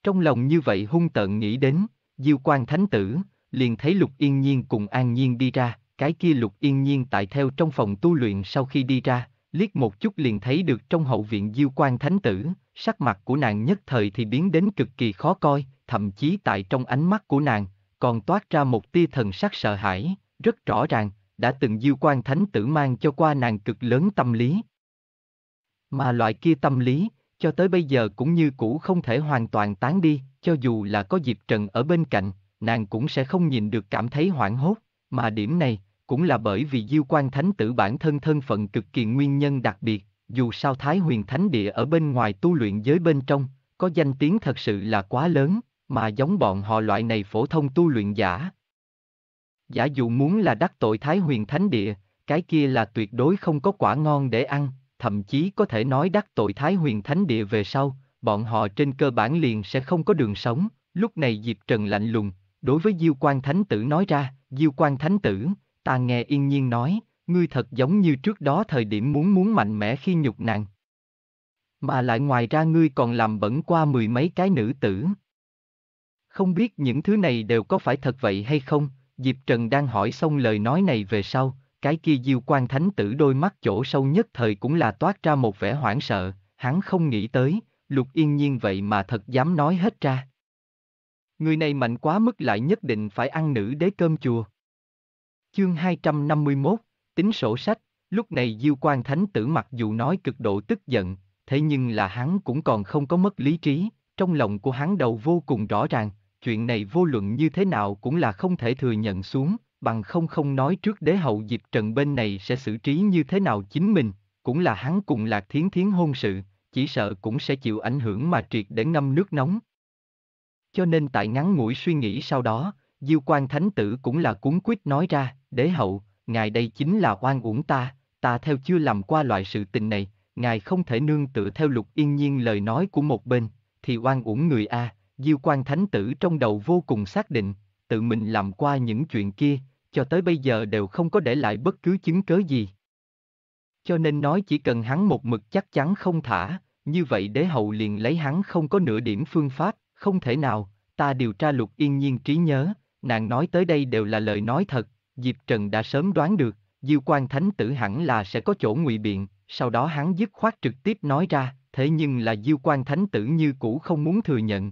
Trong lòng như vậy hung tợn nghĩ đến, Diêu quan thánh tử, liền thấy Lục Yên Nhiên cùng An Nhiên đi ra, cái kia Lục Yên Nhiên tại theo trong phòng tu luyện sau khi đi ra, liếc một chút liền thấy được trong hậu viện Diêu Quan Thánh Tử, sắc mặt của nàng nhất thời thì biến đến cực kỳ khó coi, thậm chí tại trong ánh mắt của nàng, còn toát ra một tia thần sắc sợ hãi, rất rõ ràng, đã từng Diêu Quan Thánh Tử mang cho qua nàng cực lớn tâm lý. Mà loại kia tâm lý, cho tới bây giờ cũng như cũ không thể hoàn toàn tán đi, cho dù là có Diệp Trần ở bên cạnh, nàng cũng sẽ không nhìn được cảm thấy hoảng hốt, mà điểm này, cũng là bởi vì Diêu Quan Thánh Tử bản thân thân phận cực kỳ nguyên nhân đặc biệt, dù sao Thái Huyền Thánh Địa ở bên ngoài tu luyện giới bên trong, có danh tiếng thật sự là quá lớn, mà giống bọn họ loại này phổ thông tu luyện giả. Giả dù muốn là đắc tội Thái Huyền Thánh Địa, cái kia là tuyệt đối không có quả ngon để ăn, thậm chí có thể nói đắc tội Thái Huyền Thánh Địa về sau, bọn họ trên cơ bản liền sẽ không có đường sống, lúc này Diệp Trần lạnh lùng, Đối với Diêu Quan Thánh Tử nói ra, Diêu Quan Thánh Tử, ta nghe yên nhiên nói, ngươi thật giống như trước đó thời điểm muốn muốn mạnh mẽ khi nhục nàng. Mà lại ngoài ra ngươi còn làm bẩn qua mười mấy cái nữ tử. Không biết những thứ này đều có phải thật vậy hay không, Diệp Trần đang hỏi xong lời nói này về sau, cái kia diêu quan thánh tử đôi mắt chỗ sâu nhất thời cũng là toát ra một vẻ hoảng sợ, hắn không nghĩ tới, lục yên nhiên vậy mà thật dám nói hết ra. Người này mạnh quá mức lại nhất định phải ăn nữ đế cơm chùa. Chương 251, tính sổ sách, lúc này Diêu Quan Thánh Tử mặc dù nói cực độ tức giận, thế nhưng là hắn cũng còn không có mất lý trí, trong lòng của hắn đầu vô cùng rõ ràng, chuyện này vô luận như thế nào cũng là không thể thừa nhận xuống, bằng không không nói trước đế hậu dịp Trần bên này sẽ xử trí như thế nào chính mình, cũng là hắn cùng Lạc Thiến Thiến hôn sự, chỉ sợ cũng sẽ chịu ảnh hưởng mà triệt để ngâm nước nóng, cho nên tại ngắn ngủi suy nghĩ sau đó, Diêu Quan Thánh Tử cũng là cuốn quyết nói ra, đế hậu, ngài đây chính là oan uổng ta, ta theo chưa làm qua loại sự tình này, ngài không thể nương tựa theo lục yên nhiên lời nói của một bên, thì oan uổng người A, Diêu Quan Thánh Tử trong đầu vô cùng xác định, tự mình làm qua những chuyện kia, cho tới bây giờ đều không có để lại bất cứ chứng cớ gì. Cho nên nói chỉ cần hắn một mực chắc chắn không thả, như vậy đế hậu liền lấy hắn không có nửa điểm phương pháp, không thể nào, ta điều tra lục yên nhiên trí nhớ, nàng nói tới đây đều là lời nói thật, Diệp Trần đã sớm đoán được, Diêu Quan Thánh Tử hẳn là sẽ có chỗ ngụy biện, sau đó hắn dứt khoát trực tiếp nói ra, thế nhưng là Diêu Quan Thánh Tử như cũ không muốn thừa nhận.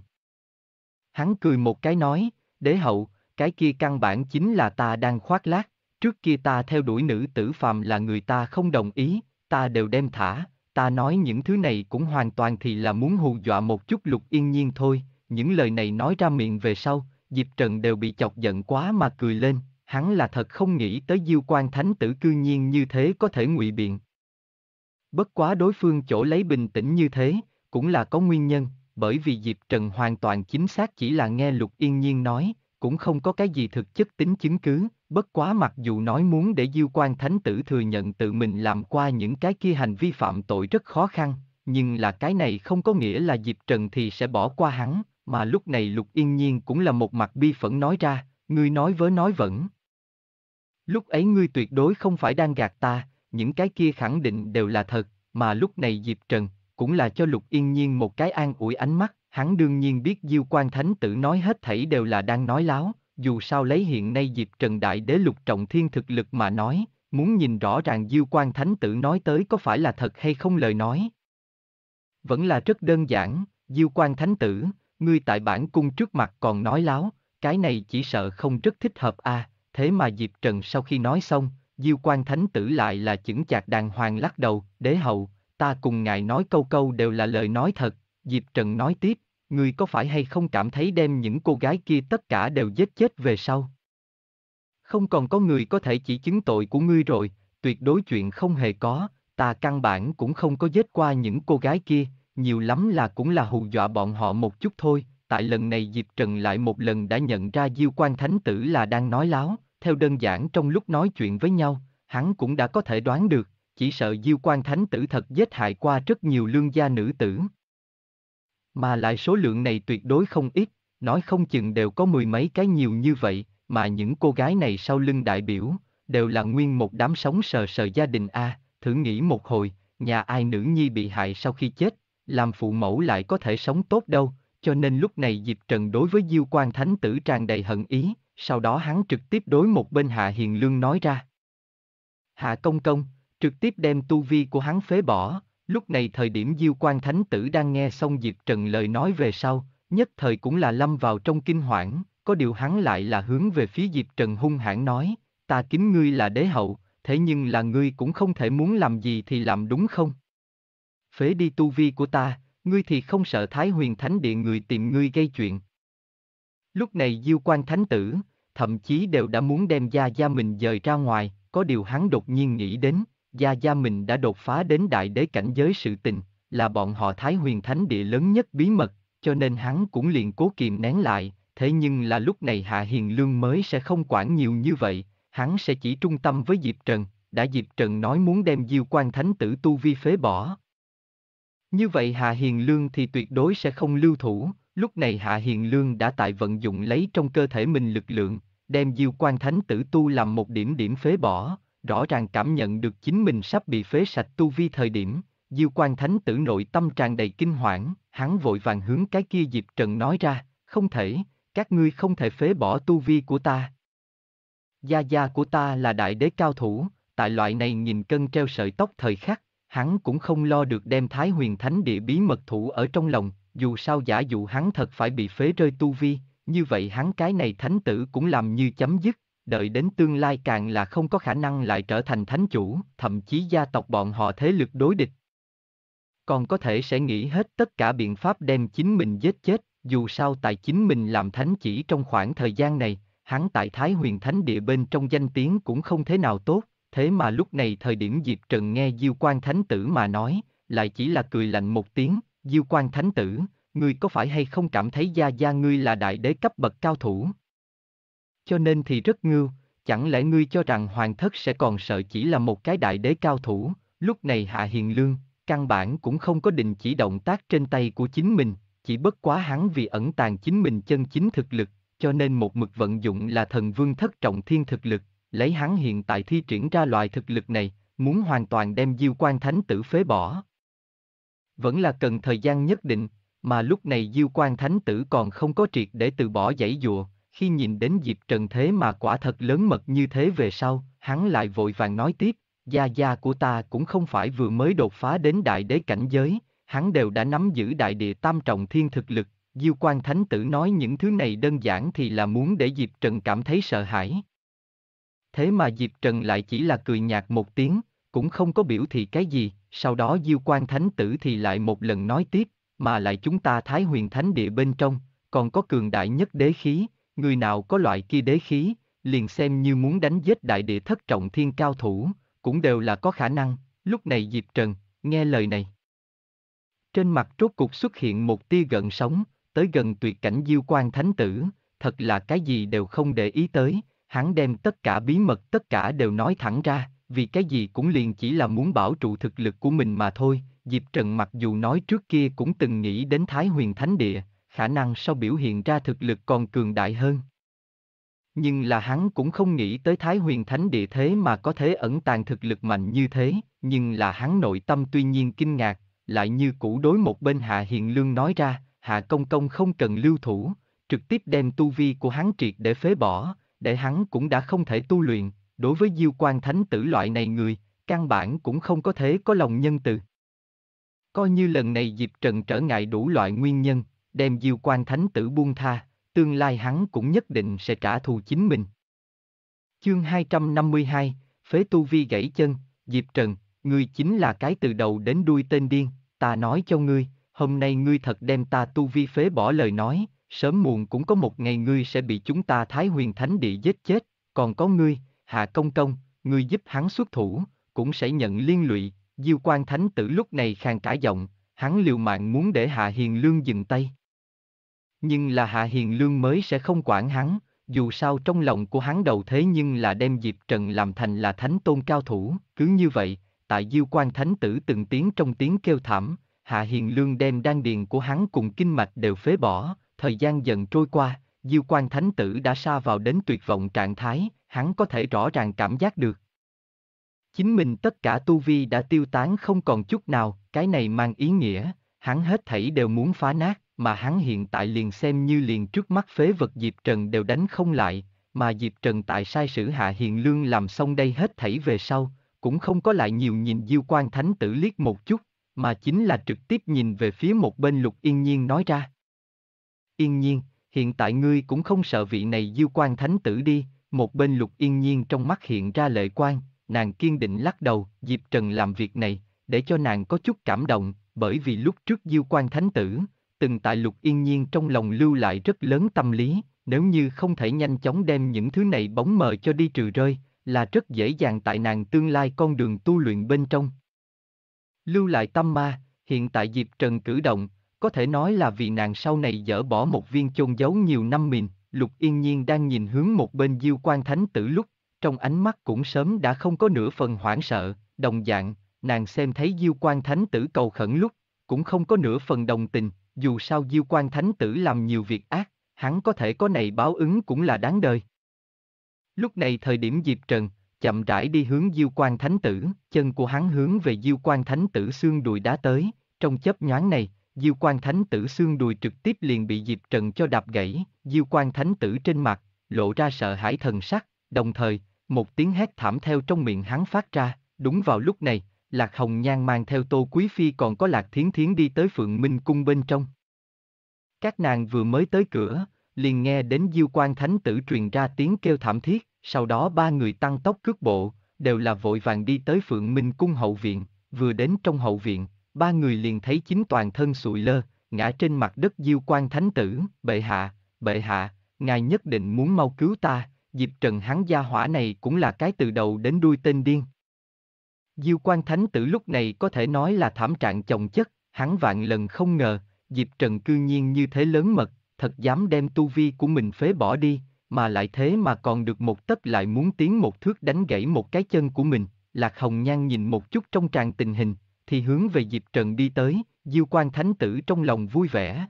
Hắn cười một cái nói, đế hậu, cái kia căn bản chính là ta đang khoác lác, trước kia ta theo đuổi nữ tử phàm là người ta không đồng ý, ta đều đem thả, ta nói những thứ này cũng hoàn toàn thì là muốn hù dọa một chút lục yên nhiên thôi, những lời này nói ra miệng về sau, Diệp Trần đều bị chọc giận quá mà cười lên, hắn là thật không nghĩ tới Diêu Quan Thánh tử cư nhiên như thế có thể ngụy biện. Bất quá đối phương chỗ lấy bình tĩnh như thế, cũng là có nguyên nhân, bởi vì Diệp Trần hoàn toàn chính xác chỉ là nghe Lục Yên Nhiên nói, cũng không có cái gì thực chất tính chứng cứ, bất quá mặc dù nói muốn để Diêu Quan Thánh Tử thừa nhận tự mình làm qua những cái kia hành vi phạm tội rất khó khăn, nhưng là cái này không có nghĩa là Diệp Trần thì sẽ bỏ qua hắn, mà lúc này Lục Yên Nhiên cũng là một mặt bi phẫn nói ra, ngươi nói với nói vẫn. Lúc ấy ngươi tuyệt đối không phải đang gạt ta, những cái kia khẳng định đều là thật, mà lúc này Diệp Trần cũng là cho Lục Yên Nhiên một cái an ủi ánh mắt, hắn đương nhiên biết Diêu Quan Thánh Tử nói hết thảy đều là đang nói láo, dù sao lấy hiện nay Diệp Trần Đại Đế Lục Trọng Thiên thực lực mà nói, muốn nhìn rõ ràng Diêu Quan Thánh Tử nói tới có phải là thật hay không lời nói. Vẫn là rất đơn giản, Diêu Quan Thánh Tử, ngươi tại bản cung trước mặt còn nói láo, cái này chỉ sợ không rất thích hợp a. À. thế mà Diệp Trần sau khi nói xong, Diêu Quan Thánh Tử lại là chững chạc đàng hoàng lắc đầu, đế hậu, ta cùng ngài nói câu câu đều là lời nói thật, Diệp Trần nói tiếp, ngươi có phải hay không cảm thấy đem những cô gái kia tất cả đều giết chết về sau? Không còn có người có thể chỉ chứng tội của ngươi rồi, tuyệt đối chuyện không hề có, ta căn bản cũng không có giết qua những cô gái kia, nhiều lắm là cũng là hù dọa bọn họ một chút thôi, tại lần này Diệp Trần lại một lần đã nhận ra Diêu Quan Thánh Tử là đang nói láo, theo đơn giản trong lúc nói chuyện với nhau, hắn cũng đã có thể đoán được, chỉ sợ Diêu Quan Thánh Tử thật giết hại qua rất nhiều lương gia nữ tử. Mà lại số lượng này tuyệt đối không ít, nói không chừng đều có mười mấy cái nhiều như vậy, mà những cô gái này sau lưng đại biểu, đều là nguyên một đám sống sờ sờ gia đình A, thử nghĩ một hồi, nhà ai nữ nhi bị hại sau khi chết, làm phụ mẫu lại có thể sống tốt đâu, cho nên lúc này Diệp Trần đối với Diêu Quan Thánh Tử tràn đầy hận ý, sau đó hắn trực tiếp đối một bên Hạ Hiền Lương nói ra. Hạ Công Công, trực tiếp đem tu vi của hắn phế bỏ, lúc này thời điểm Diêu Quan Thánh Tử đang nghe xong Diệp Trần lời nói về sau, nhất thời cũng là lâm vào trong kinh hoảng, có điều hắn lại là hướng về phía Diệp Trần hung hãn nói, ta kính ngươi là đế hậu, thế nhưng là ngươi cũng không thể muốn làm gì thì làm đúng không? phế đi tu vi của ta, ngươi thì không sợ Thái Huyền Thánh Địa người tìm ngươi gây chuyện. Lúc này Diêu Quan Thánh Tử, thậm chí đều đã muốn đem Gia Gia mình dời ra ngoài, có điều hắn đột nhiên nghĩ đến, Gia Gia mình đã đột phá đến đại đế cảnh giới sự tình, là bọn họ Thái Huyền Thánh Địa lớn nhất bí mật, cho nên hắn cũng liền cố kìm nén lại, thế nhưng là lúc này Hạ Hiền Lương mới sẽ không quản nhiều như vậy, hắn sẽ chỉ trung tâm với Diệp Trần, đã Diệp Trần nói muốn đem Diêu Quan Thánh Tử tu vi phế bỏ, như vậy Hạ Hiền Lương thì tuyệt đối sẽ không lưu thủ, lúc này Hạ Hiền Lương đã tại vận dụng lấy trong cơ thể mình lực lượng, đem Diêu Quan Thánh tử tu làm một điểm điểm phế bỏ, rõ ràng cảm nhận được chính mình sắp bị phế sạch tu vi thời điểm, Diêu Quan Thánh tử nội tâm tràn đầy kinh hoảng, hắn vội vàng hướng cái kia Diệp Trần nói ra, không thể, các ngươi không thể phế bỏ tu vi của ta. Gia gia của ta là đại đế cao thủ, tại loại này nhìn cân treo sợi tóc thời khắc, hắn cũng không lo được đem Thái Huyền Thánh Địa bí mật thủ ở trong lòng, dù sao giả dụ hắn thật phải bị phế rơi tu vi, như vậy hắn cái này thánh tử cũng làm như chấm dứt, đợi đến tương lai càng là không có khả năng lại trở thành thánh chủ, thậm chí gia tộc bọn họ thế lực đối địch. Còn có thể sẽ nghĩ hết tất cả biện pháp đem chính mình giết chết, dù sao tại chính mình làm thánh chỉ trong khoảng thời gian này, hắn tại Thái Huyền Thánh Địa bên trong danh tiếng cũng không thế nào tốt, Thế mà lúc này thời điểm Diệp Trần nghe Diêu Quan Thánh Tử mà nói, lại chỉ là cười lạnh một tiếng, Diêu Quan Thánh Tử, ngươi có phải hay không cảm thấy gia gia ngươi là đại đế cấp bậc cao thủ? Cho nên thì rất ngưu, chẳng lẽ ngươi cho rằng hoàng thất sẽ còn sợ chỉ là một cái đại đế cao thủ, lúc này Hạ Hiền Lương, căn bản cũng không có định chỉ động tác trên tay của chính mình, chỉ bất quá hắn vì ẩn tàng chính mình chân chính thực lực, cho nên một mực vận dụng là thần vương thất trọng thiên thực lực, lấy hắn hiện tại thi triển ra loại thực lực này, muốn hoàn toàn đem Diêu Quan Thánh tử phế bỏ. Vẫn là cần thời gian nhất định, mà lúc này Diêu Quan Thánh tử còn không có triệt để từ bỏ giãy dụa, khi nhìn đến Diệp Trần thế mà quả thật lớn mật như thế về sau, hắn lại vội vàng nói tiếp, gia gia của ta cũng không phải vừa mới đột phá đến đại đế cảnh giới, hắn đều đã nắm giữ đại địa tam trọng thiên thực lực, Diêu Quan Thánh Tử nói những thứ này đơn giản thì là muốn để Diệp Trần cảm thấy sợ hãi thế mà Diệp Trần lại chỉ là cười nhạt một tiếng, cũng không có biểu thị cái gì, sau đó Diêu Quan Thánh Tử thì lại một lần nói tiếp, mà lại chúng ta Thái Huyền Thánh Địa bên trong, còn có cường đại nhất đế khí, người nào có loại kia đế khí, liền xem như muốn đánh giết đại địa thất trọng thiên cao thủ, cũng đều là có khả năng, lúc này Diệp Trần, nghe lời này. Trên mặt rốt cục xuất hiện một tia gần sóng, tới gần tuyệt cảnh Diêu Quan Thánh Tử, thật là cái gì đều không để ý tới, hắn đem tất cả bí mật tất cả đều nói thẳng ra, vì cái gì cũng liền chỉ là muốn bảo trụ thực lực của mình mà thôi. Diệp Trần mặc dù nói trước kia cũng từng nghĩ đến Thái Huyền Thánh Địa, khả năng sau biểu hiện ra thực lực còn cường đại hơn. Nhưng là hắn cũng không nghĩ tới Thái Huyền Thánh Địa thế mà có thể ẩn tàng thực lực mạnh như thế, nhưng là hắn nội tâm tuy nhiên kinh ngạc, lại như cũ đối một bên Hạ Hiền Lương nói ra, Hạ Công Công không cần lưu thủ, trực tiếp đem tu vi của hắn triệt để phế bỏ, để hắn cũng đã không thể tu luyện, đối với diêu quan thánh tử loại này người, căn bản cũng không có thế có lòng nhân từ. Coi như lần này Diệp Trần trở ngại đủ loại nguyên nhân, đem diêu quan thánh tử buông tha, tương lai hắn cũng nhất định sẽ trả thù chính mình. Chương 252, Phế Tu Vi gãy chân, Diệp Trần, ngươi chính là cái từ đầu đến đuôi tên điên, ta nói cho ngươi, hôm nay ngươi thật đem ta Tu Vi phế bỏ lời nói, sớm muộn cũng có một ngày ngươi sẽ bị chúng ta Thái Huyền Thánh Địa giết chết, còn có ngươi, Hạ Công Công, ngươi giúp hắn xuất thủ, cũng sẽ nhận liên lụy, Diêu Quan Thánh Tử lúc này khàn cả giọng, hắn liều mạng muốn để Hạ Hiền Lương dừng tay. Nhưng là Hạ Hiền Lương mới sẽ không quản hắn, dù sao trong lòng của hắn đầu thế nhưng là đem Diệp Trần làm thành là thánh tôn cao thủ, cứ như vậy, tại Diêu Quan Thánh Tử từng tiếng trong tiếng kêu thảm, Hạ Hiền Lương đem đan điền của hắn cùng kinh mạch đều phế bỏ, thời gian dần trôi qua, Diêu Quan Thánh Tử đã xa vào đến tuyệt vọng trạng thái, hắn có thể rõ ràng cảm giác được. Chính mình tất cả tu vi đã tiêu tán không còn chút nào, cái này mang ý nghĩa, hắn hết thảy đều muốn phá nát, mà hắn hiện tại liền xem như liền trước mắt phế vật Diệp Trần đều đánh không lại, mà Diệp Trần tại sai sử Hạ Hiền Lương làm xong đây hết thảy về sau, cũng không có lại nhiều nhìn Diêu Quan Thánh Tử liếc một chút, mà chính là trực tiếp nhìn về phía một bên Lục Yên Nhiên nói ra. Yên nhiên, hiện tại ngươi cũng không sợ vị này diêu quan thánh tử đi, một bên lục yên nhiên trong mắt hiện ra lệ quan, nàng kiên định lắc đầu, Diệp Trần làm việc này, để cho nàng có chút cảm động, bởi vì lúc trước diêu quan thánh tử, từng tại lục yên nhiên trong lòng lưu lại rất lớn tâm lý, nếu như không thể nhanh chóng đem những thứ này bóng mờ cho đi trừ rơi, là rất dễ dàng tại nàng tương lai con đường tu luyện bên trong. Lưu lại tâm ma, hiện tại Diệp Trần cử động, có thể nói là vì nàng sau này dỡ bỏ một viên chôn giấu nhiều năm mìn, Lục Yên Nhiên đang nhìn hướng một bên Diêu Quan Thánh Tử lúc, trong ánh mắt cũng sớm đã không có nửa phần hoảng sợ, đồng dạng, nàng xem thấy Diêu Quan Thánh Tử cầu khẩn lúc, cũng không có nửa phần đồng tình, dù sao Diêu Quan Thánh Tử làm nhiều việc ác, hắn có thể có này báo ứng cũng là đáng đời. Lúc này thời điểm Diệp Trần, chậm rãi đi hướng Diêu Quan Thánh Tử, chân của hắn hướng về Diêu Quan Thánh Tử xương đùi đá tới, trong chớp nhoáng này, Diêu Quan Thánh Tử xương đùi trực tiếp liền bị Diệp Trần cho đạp gãy, Diêu Quan Thánh Tử trên mặt, lộ ra sợ hãi thần sắc, đồng thời, một tiếng hét thảm theo trong miệng hắn phát ra, đúng vào lúc này, Lạc Hồng Nhan mang theo Tô Quý Phi còn có Lạc Thiến Thiến đi tới Phượng Minh Cung bên trong. Các nàng vừa mới tới cửa, liền nghe đến Diêu Quan Thánh Tử truyền ra tiếng kêu thảm thiết, sau đó ba người tăng tốc cước bộ, đều là vội vàng đi tới Phượng Minh Cung hậu viện, vừa đến trong hậu viện, ba người liền thấy chính toàn thân sụi lơ, ngã trên mặt đất diêu quan thánh tử, bệ hạ, bệ hạ, ngài nhất định muốn mau cứu ta, Diệp Trần hắn gia hỏa này cũng là cái từ đầu đến đuôi tên điên. Diêu quan thánh tử lúc này có thể nói là thảm trạng chồng chất, hắn vạn lần không ngờ, Diệp Trần cư nhiên như thế lớn mật, thật dám đem tu vi của mình phế bỏ đi, mà lại thế mà còn được một tấc lại muốn tiến một thước đánh gãy một cái chân của mình, Lạc Hồng Nhan nhìn một chút trong tràn tình hình, thì hướng về Diệp Trần đi tới, Diêu Quan Thánh Tử trong lòng vui vẻ.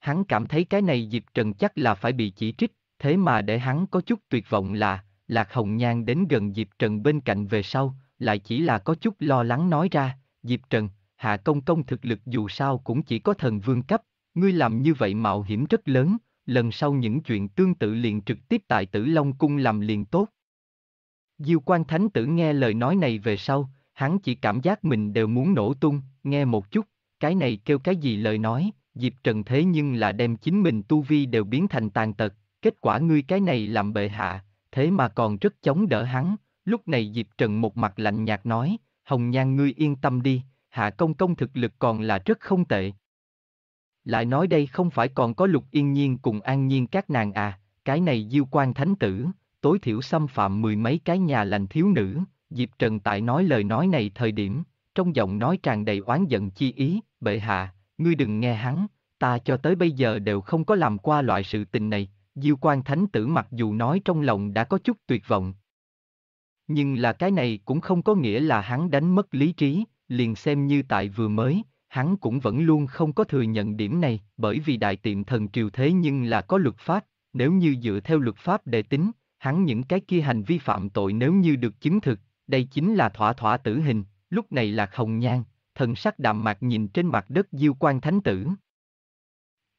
Hắn cảm thấy cái này Diệp Trần chắc là phải bị chỉ trích, thế mà để hắn có chút tuyệt vọng là, Lạc Hồng Nhan đến gần Diệp Trần bên cạnh về sau, lại chỉ là có chút lo lắng nói ra, Diệp Trần, Hạ Công Công thực lực dù sao cũng chỉ có thần vương cấp, ngươi làm như vậy mạo hiểm rất lớn, lần sau những chuyện tương tự liền trực tiếp tại Tử Long Cung làm liền tốt. Diêu Quan Thánh Tử nghe lời nói này về sau, hắn chỉ cảm giác mình đều muốn nổ tung, nghe một chút, cái này kêu cái gì lời nói, Diệp Trần thế nhưng là đem chính mình tu vi đều biến thành tàn tật, kết quả ngươi cái này làm bệ hạ, thế mà còn rất chống đỡ hắn, lúc này Diệp Trần một mặt lạnh nhạt nói, Hồng Nhan ngươi yên tâm đi, hạ công công thực lực còn là rất không tệ. Lại nói đây không phải còn có lục yên nhiên cùng an nhiên các nàng à, cái này diêu quan thánh tử, tối thiểu xâm phạm mười mấy cái nhà lành thiếu nữ, Diệp Trần tại nói lời nói này thời điểm, trong giọng nói tràn đầy oán giận chi ý, bệ hạ, ngươi đừng nghe hắn, ta cho tới bây giờ đều không có làm qua loại sự tình này, Diêu Quan Thánh Tử mặc dù nói trong lòng đã có chút tuyệt vọng. Nhưng là cái này cũng không có nghĩa là hắn đánh mất lý trí, liền xem như tại vừa mới, hắn cũng vẫn luôn không có thừa nhận điểm này, bởi vì đại tiện thần triều thế nhưng là có luật pháp, nếu như dựa theo luật pháp để tính, hắn những cái kia hành vi phạm tội nếu như được chứng thực, đây chính là thỏa thỏa tử hình, lúc này là hồng nhan, thần sắc đạm mạc nhìn trên mặt đất diêu quan thánh tử.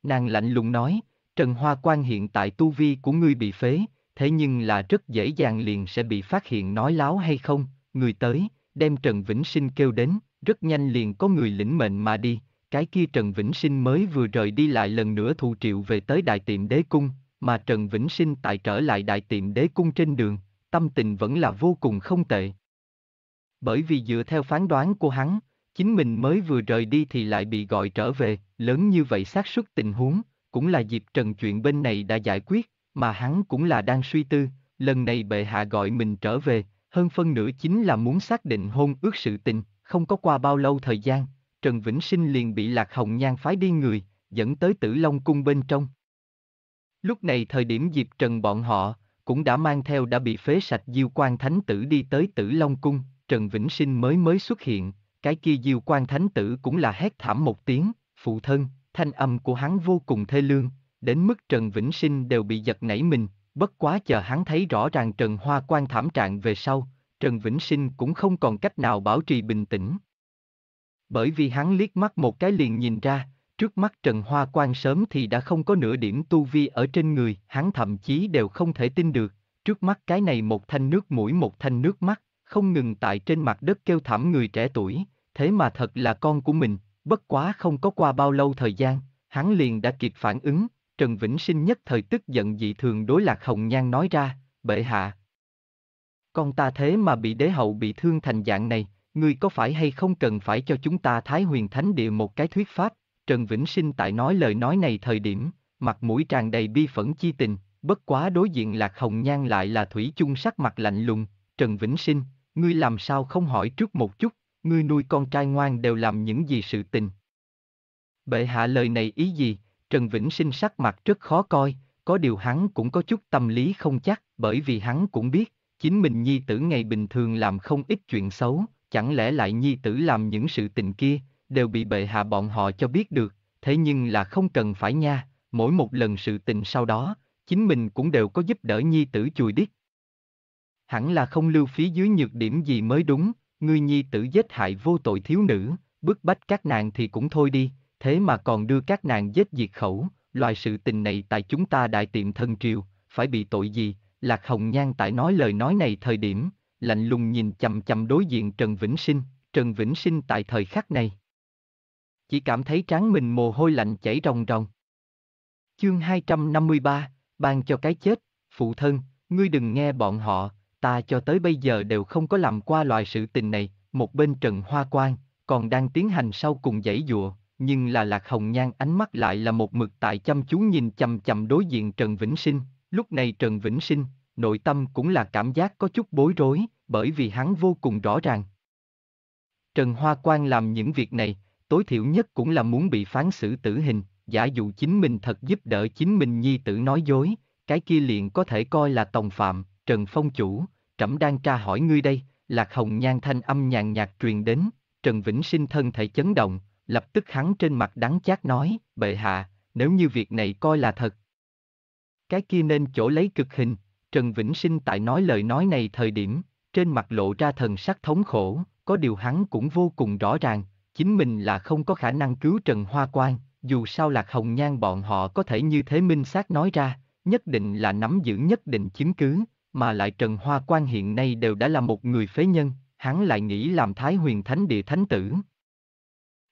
Nàng lạnh lùng nói, Trần Hoa Quan hiện tại tu vi của ngươi bị phế, thế nhưng là rất dễ dàng liền sẽ bị phát hiện nói láo hay không, người tới, đem Trần Vĩnh Sinh kêu đến, rất nhanh liền có người lĩnh mệnh mà đi, cái kia Trần Vĩnh Sinh mới vừa rời đi lại lần nữa thụ triệu về tới đại tiệm đế cung, mà Trần Vĩnh Sinh tại trở lại đại tiệm đế cung trên đường, tâm tình vẫn là vô cùng không tệ. Bởi vì dựa theo phán đoán của hắn, chính mình mới vừa rời đi thì lại bị gọi trở về, lớn như vậy xác suất tình huống, cũng là dịp trần chuyện bên này đã giải quyết, mà hắn cũng là đang suy tư, lần này bệ hạ gọi mình trở về, hơn phân nửa chính là muốn xác định hôn ước sự tình, không có qua bao lâu thời gian, Trần Vĩnh Sinh liền bị Lạc Hồng Nhan phái đi người, dẫn tới Tử Long Cung bên trong. Lúc này thời điểm dịp Trần bọn họ, cũng đã mang theo đã bị phế sạch Diêu Quan Thánh Tử đi tới Tử Long Cung, Trần Vĩnh Sinh mới mới xuất hiện, cái kia Diêu Quan Thánh Tử cũng là hét thảm một tiếng, phụ thân, thanh âm của hắn vô cùng thê lương, đến mức Trần Vĩnh Sinh đều bị giật nảy mình, bất quá chờ hắn thấy rõ ràng Trần Hoa Quan thảm trạng về sau, Trần Vĩnh Sinh cũng không còn cách nào bảo trì bình tĩnh. Bởi vì hắn liếc mắt một cái liền nhìn ra, Trước mắt Trần Hoa Quan sớm thì đã không có nửa điểm tu vi ở trên người, hắn thậm chí đều không thể tin được, trước mắt cái này một thanh nước mũi một thanh nước mắt, không ngừng tại trên mặt đất kêu thảm người trẻ tuổi, thế mà thật là con của mình, bất quá không có qua bao lâu thời gian, hắn liền đã kịp phản ứng, Trần Vĩnh Sinh nhất thời tức giận dị thường đối Lạc Hồng Nhan nói ra, bệ hạ. Con ta thế mà bị đế hậu bị thương thành dạng này, ngươi có phải hay không cần phải cho chúng ta Thái Huyền Thánh Địa một cái thuyết pháp, Trần Vĩnh Sinh tại nói lời nói này thời điểm, mặt mũi tràn đầy bi phẫn chi tình, bất quá đối diện Lạc Hồng Nhan lại là Thủy chung sắc mặt lạnh lùng, Trần Vĩnh Sinh, ngươi làm sao không hỏi trước một chút, ngươi nuôi con trai ngoan đều làm những gì sự tình. Bệ hạ lời này ý gì, Trần Vĩnh Sinh sắc mặt rất khó coi, có điều hắn cũng có chút tâm lý không chắc, bởi vì hắn cũng biết, chính mình nhi tử ngày bình thường làm không ít chuyện xấu, chẳng lẽ lại nhi tử làm những sự tình kia, đều bị bệ hạ bọn họ cho biết được, thế nhưng là không cần phải nha, mỗi một lần sự tình sau đó, chính mình cũng đều có giúp đỡ nhi tử chùi đít. Hẳn là không lưu phí dưới nhược điểm gì mới đúng, người nhi tử giết hại vô tội thiếu nữ, bức bách các nàng thì cũng thôi đi, thế mà còn đưa các nàng giết diệt khẩu, loài sự tình này tại chúng ta đại tiệm thân triều, phải bị tội gì, Lạc Hồng Nhan tại nói lời nói này thời điểm, lạnh lùng nhìn chầm chầm đối diện Trần Vĩnh Sinh, Trần Vĩnh Sinh tại thời khắc này chỉ cảm thấy trán mình mồ hôi lạnh chảy ròng ròng. Chương 253, ban cho cái chết, phụ thân, ngươi đừng nghe bọn họ, ta cho tới bây giờ đều không có làm qua loại sự tình này, một bên Trần Hoa Quang, còn đang tiến hành sau cùng dãy dụa, nhưng là Lạc Hồng Nhan ánh mắt lại là một mực tại chăm chú nhìn chầm chầm đối diện Trần Vĩnh Sinh, lúc này Trần Vĩnh Sinh, nội tâm cũng là cảm giác có chút bối rối, bởi vì hắn vô cùng rõ ràng. Trần Hoa Quang làm những việc này, tối thiểu nhất cũng là muốn bị phán xử tử hình, giả dụ chính mình thật giúp đỡ chính mình nhi tử nói dối, cái kia liền có thể coi là tòng phạm, Trần Phong chủ, trẫm đang tra hỏi ngươi đây, Lạc Hồng Nhan thanh âm nhàn nhạt truyền đến, Trần Vĩnh Sinh thân thể chấn động, lập tức hắn trên mặt đắng chát nói, bệ hạ, nếu như việc này coi là thật. Cái kia nên chỗ lấy cực hình, Trần Vĩnh Sinh tại nói lời nói này thời điểm, trên mặt lộ ra thần sắc thống khổ, có điều hắn cũng vô cùng rõ ràng, chính mình là không có khả năng cứu Trần Hoa Quan, dù sao Lạc Hồng Nhan bọn họ có thể như thế minh xác nói ra, nhất định là nắm giữ nhất định chứng cứ, mà lại Trần Hoa Quan hiện nay đều đã là một người phế nhân, hắn lại nghĩ làm Thái Huyền Thánh Địa Thánh Tử.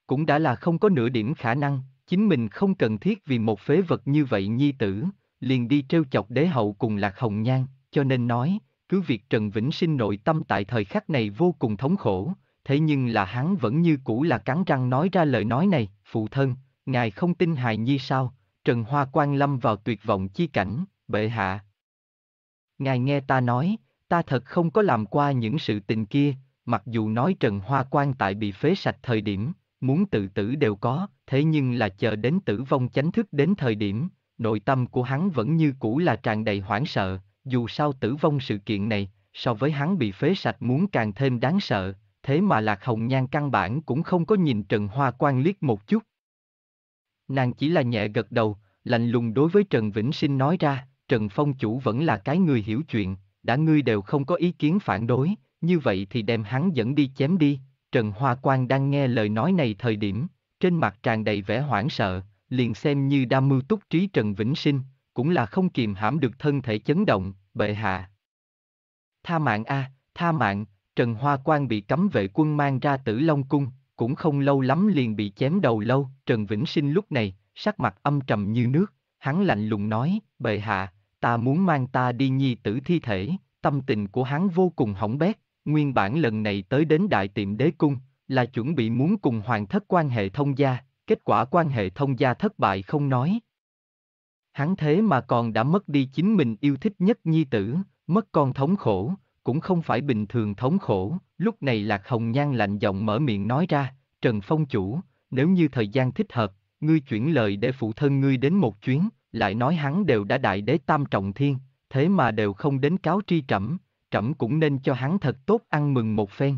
Cũng đã là không có nửa điểm khả năng, chính mình không cần thiết vì một phế vật như vậy nhi tử, liền đi trêu chọc đế hậu cùng Lạc Hồng Nhan, cho nên nói, cứ việc Trần Vĩnh Sinh nội tâm tại thời khắc này vô cùng thống khổ, thế nhưng là hắn vẫn như cũ là cắn răng nói ra lời nói này, phụ thân, ngài không tin hài nhi sao, Trần Hoa Quan lâm vào tuyệt vọng chi cảnh, bệ hạ. Ngài nghe ta nói, ta thật không có làm qua những sự tình kia, mặc dù nói Trần Hoa Quan tại bị phế sạch thời điểm, muốn tự tử đều có, thế nhưng là chờ đến tử vong chánh thức đến thời điểm, nội tâm của hắn vẫn như cũ là tràn đầy hoảng sợ, dù sao tử vong sự kiện này, so với hắn bị phế sạch muốn càng thêm đáng sợ, thế mà Lạc Hồng Nhan căn bản cũng không có nhìn Trần Hoa Quan liếc một chút. Nàng chỉ là nhẹ gật đầu, lạnh lùng đối với Trần Vĩnh Sinh nói ra, Trần Phong chủ vẫn là cái người hiểu chuyện, đã ngươi đều không có ý kiến phản đối, như vậy thì đem hắn dẫn đi chém đi. Trần Hoa Quan đang nghe lời nói này thời điểm, trên mặt tràn đầy vẻ hoảng sợ, liền xem như đa mưu túc trí Trần Vĩnh Sinh, cũng là không kiềm hãm được thân thể chấn động, bệ hạ. Tha mạng a, à, tha mạng, Trần Hoa Quan bị cấm vệ quân mang ra tử Long Cung, cũng không lâu lắm liền bị chém đầu lâu. Trần Vĩnh Sinh lúc này, sắc mặt âm trầm như nước, hắn lạnh lùng nói, bệ hạ, ta muốn mang ta đi nhi tử thi thể, tâm tình của hắn vô cùng hỏng bét, nguyên bản lần này tới đến đại tiệm đế cung, là chuẩn bị muốn cùng hoàng thất quan hệ thông gia, kết quả quan hệ thông gia thất bại không nói. Hắn thế mà còn đã mất đi chính mình yêu thích nhất nhi tử, mất con thống khổ, cũng không phải bình thường thống khổ, lúc này Lạc Hồng Nhan lạnh giọng mở miệng nói ra, Trần Phong chủ, nếu như thời gian thích hợp, ngươi chuyển lời để phụ thân ngươi đến một chuyến, lại nói hắn đều đã đại đế tam trọng thiên, thế mà đều không đến cáo tri trẫm, trẫm cũng nên cho hắn thật tốt ăn mừng một phen.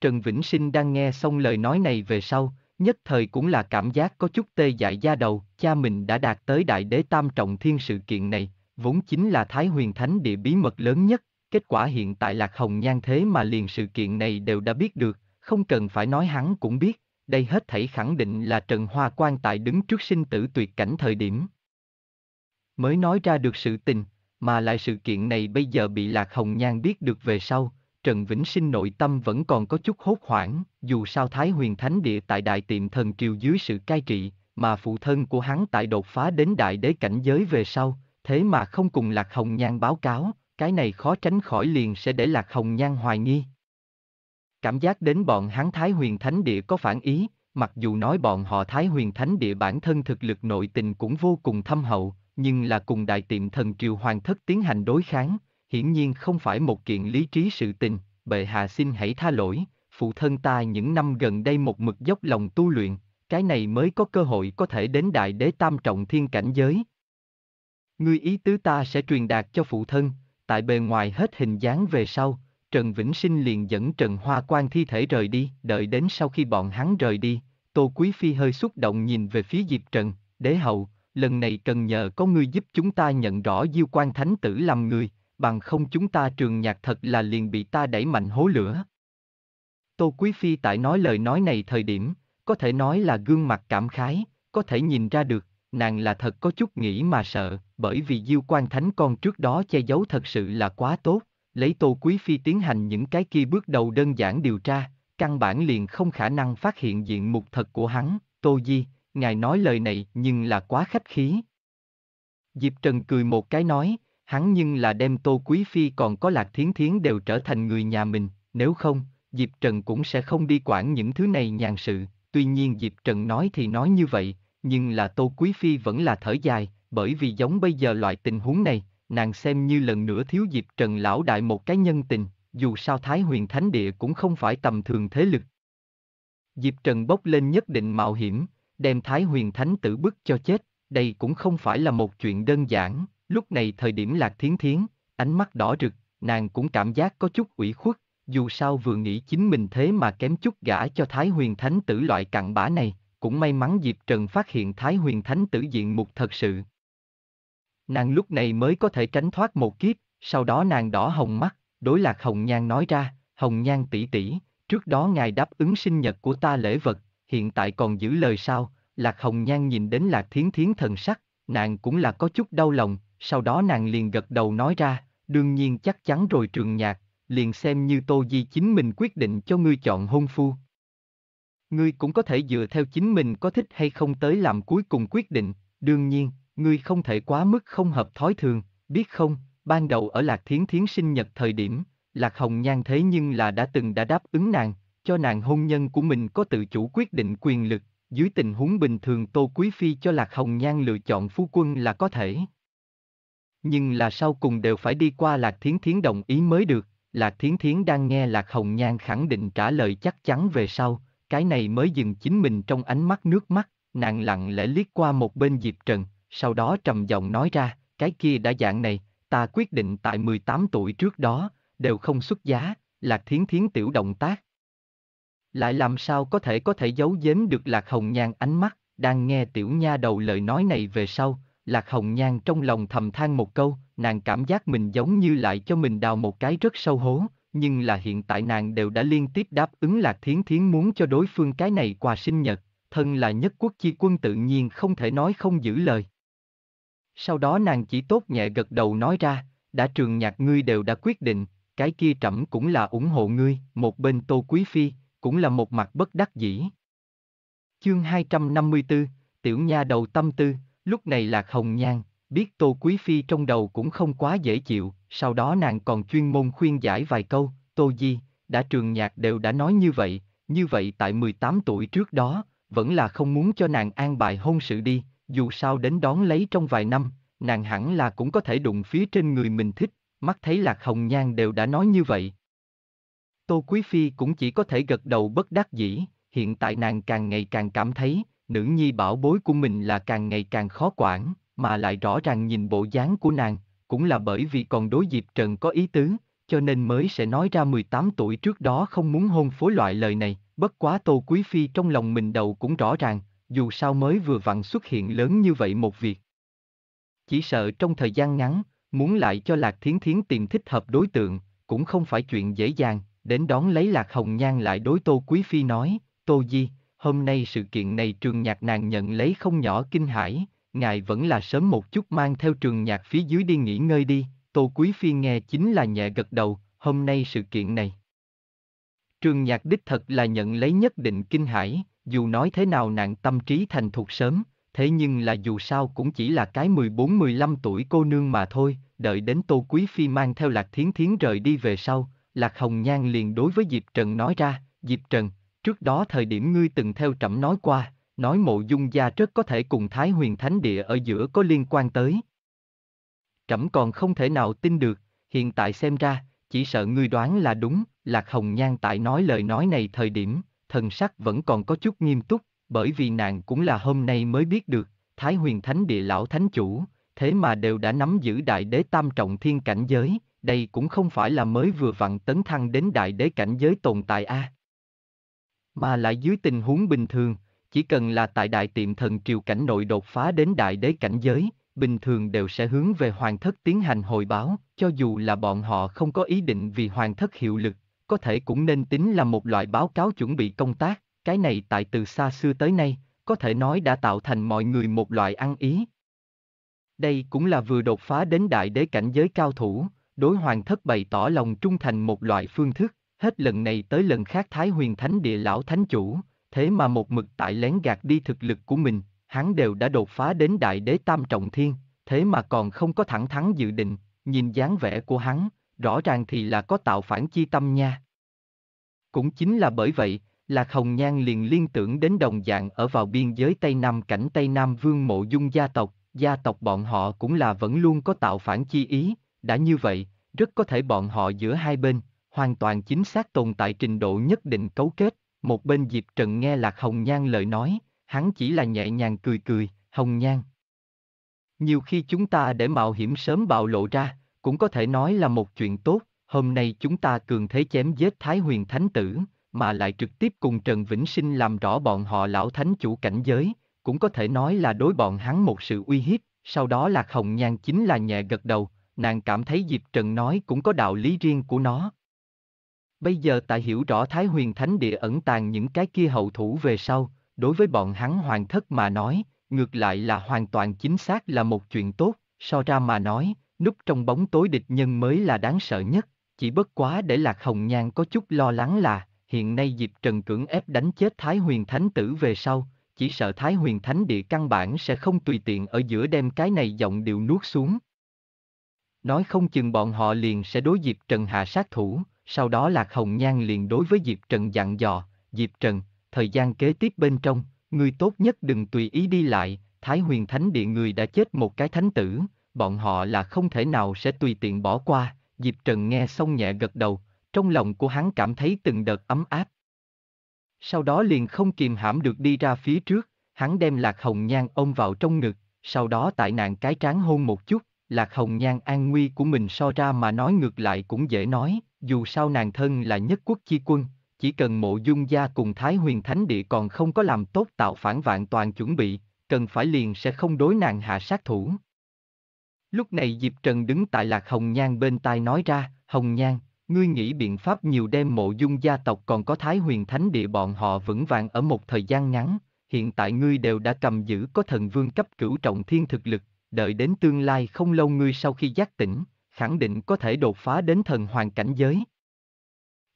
Trần Vĩnh Sinh đang nghe xong lời nói này về sau, nhất thời cũng là cảm giác có chút tê dại da đầu, cha mình đã đạt tới đại đế tam trọng thiên sự kiện này, vốn chính là Thái Huyền Thánh địa bí mật lớn nhất, kết quả hiện tại Lạc Hồng Nhan thế mà liền sự kiện này đều đã biết được, không cần phải nói hắn cũng biết, đây hết thảy khẳng định là Trần Hoa Quan tại đứng trước sinh tử tuyệt cảnh thời điểm. Mới nói ra được sự tình, mà lại sự kiện này bây giờ bị Lạc Hồng Nhan biết được về sau, Trần Vĩnh Sinh nội tâm vẫn còn có chút hốt hoảng, dù sao Thái Huyền Thánh Địa tại Đại Tiệm Thần Triều dưới sự cai trị, mà phụ thân của hắn tại đột phá đến Đại Đế Cảnh Giới về sau, thế mà không cùng Lạc Hồng Nhan báo cáo, cái này khó tránh khỏi liền sẽ để Lạc Hồng Nhan hoài nghi. Cảm giác đến bọn hắn Thái Huyền Thánh Địa có phản ý, mặc dù nói bọn họ Thái Huyền Thánh Địa bản thân thực lực nội tình cũng vô cùng thâm hậu, nhưng là cùng đại tiệm thần triều hoàng thất tiến hành đối kháng, hiển nhiên không phải một kiện lý trí sự tình, bệ hạ xin hãy tha lỗi, phụ thân ta những năm gần đây một mực dốc lòng tu luyện, cái này mới có cơ hội có thể đến đại đế tam trọng thiên cảnh giới. Ngươi ý tứ ta sẽ truyền đạt cho phụ thân, tại bề ngoài hết hình dáng về sau, Trần Vĩnh Sinh liền dẫn Trần Hoa Quan thi thể rời đi, đợi đến sau khi bọn hắn rời đi, Tô Quý Phi hơi xúc động nhìn về phía Diệp Trần, đế hậu, lần này cần nhờ có ngươi giúp chúng ta nhận rõ Diêu Quan Thánh Tử làm người, bằng không chúng ta trường nhạc thật là liền bị ta đẩy mạnh hố lửa. Tô Quý Phi tại nói lời nói này thời điểm, có thể nói là gương mặt cảm khái, có thể nhìn ra được, nàng là thật có chút nghĩ mà sợ, bởi vì Diêu Quan Thánh con trước đó che giấu thật sự là quá tốt, lấy Tô Quý Phi tiến hành những cái kia bước đầu đơn giản điều tra, căn bản liền không khả năng phát hiện diện mục thật của hắn, Tô Di, ngài nói lời này nhưng là quá khách khí. Diệp Trần cười một cái nói, hắn nhưng là đem Tô Quý Phi còn có Lạc Thiến Thiến đều trở thành người nhà mình, nếu không, Diệp Trần cũng sẽ không đi quản những thứ này nhàn sự, tuy nhiên Diệp Trần nói thì nói như vậy, nhưng là Tô Quý Phi vẫn là thở dài, bởi vì giống bây giờ loại tình huống này, nàng xem như lần nữa thiếu dịp Trần Lão Đại một cái nhân tình, dù sao Thái huyền Thánh Địa cũng không phải tầm thường thế lực. Diệp Trần bốc lên nhất định mạo hiểm, đem Thái huyền Thánh tử bức cho chết, đây cũng không phải là một chuyện đơn giản, lúc này thời điểm lạc thiến thiến, ánh mắt đỏ rực, nàng cũng cảm giác có chút ủy khuất, dù sao vừa nghĩ chính mình thế mà kém chút gã cho Thái huyền Thánh tử loại cặn bã này, cũng may mắn Diệp Trần phát hiện Thái Huyền Thánh tử diện mục thật sự. Nàng lúc này mới có thể tránh thoát một kiếp, sau đó nàng đỏ hồng mắt, đối lạc Hồng Nhan nói ra, Hồng Nhan tỷ tỷ, trước đó ngài đáp ứng sinh nhật của ta lễ vật, hiện tại còn giữ lời sao, lạc Hồng Nhan nhìn đến lạc thiến thiến thần sắc, nàng cũng là có chút đau lòng, sau đó nàng liền gật đầu nói ra, đương nhiên chắc chắn rồi trường nhạc, liền xem như Tô Di chính mình quyết định cho ngươi chọn hôn phu, ngươi cũng có thể dựa theo chính mình có thích hay không tới làm cuối cùng quyết định, đương nhiên, ngươi không thể quá mức không hợp thói thường, biết không, ban đầu ở Lạc Thiến Thiến sinh nhật thời điểm, Lạc Hồng Nhan thế nhưng là đã từng đã đáp ứng nàng, cho nàng hôn nhân của mình có tự chủ quyết định quyền lực, dưới tình huống bình thường Tô Quý Phi cho Lạc Hồng Nhan lựa chọn phu quân là có thể. Nhưng là sau cùng đều phải đi qua Lạc Thiến Thiến đồng ý mới được, Lạc Thiến Thiến đang nghe Lạc Hồng Nhan khẳng định trả lời chắc chắn về sau, cái này mới dừng chính mình trong ánh mắt nước mắt, nàng lặng lẽ liếc qua một bên Diệp Trần, sau đó trầm giọng nói ra, cái kia đã dạng này, ta quyết định tại 18 tuổi trước đó, đều không xuất giá, Lạc Thiến Thiến tiểu động tác. Lại làm sao có thể có thể giấu giếm được Lạc Hồng Nhan ánh mắt, đang nghe tiểu nha đầu lời nói này về sau, Lạc Hồng Nhan trong lòng thầm than một câu, nàng cảm giác mình giống như lại cho mình đào một cái rất sâu hố, nhưng là hiện tại nàng đều đã liên tiếp đáp ứng Lạc Thiến Thiến muốn cho đối phương cái này quà sinh nhật, thân là nhất quốc chi quân tự nhiên không thể nói không giữ lời. Sau đó nàng chỉ tốt nhẹ gật đầu nói ra, đã trường nhạc ngươi đều đã quyết định, cái kia trẫm cũng là ủng hộ ngươi, một bên Tô Quý Phi, cũng là một mặt bất đắc dĩ. Chương 254, Tiểu Nha đầu tâm tư, lúc này Lạc Hồng Nhan, Biết Tô Quý Phi trong đầu cũng không quá dễ chịu, sau đó nàng còn chuyên môn khuyên giải vài câu, Tô Di, đã trường nhạc đều đã nói như vậy, như vậy tại 18 tuổi trước đó, vẫn là không muốn cho nàng an bài hôn sự đi, dù sao đến đón lấy trong vài năm, nàng hẳn là cũng có thể đụng phía trên người mình thích, mắt thấy Lạc Hồng Nhan đều đã nói như vậy. Tô Quý Phi cũng chỉ có thể gật đầu bất đắc dĩ, hiện tại nàng càng ngày càng cảm thấy, nữ nhi bảo bối của mình là càng ngày càng khó quản, mà lại rõ ràng nhìn bộ dáng của nàng, cũng là bởi vì còn đối Diệp Trần có ý tứ, cho nên mới sẽ nói ra 18 tuổi trước đó không muốn hôn phối loại lời này, bất quá Tô Quý Phi trong lòng mình đầu cũng rõ ràng, dù sao mới vừa vặn xuất hiện lớn như vậy một việc. Chỉ sợ trong thời gian ngắn, muốn lại cho Lạc Thiến Thiến tìm thích hợp đối tượng, cũng không phải chuyện dễ dàng, đến đón lấy Lạc Hồng Nhan lại đối Tô Quý Phi nói, Tô Di, hôm nay sự kiện này trường nhạc nàng nhận lấy không nhỏ kinh hãi, ngài vẫn là sớm một chút mang theo trường nhạc phía dưới đi nghỉ ngơi đi, Tô Quý Phi nghe chính là nhẹ gật đầu, hôm nay sự kiện này. Trường nhạc đích thật là nhận lấy nhất định kinh hãi, dù nói thế nào nạn tâm trí thành thục sớm, thế nhưng là dù sao cũng chỉ là cái 14-15 tuổi cô nương mà thôi, đợi đến Tô Quý Phi mang theo Lạc Thiến Thiến rời đi về sau, Lạc Hồng Nhan liền đối với Diệp Trần nói ra, Diệp Trần, trước đó thời điểm ngươi từng theo trẫm nói qua, nói mộ dung gia rất có thể cùng Thái huyền thánh địa ở giữa có liên quan tới. Trẫm còn không thể nào tin được, hiện tại xem ra, chỉ sợ ngươi đoán là đúng, Lạc Hồng Nhan tại nói lời nói này thời điểm, thần sắc vẫn còn có chút nghiêm túc, bởi vì nàng cũng là hôm nay mới biết được, Thái huyền thánh địa lão thánh chủ, thế mà đều đã nắm giữ đại đế tam trọng thiên cảnh giới, đây cũng không phải là mới vừa vặn tấn thăng đến đại đế cảnh giới tồn tại a. À. Mà lại dưới tình huống bình thường, chỉ cần là tại đại tiệm thần triều cảnh nội đột phá đến đại đế cảnh giới, bình thường đều sẽ hướng về hoàng thất tiến hành hồi báo, cho dù là bọn họ không có ý định vì hoàng thất hiệu lực, có thể cũng nên tính là một loại báo cáo chuẩn bị công tác, cái này tại từ xa xưa tới nay, có thể nói đã tạo thành mọi người một loại ăn ý. Đây cũng là vừa đột phá đến đại đế cảnh giới cao thủ, đối hoàng thất bày tỏ lòng trung thành một loại phương thức, hết lần này tới lần khác Thái huyền thánh địa lão thánh chủ, thế mà một mực tại lén gạt đi thực lực của mình, hắn đều đã đột phá đến đại đế tam trọng thiên, thế mà còn không có thẳng thắn dự định, nhìn dáng vẻ của hắn, rõ ràng thì là có tạo phản chi tâm nha. Cũng chính là bởi vậy, Lạc Hồng Nhan liền liên tưởng đến đồng dạng ở vào biên giới Tây Nam cảnh Tây Nam vương mộ dung gia tộc, gia tộc bọn họ cũng là vẫn luôn có tạo phản chi ý, đã như vậy, rất có thể bọn họ giữa hai bên, hoàn toàn chính xác tồn tại trình độ nhất định cấu kết, một bên Diệp Trần nghe Lạc Hồng Nhan lời nói, hắn chỉ là nhẹ nhàng cười cười, Hồng Nhan. Nhiều khi chúng ta để mạo hiểm sớm bạo lộ ra, cũng có thể nói là một chuyện tốt, hôm nay chúng ta cường thế chém giết Thái Huyền Thánh Tử, mà lại trực tiếp cùng Trần Vĩnh Sinh làm rõ bọn họ lão thánh chủ cảnh giới, cũng có thể nói là đối bọn hắn một sự uy hiếp, sau đó Lạc Hồng Nhan chính là nhẹ gật đầu, nàng cảm thấy Diệp Trần nói cũng có đạo lý riêng của nó, Bây giờ ta hiểu rõ Thái Huyền Thánh Địa ẩn tàng những cái kia hậu thủ về sau, đối với bọn hắn hoàng thất mà nói, ngược lại là hoàn toàn chính xác là một chuyện tốt, so ra mà nói, núp trong bóng tối địch nhân mới là đáng sợ nhất, chỉ bất quá để Lạc Hồng Nhan có chút lo lắng là, hiện nay dịp Trần cưỡng ép đánh chết Thái Huyền Thánh Tử về sau, chỉ sợ Thái Huyền Thánh Địa căn bản sẽ không tùy tiện ở giữa đem cái này giọng điệu nuốt xuống. Nói không chừng bọn họ liền sẽ đối dịp Trần hạ sát thủ, sau đó Lạc Hồng Nhan liền đối với Diệp Trần dặn dò, Diệp Trần, thời gian kế tiếp bên trong, người tốt nhất đừng tùy ý đi lại, Thái huyền thánh địa người đã chết một cái thánh tử, bọn họ là không thể nào sẽ tùy tiện bỏ qua, Diệp Trần nghe xong nhẹ gật đầu, trong lòng của hắn cảm thấy từng đợt ấm áp. Sau đó liền không kìm hãm được đi ra phía trước, hắn đem Lạc Hồng Nhan ôm vào trong ngực, sau đó tại nạn cái trán hôn một chút, Lạc Hồng Nhan an nguy của mình so ra mà nói ngược lại cũng dễ nói, dù sao nàng thân là nhất quốc chi quân, chỉ cần mộ dung gia cùng Thái huyền thánh địa còn không có làm tốt tạo phản vạn toàn chuẩn bị, cần phải liền sẽ không đối nàng hạ sát thủ. Lúc này Diệp Trần đứng tại Lạc Hồng Nhan bên tai nói ra, Hồng Nhan, ngươi nghĩ biện pháp nhiều đem mộ dung gia tộc còn có Thái huyền thánh địa bọn họ vững vàng ở một thời gian ngắn, hiện tại ngươi đều đã cầm giữ có thần vương cấp cửu trọng thiên thực lực, đợi đến tương lai không lâu ngươi sau khi giác tỉnh, khẳng định có thể đột phá đến thần hoàng cảnh giới.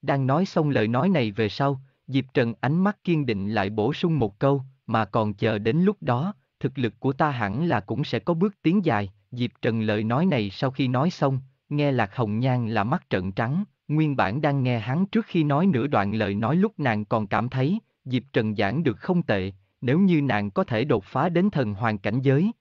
Đang nói xong lời nói này về sau, Diệp Trần ánh mắt kiên định lại bổ sung một câu, mà còn chờ đến lúc đó, thực lực của ta hẳn là cũng sẽ có bước tiến dài. Diệp Trần lời nói này sau khi nói xong, nghe Lạc Hồng Nhan là mắt trợn trắng, nguyên bản đang nghe hắn trước khi nói nửa đoạn lời nói lúc nàng còn cảm thấy, Diệp Trần giảng được không tệ, nếu như nàng có thể đột phá đến thần hoàng cảnh giới,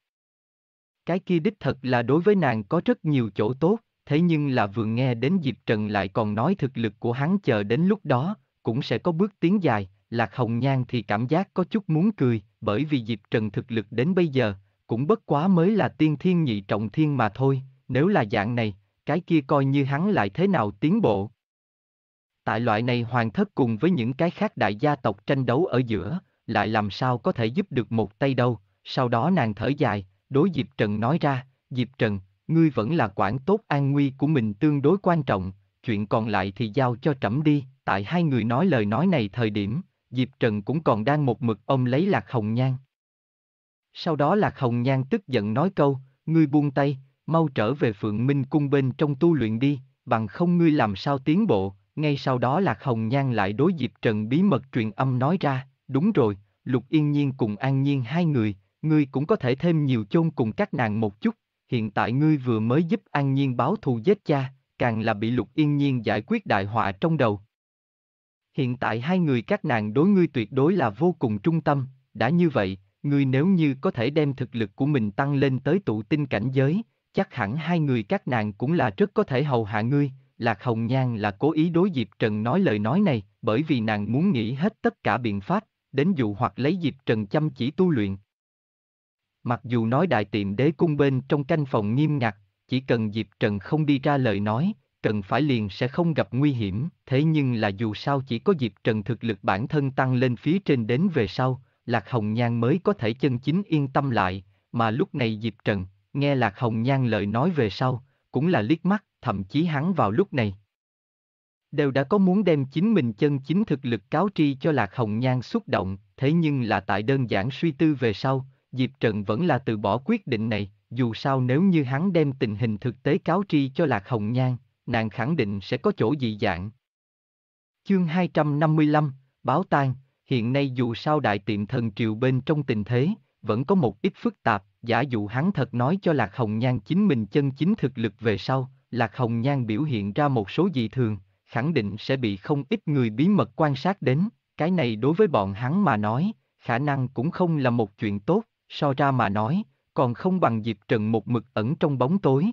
cái kia đích thật là đối với nàng có rất nhiều chỗ tốt, thế nhưng là vừa nghe đến Diệp Trần lại còn nói thực lực của hắn chờ đến lúc đó, cũng sẽ có bước tiến dài, Lạc Hồng Nhan thì cảm giác có chút muốn cười, bởi vì Diệp Trần thực lực đến bây giờ, cũng bất quá mới là tiên thiên nhị trọng thiên mà thôi, nếu là dạng này, cái kia coi như hắn lại thế nào tiến bộ. Tại loại này hoàng thất cùng với những cái khác đại gia tộc tranh đấu ở giữa, lại làm sao có thể giúp được một tay đâu, sau đó nàng thở dài, đối Diệp Trần nói ra, Diệp Trần, ngươi vẫn là quản tốt an nguy của mình tương đối quan trọng, chuyện còn lại thì giao cho trẫm đi, tại hai người nói lời nói này thời điểm, Diệp Trần cũng còn đang một mực ông lấy Lạc Hồng Nhan. Sau đó Lạc Hồng Nhan tức giận nói câu, ngươi buông tay, mau trở về Phượng Minh Cung bên trong tu luyện đi, bằng không ngươi làm sao tiến bộ, ngay sau đó Lạc Hồng Nhan lại đối Diệp Trần bí mật truyền âm nói ra, đúng rồi, Lục Yên Nhiên cùng An Nhiên hai người, ngươi cũng có thể thêm nhiều chôn cùng các nàng một chút, hiện tại ngươi vừa mới giúp An Nhiên báo thù giết cha, càng là bị Lục Yên Nhiên giải quyết đại họa trong đầu. Hiện tại hai người các nàng đối ngươi tuyệt đối là vô cùng trung tâm, đã như vậy, ngươi nếu như có thể đem thực lực của mình tăng lên tới tụ tinh cảnh giới, chắc hẳn hai người các nàng cũng là rất có thể hầu hạ ngươi. Lạc Hồng Nhan là cố ý đối Diệp Trần nói lời nói này, bởi vì nàng muốn nghĩ hết tất cả biện pháp, đến dụ hoặc lấy Diệp Trần chăm chỉ tu luyện. Mặc dù nói đại tiệm đế cung bên trong canh phòng nghiêm ngặt, chỉ cần Diệp Trần không đi ra lời nói, cần phải liền sẽ không gặp nguy hiểm, thế nhưng là dù sao chỉ có Diệp Trần thực lực bản thân tăng lên phía trên đến về sau, Lạc Hồng Nhan mới có thể chân chính yên tâm lại, mà lúc này Diệp Trần, nghe Lạc Hồng Nhan lời nói về sau, cũng là liếc mắt, thậm chí hắn vào lúc này. Đều đã có muốn đem chính mình chân chính thực lực cáo tri cho Lạc Hồng Nhan xúc động, thế nhưng là tại đơn giản suy tư về sau, Diệp Trần vẫn là từ bỏ quyết định này, dù sao nếu như hắn đem tình hình thực tế cáo tri cho Lạc Hồng Nhan, nàng khẳng định sẽ có chỗ dị dạng. Chương 255, Báo tan, hiện nay dù sao đại tiệm thần triều bên trong tình thế, vẫn có một ít phức tạp, giả dụ hắn thật nói cho Lạc Hồng Nhan chính mình chân chính thực lực về sau, Lạc Hồng Nhan biểu hiện ra một số dị thường, khẳng định sẽ bị không ít người bí mật quan sát đến, cái này đối với bọn hắn mà nói, khả năng cũng không là một chuyện tốt so ra mà nói, còn không bằng Diệp Trần một mực ẩn trong bóng tối.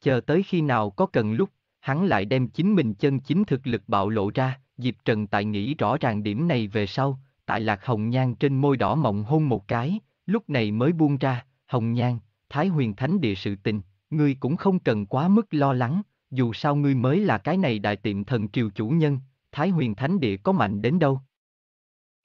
Chờ tới khi nào có cần lúc, hắn lại đem chính mình chân chính thực lực bạo lộ ra, Diệp Trần tại nghĩ rõ ràng điểm này về sau, tại lạc hồng nhan trên môi đỏ mộng hôn một cái, lúc này mới buông ra, hồng nhan, thái huyền thánh địa sự tình, ngươi cũng không cần quá mức lo lắng, dù sao ngươi mới là cái này đại tiệm thần triều chủ nhân, thái huyền thánh địa có mạnh đến đâu.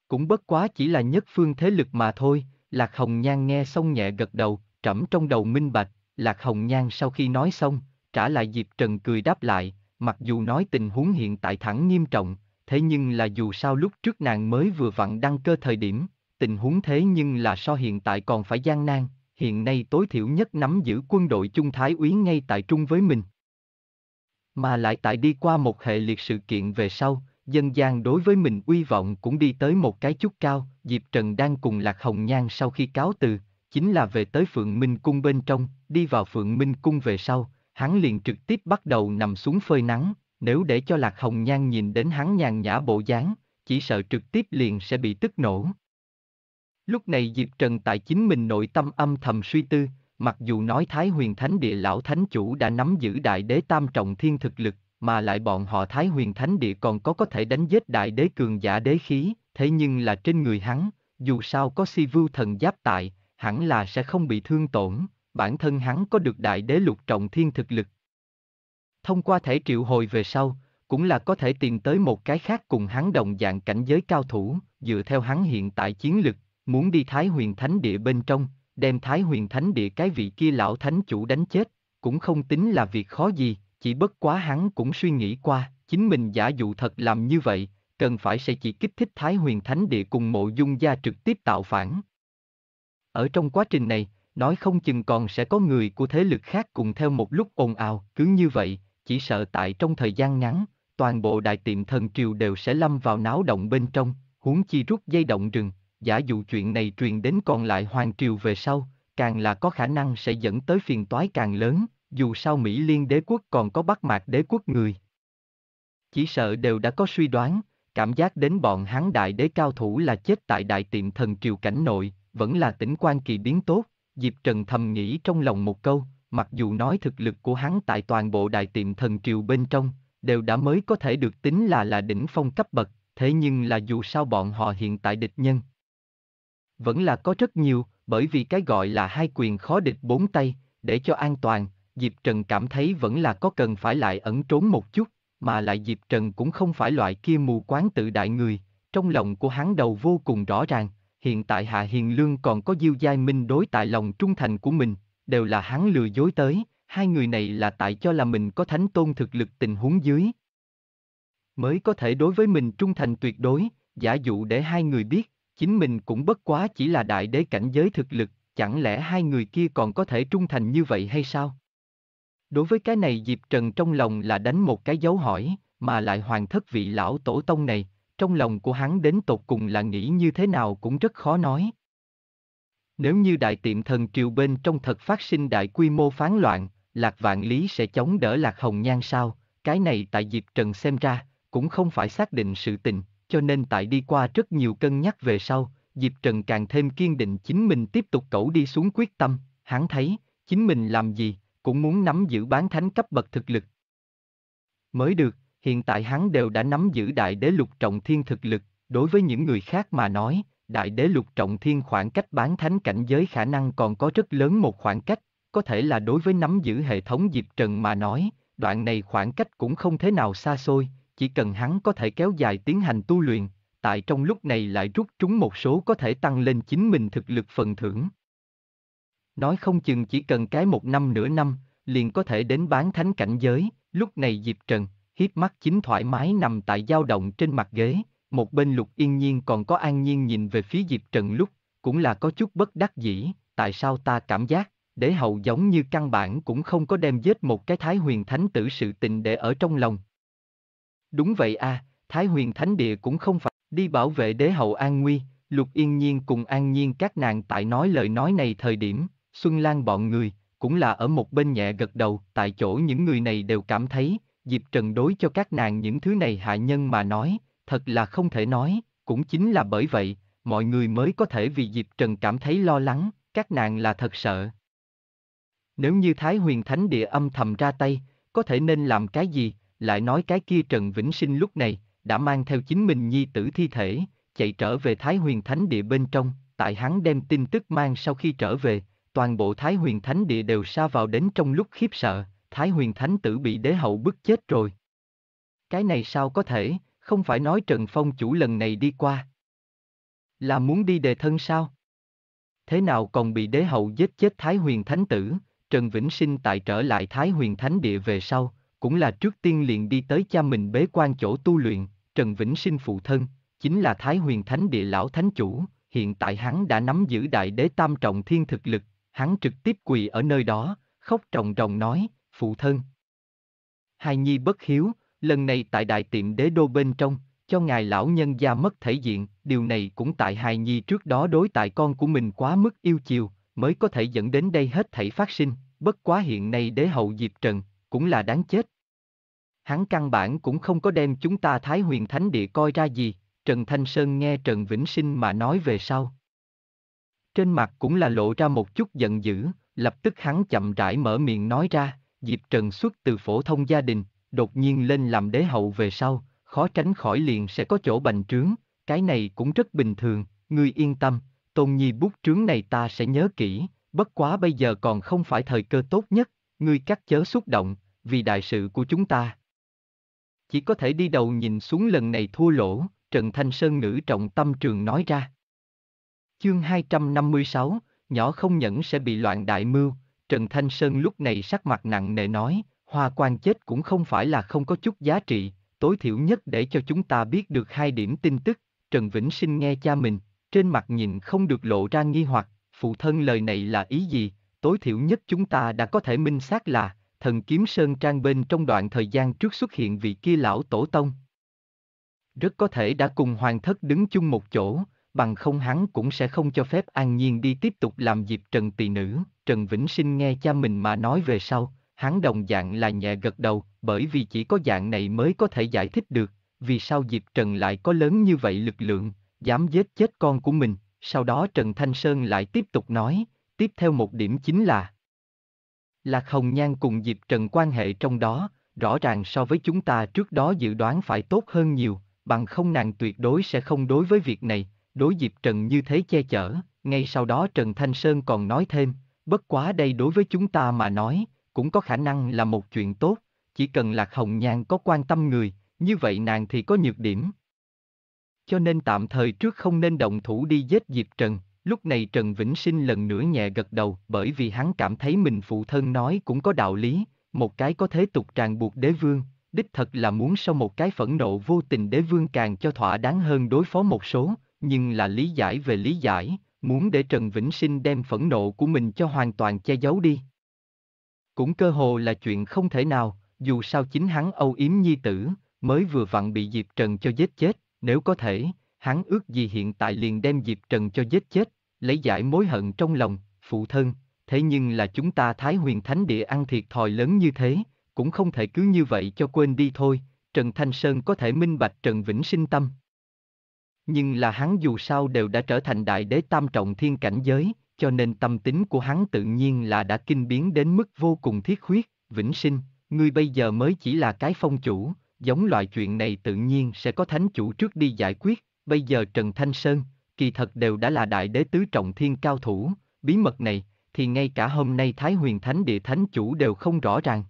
Cũng bất quá chỉ là nhất phương thế lực mà thôi, Lạc Hồng Nhan nghe xong nhẹ gật đầu, trẫm trong đầu minh bạch, Lạc Hồng Nhan sau khi nói xong, trả lại Diệp Trần cười đáp lại, mặc dù nói tình huống hiện tại thẳng nghiêm trọng, thế nhưng là dù sao lúc trước nàng mới vừa vặn đăng cơ thời điểm, tình huống thế nhưng là so hiện tại còn phải gian nan, hiện nay tối thiểu nhất nắm giữ quân đội Trung thái úy ngay tại trung với mình. Mà lại tại đi qua một hệ liệt sự kiện về sau, dân gian đối với mình uy vọng cũng đi tới một cái chút cao, Diệp Trần đang cùng Lạc Hồng Nhan sau khi cáo từ, chính là về tới Phượng Minh Cung bên trong, đi vào Phượng Minh Cung về sau, hắn liền trực tiếp bắt đầu nằm xuống phơi nắng, nếu để cho Lạc Hồng Nhan nhìn đến hắn nhàn nhã bộ dáng, chỉ sợ trực tiếp liền sẽ bị tức nổ. Lúc này Diệp Trần tại chính mình nội tâm âm thầm suy tư, mặc dù nói Thái huyền thánh địa lão thánh chủ đã nắm giữ đại đế tam trọng thiên thực lực, mà lại bọn họ Thái Huyền Thánh Địa còn có có thể đánh giết đại đế cường giả đế khí, thế nhưng là trên người hắn, dù sao có si vưu thần giáp tại, hẳn là sẽ không bị thương tổn, bản thân hắn có được đại đế lục trọng thiên thực lực. Thông qua thể triệu hồi về sau, cũng là có thể tìm tới một cái khác cùng hắn đồng dạng cảnh giới cao thủ, dựa theo hắn hiện tại chiến lực, muốn đi Thái Huyền Thánh Địa bên trong, đem Thái Huyền Thánh Địa cái vị kia lão thánh chủ đánh chết, cũng không tính là việc khó gì, chỉ bất quá hắn cũng suy nghĩ qua, chính mình giả dụ thật làm như vậy, cần phải sẽ chỉ kích thích Thái Huyền Thánh Địa cùng mộ dung gia trực tiếp tạo phản. Ở trong quá trình này, nói không chừng còn sẽ có người của thế lực khác cùng theo một lúc ồn ào, cứ như vậy, chỉ sợ tại trong thời gian ngắn, toàn bộ đại tiệm thần triều đều sẽ lâm vào náo động bên trong, huống chi rút dây động rừng, giả dụ chuyện này truyền đến còn lại hoàng triều về sau, càng là có khả năng sẽ dẫn tới phiền toái càng lớn, dù sao Mỹ Liên đế quốc còn có Bắc Mạc đế quốc người. Chỉ sợ đều đã có suy đoán, cảm giác đến bọn hắn đại đế cao thủ là chết tại đại tiệm thần triều cảnh nội, vẫn là tỉnh quan kỳ biến tốt, Diệp Trần thầm nghĩ trong lòng một câu, mặc dù nói thực lực của hắn tại toàn bộ đại tiệm thần triều bên trong, đều đã mới có thể được tính là là đỉnh phong cấp bậc, thế nhưng là dù sao bọn họ hiện tại địch nhân. Vẫn là có rất nhiều, bởi vì cái gọi là hai quyền khó địch bốn tay, để cho an toàn, Diệp Trần cảm thấy vẫn là có cần phải lại ẩn trốn một chút, mà lại Diệp Trần cũng không phải loại kia mù quáng tự đại người, trong lòng của hắn đầu vô cùng rõ ràng, hiện tại Hạ Hiền Lương còn có Diêu Giai Minh đối tại lòng trung thành của mình, đều là hắn lừa dối tới, hai người này là tại cho là mình có thánh tôn thực lực tình huống dưới. Mới có thể đối với mình trung thành tuyệt đối, giả dụ để hai người biết, chính mình cũng bất quá chỉ là đại đế cảnh giới thực lực, chẳng lẽ hai người kia còn có thể trung thành như vậy hay sao? Đối với cái này Diệp Trần trong lòng là đánh một cái dấu hỏi, mà lại hoàng thất vị lão tổ tông này, trong lòng của hắn đến tột cùng là nghĩ như thế nào cũng rất khó nói. Nếu như đại tiệm thần triều bên trong thật phát sinh đại quy mô phán loạn, Lạc Vạn Lý sẽ chống đỡ Lạc Hồng Nhan sao, cái này tại Diệp Trần xem ra, cũng không phải xác định sự tình, cho nên tại đi qua rất nhiều cân nhắc về sau, Diệp Trần càng thêm kiên định chính mình tiếp tục cẩu đi xuống quyết tâm, hắn thấy, chính mình làm gì, cũng muốn nắm giữ bán thánh cấp bậc thực lực. Mới được, hiện tại hắn đều đã nắm giữ đại đế lục trọng thiên thực lực, đối với những người khác mà nói, đại đế lục trọng thiên khoảng cách bán thánh cảnh giới khả năng còn có rất lớn một khoảng cách, có thể là đối với nắm giữ hệ thống Diệp Trần mà nói, đoạn này khoảng cách cũng không thế nào xa xôi, chỉ cần hắn có thể kéo dài tiến hành tu luyện, tại trong lúc này lại rút trúng một số có thể tăng lên chính mình thực lực phần thưởng nói không chừng chỉ cần cái một năm nửa năm, liền có thể đến bán thánh cảnh giới, lúc này Diệp Trần, hiếp mắt chính thoải mái nằm tại dao động trên mặt ghế, một bên lục yên nhiên còn có an nhiên nhìn về phía Diệp Trần lúc, cũng là có chút bất đắc dĩ, tại sao ta cảm giác, đế hậu giống như căn bản cũng không có đem giết một cái thái huyền thánh tử sự tình để ở trong lòng. Đúng vậy a, à, thái huyền thánh địa cũng không phải đi bảo vệ đế hậu an nguy, lục yên nhiên cùng an nhiên các nàng tại nói lời nói này thời điểm, Xuân Lan bọn người, cũng là ở một bên nhẹ gật đầu, tại chỗ những người này đều cảm thấy, Diệp Trần đối cho các nàng những thứ này hạ nhân mà nói, thật là không thể nói, cũng chính là bởi vậy, mọi người mới có thể vì Diệp Trần cảm thấy lo lắng, các nàng là thật sợ. Nếu như Thái Huyền Thánh Địa âm thầm ra tay, có thể nên làm cái gì, lại nói cái kia Trần Vĩnh Sinh lúc này, đã mang theo chính mình nhi tử thi thể, chạy trở về Thái Huyền Thánh Địa bên trong, tại hắn đem tin tức mang sau khi trở về, toàn bộ Thái Huyền Thánh Địa đều sa vào đến trong lúc khiếp sợ, Thái Huyền Thánh Tử bị đế hậu bức chết rồi. Cái này sao có thể, không phải nói Trần Phong chủ lần này đi qua. Là muốn đi đề thân sao? Thế nào còn bị đế hậu giết chết Thái Huyền Thánh Tử, Trần Vĩnh Sinh tại trở lại Thái Huyền Thánh Địa về sau, cũng là trước tiên liền đi tới cha mình bế quan chỗ tu luyện, Trần Vĩnh Sinh phụ thân, chính là Thái Huyền Thánh Địa Lão Thánh Chủ, hiện tại hắn đã nắm giữ Đại Đế Tam Trọng Thiên thực lực, hắn trực tiếp quỳ ở nơi đó, khóc trồng ròng nói, phụ thân. Hài nhi bất hiếu, lần này tại đại tiệm đế đô bên trong, cho ngài lão nhân gia mất thể diện, điều này cũng tại hài nhi trước đó đối tại con của mình quá mức yêu chiều, mới có thể dẫn đến đây hết thảy phát sinh, bất quá hiện nay đế hậu Diệp Trần, cũng là đáng chết. Hắn căn bản cũng không có đem chúng ta Thái Huyền Thánh Địa coi ra gì, Trần Thanh Sơn nghe Trần Vĩnh Sinh mà nói về sau, trên mặt cũng là lộ ra một chút giận dữ, lập tức hắn chậm rãi mở miệng nói ra, Diệp Trần xuất từ phổ thông gia đình, đột nhiên lên làm đế hậu về sau, khó tránh khỏi liền sẽ có chỗ bành trướng, cái này cũng rất bình thường, ngươi yên tâm, tôn nhi bút trướng này ta sẽ nhớ kỹ, bất quá bây giờ còn không phải thời cơ tốt nhất, ngươi cắt chớ xúc động, vì đại sự của chúng ta. Chỉ có thể đi đầu nhìn xuống lần này thua lỗ, Trần Thanh Sơn ngữ trọng tâm trường nói ra. Chương 256, nhỏ không nhẫn sẽ bị loạn đại mưu, Trần Thanh Sơn lúc này sắc mặt nặng nề nói, hoa quan chết cũng không phải là không có chút giá trị, tối thiểu nhất để cho chúng ta biết được hai điểm tin tức, Trần Vĩnh Sinh nghe cha mình, trên mặt nhìn không được lộ ra nghi hoặc, phụ thân lời này là ý gì, tối thiểu nhất chúng ta đã có thể minh xác là, thần kiếm sơn trang bên trong đoạn thời gian trước xuất hiện vị kia lão tổ tông. Rất có thể đã cùng hoàng thất đứng chung một chỗ, bằng không hắn cũng sẽ không cho phép an nhiên đi tiếp tục làm dịp trần tỳ nữ. Trần Vĩnh Sinh nghe cha mình mà nói về sau, hắn đồng dạng là nhẹ gật đầu, bởi vì chỉ có dạng này mới có thể giải thích được, vì sao dịp Trần lại có lớn như vậy lực lượng, dám giết chết con của mình, sau đó Trần Thanh Sơn lại tiếp tục nói, tiếp theo một điểm chính là Lạc Hồng Nhan cùng dịp Trần quan hệ trong đó, rõ ràng so với chúng ta trước đó dự đoán phải tốt hơn nhiều, bằng không nàng tuyệt đối sẽ không đối với việc này, đối Diệp Trần như thế che chở, ngay sau đó Trần Thanh Sơn còn nói thêm, bất quá đây đối với chúng ta mà nói, cũng có khả năng là một chuyện tốt, chỉ cần Lạc Hồng Nhan có quan tâm người, như vậy nàng thì có nhược điểm. Cho nên tạm thời trước không nên động thủ đi giết Diệp Trần, lúc này Trần Vĩnh Sinh lần nữa nhẹ gật đầu bởi vì hắn cảm thấy mình phụ thân nói cũng có đạo lý, một cái có thế tục tràn buộc đế vương, đích thật là muốn sau một cái phẫn nộ vô tình đế vương càng cho thỏa đáng hơn đối phó một số, nhưng là lý giải về lý giải, muốn để Trần Vĩnh Sinh đem phẫn nộ của mình cho hoàn toàn che giấu đi. Cũng cơ hồ là chuyện không thể nào, dù sao chính hắn âu yếm nhi tử, mới vừa vặn bị Diệp Trần cho giết chết, nếu có thể, hắn ước gì hiện tại liền đem Diệp Trần cho giết chết, lấy giải mối hận trong lòng, phụ thân, thế nhưng là chúng ta Thái Huyền Thánh Địa ăn thiệt thòi lớn như thế, cũng không thể cứ như vậy cho quên đi thôi, Trần Thanh Sơn có thể minh bạch Trần Vĩnh sinh tâm nhưng là hắn dù sao đều đã trở thành đại đế tam trọng thiên cảnh giới, cho nên tâm tính của hắn tự nhiên là đã kinh biến đến mức vô cùng thiết huyết, vĩnh sinh, ngươi bây giờ mới chỉ là cái phong chủ, giống loại chuyện này tự nhiên sẽ có thánh chủ trước đi giải quyết, bây giờ Trần Thanh Sơn, kỳ thật đều đã là đại đế tứ trọng thiên cao thủ, bí mật này, thì ngay cả hôm nay Thái Huyền Thánh Địa Thánh Chủ đều không rõ ràng.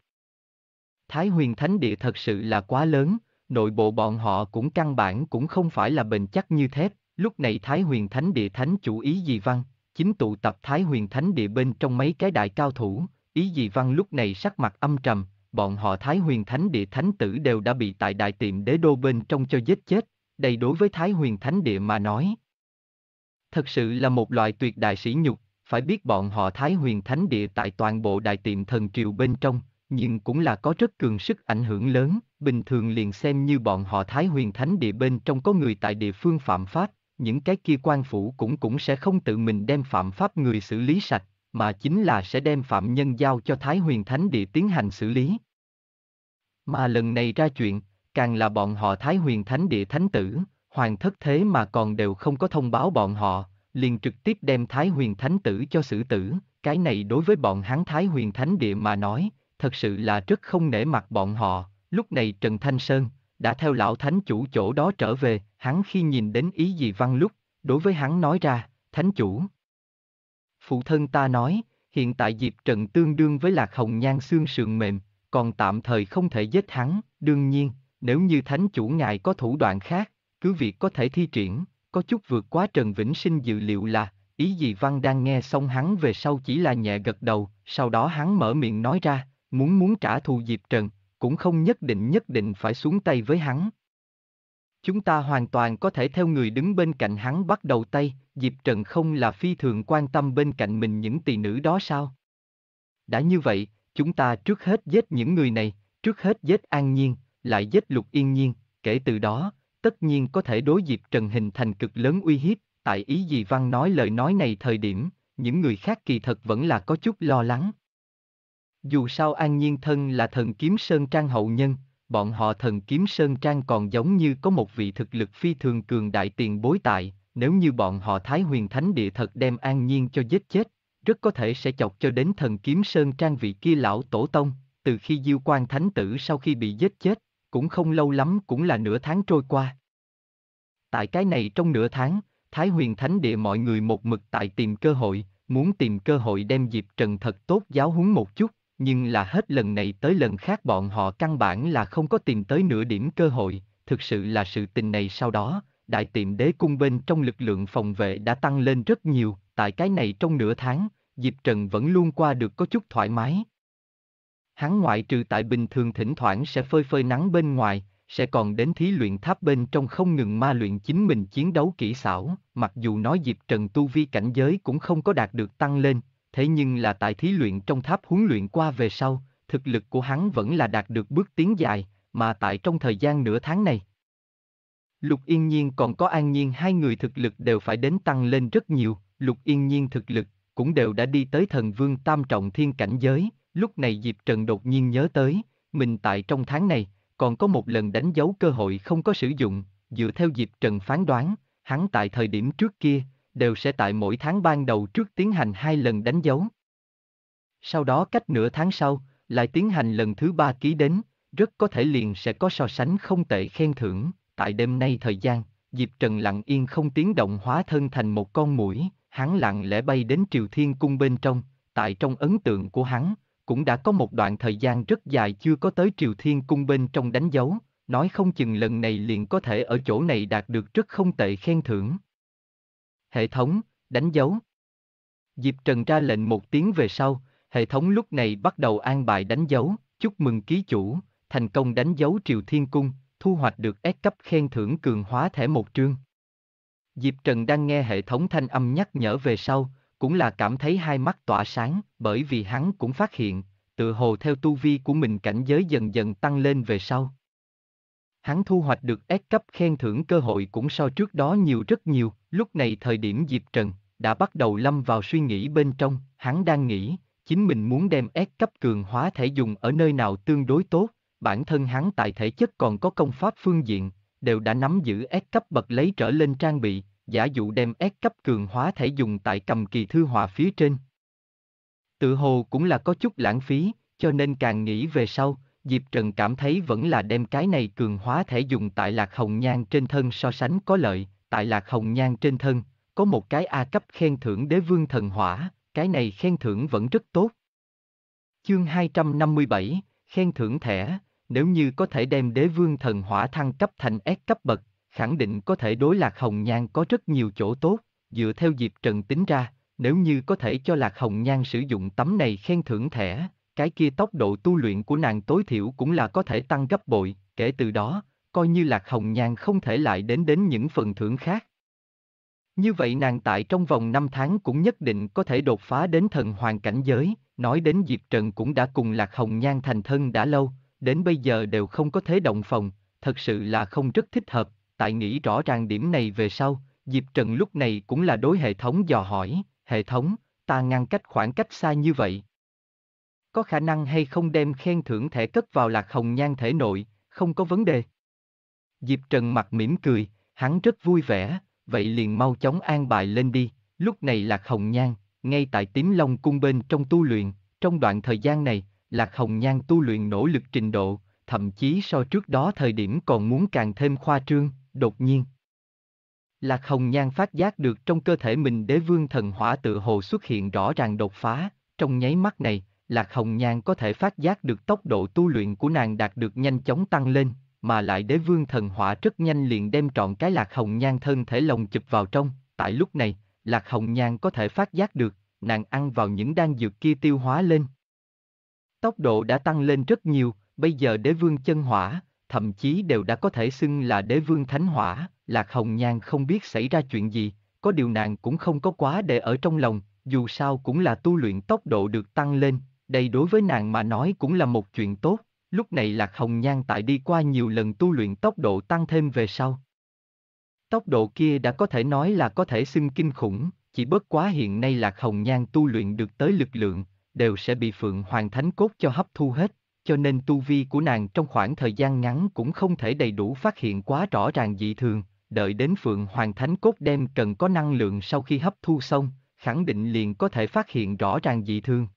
Thái Huyền Thánh Địa thật sự là quá lớn, nội bộ bọn họ cũng căn bản cũng không phải là bền chắc như thép, lúc này Thái Huyền Thánh Địa Thánh chủ ý gì văn, chính tụ tập Thái Huyền Thánh Địa bên trong mấy cái đại cao thủ, ý gì văn lúc này sắc mặt âm trầm, bọn họ Thái Huyền Thánh Địa Thánh tử đều đã bị tại đại tiệm đế đô bên trong cho giết chết, đây đối với Thái Huyền Thánh Địa mà nói. Thật sự là một loại tuyệt đại sĩ nhục, phải biết bọn họ Thái Huyền Thánh Địa tại toàn bộ đại tiệm thần triều bên trong, nhưng cũng là có rất cường sức ảnh hưởng lớn, bình thường liền xem như bọn họ Thái Huyền Thánh địa bên trong có người tại địa phương phạm pháp, những cái kia quan phủ cũng cũng sẽ không tự mình đem phạm pháp người xử lý sạch, mà chính là sẽ đem phạm nhân giao cho Thái Huyền Thánh địa tiến hành xử lý. Mà lần này ra chuyện, càng là bọn họ Thái Huyền Thánh địa thánh tử, hoàng thất thế mà còn đều không có thông báo bọn họ, liền trực tiếp đem Thái Huyền Thánh tử cho xử tử, cái này đối với bọn hắn Thái Huyền Thánh địa mà nói, thật sự là rất không nể mặt bọn họ, lúc này Trần Thanh Sơn, đã theo lão thánh chủ chỗ đó trở về, hắn khi nhìn đến ý gì văn lúc, đối với hắn nói ra, thánh chủ. Phụ thân ta nói, hiện tại Diệp Trần tương đương với lạc hồng nhan xương sườn mềm, còn tạm thời không thể giết hắn, đương nhiên, nếu như thánh chủ ngài có thủ đoạn khác, cứ việc có thể thi triển, có chút vượt quá Trần Vĩnh Sinh dự liệu là, ý gì văn đang nghe xong hắn về sau chỉ là nhẹ gật đầu, sau đó hắn mở miệng nói ra, muốn muốn trả thù Diệp Trần, cũng không nhất định nhất định phải xuống tay với hắn. Chúng ta hoàn toàn có thể theo người đứng bên cạnh hắn bắt đầu tay, Diệp Trần không là phi thường quan tâm bên cạnh mình những tỷ nữ đó sao? Đã như vậy, chúng ta trước hết giết những người này, trước hết giết An Nhiên, lại giết Lục Yên Nhiên, kể từ đó, tất nhiên có thể đối Diệp Trần hình thành cực lớn uy hiếp, tại ý gì Văn nói lời nói này thời điểm, những người khác kỳ thật vẫn là có chút lo lắng. Dù sao An Nhiên Thân là thần kiếm Sơn Trang hậu nhân, bọn họ thần kiếm Sơn Trang còn giống như có một vị thực lực phi thường cường đại tiền bối tại, nếu như bọn họ Thái Huyền Thánh Địa thật đem An Nhiên cho giết chết, rất có thể sẽ chọc cho đến thần kiếm Sơn Trang vị kia lão tổ tông, từ khi Diêu Quan Thánh Tử sau khi bị giết chết, cũng không lâu lắm cũng là nửa tháng trôi qua. Tại cái này trong nửa tháng, Thái Huyền Thánh Địa mọi người một mực tại tìm cơ hội, muốn tìm cơ hội đem dịp trần thật tốt giáo huấn một chút, nhưng là hết lần này tới lần khác bọn họ căn bản là không có tìm tới nửa điểm cơ hội, thực sự là sự tình này sau đó, đại tiệm đế cung bên trong lực lượng phòng vệ đã tăng lên rất nhiều, tại cái này trong nửa tháng, Diệp Trần vẫn luôn qua được có chút thoải mái. Hắn ngoại trừ tại bình thường thỉnh thoảng sẽ phơi phơi nắng bên ngoài, sẽ còn đến thí luyện tháp bên trong không ngừng ma luyện chính mình chiến đấu kỹ xảo, mặc dù nói Diệp Trần tu vi cảnh giới cũng không có đạt được tăng lên, thế nhưng là tại thí luyện trong tháp huấn luyện qua về sau, thực lực của hắn vẫn là đạt được bước tiến dài, mà tại trong thời gian nửa tháng này. Lục Yên Nhiên còn có An Nhiên hai người thực lực đều phải đến tăng lên rất nhiều, Lục Yên Nhiên thực lực cũng đều đã đi tới thần vương tam trọng thiên cảnh giới, lúc này Diệp Trần đột nhiên nhớ tới, mình tại trong tháng này, còn có một lần đánh dấu cơ hội không có sử dụng, dựa theo Diệp Trần phán đoán, hắn tại thời điểm trước kia, đều sẽ tại mỗi tháng ban đầu trước tiến hành hai lần đánh dấu. Sau đó cách nửa tháng sau, lại tiến hành lần thứ ba ký đến, rất có thể liền sẽ có so sánh không tệ khen thưởng, tại đêm nay thời gian, Diệp Trần lặng yên không tiếng động hóa thân thành một con mũi, hắn lặng lẽ bay đến Triều Thiên Cung bên trong, tại trong ấn tượng của hắn, cũng đã có một đoạn thời gian rất dài chưa có tới Triều Thiên Cung bên trong đánh dấu, nói không chừng lần này liền có thể ở chỗ này đạt được rất không tệ khen thưởng hệ thống, đánh dấu. Diệp Trần ra lệnh một tiếng về sau, hệ thống lúc này bắt đầu an bài đánh dấu, chúc mừng ký chủ, thành công đánh dấu Triều Thiên Cung, thu hoạch được S cấp khen thưởng cường hóa thẻ một trương. Diệp Trần đang nghe hệ thống thanh âm nhắc nhở về sau, cũng là cảm thấy hai mắt tỏa sáng, bởi vì hắn cũng phát hiện, tự hồ theo tu vi của mình cảnh giới dần dần tăng lên về sau. Hắn thu hoạch được S cấp khen thưởng cơ hội cũng so trước đó nhiều rất nhiều, Lúc này thời điểm Diệp Trần đã bắt đầu lâm vào suy nghĩ bên trong, hắn đang nghĩ, chính mình muốn đem S cấp cường hóa thể dùng ở nơi nào tương đối tốt, bản thân hắn tại thể chất còn có công pháp phương diện, đều đã nắm giữ S cấp bậc lấy trở lên trang bị, giả dụ đem S cấp cường hóa thể dùng tại cầm kỳ thư họa phía trên. Tự hồ cũng là có chút lãng phí, cho nên càng nghĩ về sau, Diệp Trần cảm thấy vẫn là đem cái này cường hóa thể dùng tại lạc hồng nhan trên thân so sánh có lợi, tại Lạc Hồng Nhan trên thân, có một cái A cấp khen thưởng đế vương thần hỏa, cái này khen thưởng vẫn rất tốt. Chương 257, khen thưởng thẻ, nếu như có thể đem đế vương thần hỏa thăng cấp thành S cấp bậc, khẳng định có thể đối Lạc Hồng Nhan có rất nhiều chỗ tốt, dựa theo dịp Trần tính ra, nếu như có thể cho Lạc Hồng Nhan sử dụng tấm này khen thưởng thẻ, cái kia tốc độ tu luyện của nàng tối thiểu cũng là có thể tăng gấp bội, kể từ đó, coi như Lạc Hồng Nhan không thể lại đến đến những phần thưởng khác. Như vậy nàng tại trong vòng 5 tháng cũng nhất định có thể đột phá đến thần hoàng cảnh giới, nói đến Diệp Trần cũng đã cùng Lạc Hồng Nhan thành thân đã lâu, đến bây giờ đều không có thế động phòng, thật sự là không rất thích hợp, tại nghĩ rõ ràng điểm này về sau, Diệp Trần lúc này cũng là đối hệ thống dò hỏi, hệ thống, ta ngăn cách khoảng cách xa như vậy. Có khả năng hay không đem khen thưởng thẻ cất vào Lạc Hồng Nhan thể nội, không có vấn đề. Diệp Trần mặt mỉm cười, hắn rất vui vẻ, vậy liền mau chóng an bài lên đi, lúc này Lạc Hồng Nhan, ngay tại tím long cung bên trong tu luyện, trong đoạn thời gian này, Lạc Hồng Nhan tu luyện nỗ lực trình độ, thậm chí so trước đó thời điểm còn muốn càng thêm khoa trương, đột nhiên. Lạc Hồng Nhan phát giác được trong cơ thể mình đế vương thần hỏa tự hồ xuất hiện rõ ràng đột phá, trong nháy mắt này, Lạc Hồng Nhan có thể phát giác được tốc độ tu luyện của nàng đạt được nhanh chóng tăng lên, mà lại đế vương thần hỏa rất nhanh liền đem trọn cái lạc hồng nhan thân thể lồng chụp vào trong, tại lúc này, lạc hồng nhan có thể phát giác được, nàng ăn vào những đan dược kia tiêu hóa lên. Tốc độ đã tăng lên rất nhiều, bây giờ đế vương chân hỏa, thậm chí đều đã có thể xưng là đế vương thánh hỏa, lạc hồng nhan không biết xảy ra chuyện gì, có điều nàng cũng không có quá để ở trong lòng, dù sao cũng là tu luyện tốc độ được tăng lên, đây đối với nàng mà nói cũng là một chuyện tốt. Lúc này Lạc Hồng Nhan tại đi qua nhiều lần tu luyện tốc độ tăng thêm về sau. Tốc độ kia đã có thể nói là có thể xưng kinh khủng, chỉ bất quá hiện nay Lạc Hồng Nhan tu luyện được tới lực lượng, đều sẽ bị Phượng Hoàng Thánh Cốt cho hấp thu hết, cho nên tu vi của nàng trong khoảng thời gian ngắn cũng không thể đầy đủ phát hiện quá rõ ràng dị thường, đợi đến Phượng Hoàng Thánh Cốt đem cần có năng lượng sau khi hấp thu xong, khẳng định liền có thể phát hiện rõ ràng dị thường.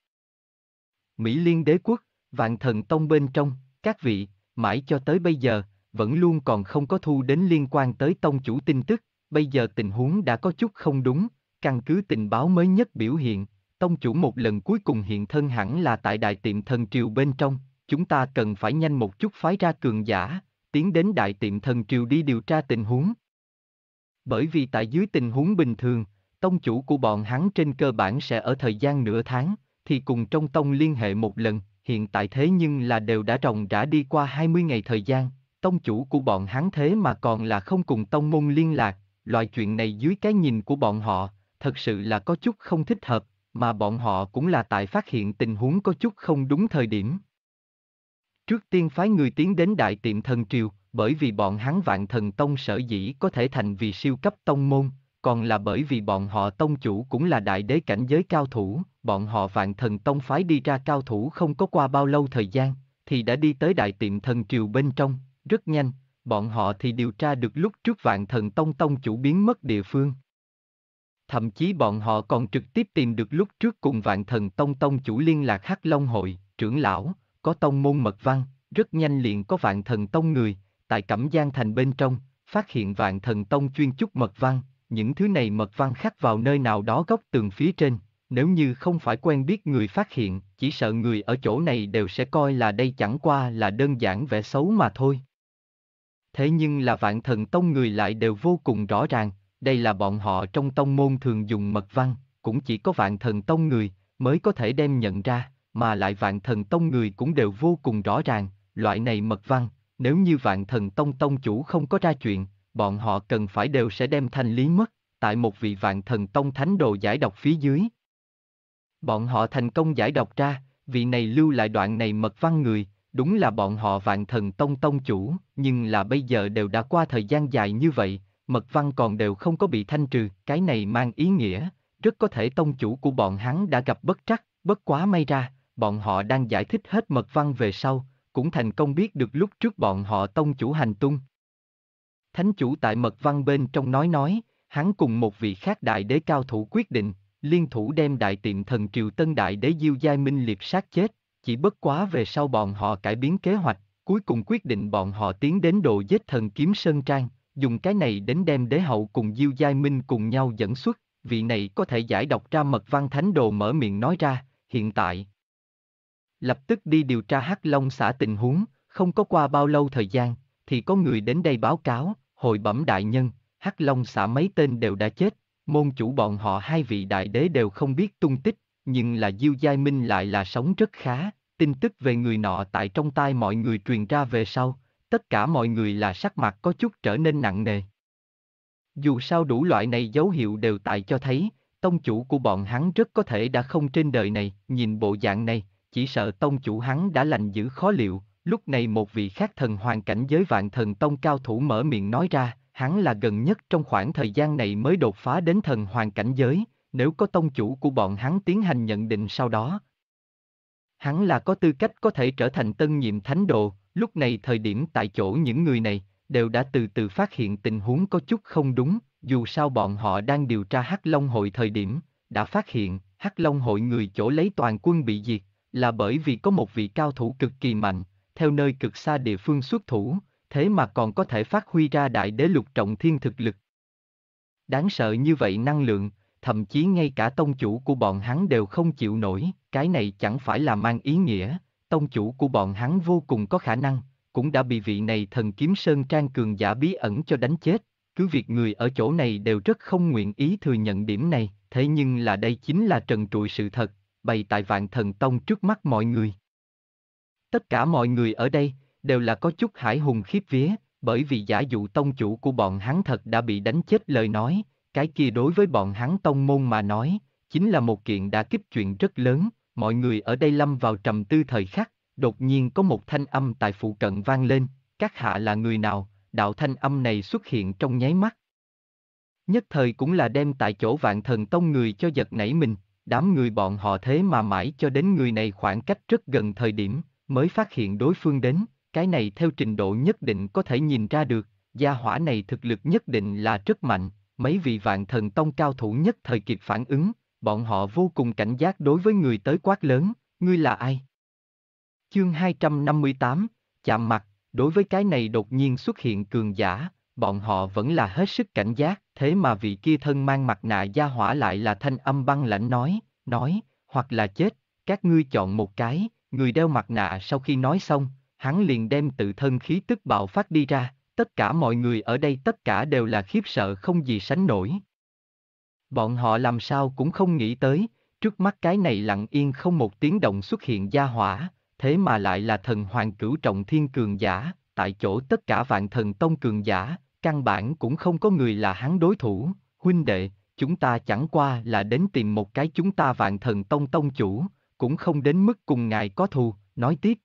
Mỹ Liên Đế Quốc Vạn thần tông bên trong, các vị, mãi cho tới bây giờ, vẫn luôn còn không có thu đến liên quan tới tông chủ tin tức, bây giờ tình huống đã có chút không đúng, căn cứ tình báo mới nhất biểu hiện, tông chủ một lần cuối cùng hiện thân hẳn là tại đại tiệm thần triều bên trong, chúng ta cần phải nhanh một chút phái ra cường giả, tiến đến đại tiệm thần triều đi điều tra tình huống. Bởi vì tại dưới tình huống bình thường, tông chủ của bọn hắn trên cơ bản sẽ ở thời gian nửa tháng, thì cùng trong tông liên hệ một lần, hiện tại thế nhưng là đều đã ròng rã đi qua 20 ngày thời gian, tông chủ của bọn hắn thế mà còn là không cùng tông môn liên lạc, loại chuyện này dưới cái nhìn của bọn họ, thật sự là có chút không thích hợp, mà bọn họ cũng là tại phát hiện tình huống có chút không đúng thời điểm. Trước tiên phái người tiến đến đại tiệm thần triều, bởi vì bọn hắn vạn thần tông sở dĩ có thể thành vì siêu cấp tông môn, còn là bởi vì bọn họ tông chủ cũng là đại đế cảnh giới cao thủ, bọn họ vạn thần tông phái đi ra cao thủ không có qua bao lâu thời gian, thì đã đi tới đại tiệm thần triều bên trong, rất nhanh, bọn họ thì điều tra được lúc trước vạn thần tông tông chủ biến mất địa phương. Thậm chí bọn họ còn trực tiếp tìm được lúc trước cùng vạn thần tông tông chủ liên lạc Hắc Long hội, trưởng lão, có tông môn mật văn, rất nhanh liền có vạn thần tông người, tại Cẩm Giang Thành bên trong, phát hiện vạn thần tông chuyên chúc mật văn, những thứ này mật văn khắc vào nơi nào đó góc tường phía trên, nếu như không phải quen biết người phát hiện, chỉ sợ người ở chỗ này đều sẽ coi là đây chẳng qua là đơn giản vẽ xấu mà thôi. Thế nhưng là vạn thần tông người lại đều vô cùng rõ ràng, đây là bọn họ trong tông môn thường dùng mật văn, cũng chỉ có vạn thần tông người mới có thể đem nhận ra, mà lại vạn thần tông người cũng đều vô cùng rõ ràng, loại này mật văn, nếu như vạn thần tông tông chủ không có ra chuyện, bọn họ cần phải đều sẽ đem thanh lý mất, tại một vị vạn thần tông thánh đồ giải độc phía dưới. Bọn họ thành công giải độc ra, vị này lưu lại đoạn này mật văn người, đúng là bọn họ vạn thần tông tông chủ, nhưng là bây giờ đều đã qua thời gian dài như vậy, mật văn còn đều không có bị thanh trừ, cái này mang ý nghĩa, rất có thể tông chủ của bọn hắn đã gặp bất trắc, bất quá may ra, bọn họ đang giải thích hết mật văn về sau, cũng thành công biết được lúc trước bọn họ tông chủ hành tung, Thánh chủ tại mật văn bên trong nói nói, hắn cùng một vị khác đại đế cao thủ quyết định, liên thủ đem đại tiệm thần triều tân đại đế diêu giai minh liệt sát chết, chỉ bất quá về sau bọn họ cải biến kế hoạch, cuối cùng quyết định bọn họ tiến đến đồ giết thần kiếm sơn trang, dùng cái này đến đem đế hậu cùng diêu giai minh cùng nhau dẫn xuất, vị này có thể giải đọc ra mật văn thánh đồ mở miệng nói ra, hiện tại. Lập tức đi điều tra hắc long xã tình huống, không có qua bao lâu thời gian, thì có người đến đây báo cáo, Hội bẩm đại nhân, Hắc Long xã mấy tên đều đã chết, môn chủ bọn họ hai vị đại đế đều không biết tung tích, nhưng là Diêu Giai Minh lại là sống rất khá, tin tức về người nọ tại trong tai mọi người truyền ra về sau, tất cả mọi người là sắc mặt có chút trở nên nặng nề. Dù sao đủ loại này dấu hiệu đều tại cho thấy, tông chủ của bọn hắn rất có thể đã không trên đời này, nhìn bộ dạng này, chỉ sợ tông chủ hắn đã lành giữ khó liệu, Lúc này một vị khác thần hoàn cảnh giới vạn thần tông cao thủ mở miệng nói ra, hắn là gần nhất trong khoảng thời gian này mới đột phá đến thần hoàn cảnh giới, nếu có tông chủ của bọn hắn tiến hành nhận định sau đó. Hắn là có tư cách có thể trở thành tân nhiệm thánh đồ, lúc này thời điểm tại chỗ những người này, đều đã từ từ phát hiện tình huống có chút không đúng, dù sao bọn họ đang điều tra Hắc Long hội thời điểm, đã phát hiện Hắc Long hội người chỗ lấy toàn quân bị diệt, là bởi vì có một vị cao thủ cực kỳ mạnh, theo nơi cực xa địa phương xuất thủ, thế mà còn có thể phát huy ra đại đế lục trọng thiên thực lực. Đáng sợ như vậy năng lượng, thậm chí ngay cả tông chủ của bọn hắn đều không chịu nổi, cái này chẳng phải là mang ý nghĩa, tông chủ của bọn hắn vô cùng có khả năng, cũng đã bị vị này thần kiếm sơn trang cường giả bí ẩn cho đánh chết, cứ việc người ở chỗ này đều rất không nguyện ý thừa nhận điểm này, thế nhưng là đây chính là trần trụi sự thật, bày tại vạn thần tông trước mắt mọi người. Tất cả mọi người ở đây, đều là có chút hải hùng khiếp vía, bởi vì giả dụ tông chủ của bọn hắn thật đã bị đánh chết lời nói, cái kia đối với bọn hắn tông môn mà nói, chính là một kiện đã kích chuyện rất lớn, mọi người ở đây lâm vào trầm tư thời khắc, đột nhiên có một thanh âm tại phụ cận vang lên, các hạ là người nào, đạo thanh âm này xuất hiện trong nháy mắt. Nhất thời cũng là đem tại chỗ vạn thần tông người cho giật nảy mình, đám người bọn họ thế mà mãi cho đến người này khoảng cách rất gần thời điểm, mới phát hiện đối phương đến, cái này theo trình độ nhất định có thể nhìn ra được, gia hỏa này thực lực nhất định là rất mạnh, mấy vị vạn thần tông cao thủ nhất thời kịp phản ứng, bọn họ vô cùng cảnh giác đối với người tới quát lớn, ngươi là ai? Chương 258, chạm mặt, đối với cái này đột nhiên xuất hiện cường giả, bọn họ vẫn là hết sức cảnh giác, thế mà vị kia thân mang mặt nạ gia hỏa lại là thanh âm băng lãnh nói, nói, hoặc là chết, các ngươi chọn một cái, Người đeo mặt nạ sau khi nói xong, hắn liền đem tự thân khí tức bạo phát đi ra, tất cả mọi người ở đây tất cả đều là khiếp sợ không gì sánh nổi. Bọn họ làm sao cũng không nghĩ tới, trước mắt cái này lặng yên không một tiếng động xuất hiện gia hỏa, thế mà lại là thần hoàng cửu trọng thiên cường giả, tại chỗ tất cả vạn thần tông cường giả, căn bản cũng không có người là hắn đối thủ, huynh đệ, chúng ta chẳng qua là đến tìm một cái chúng ta vạn thần tông tông chủ, cũng không đến mức cùng ngài có thù, nói tiếp.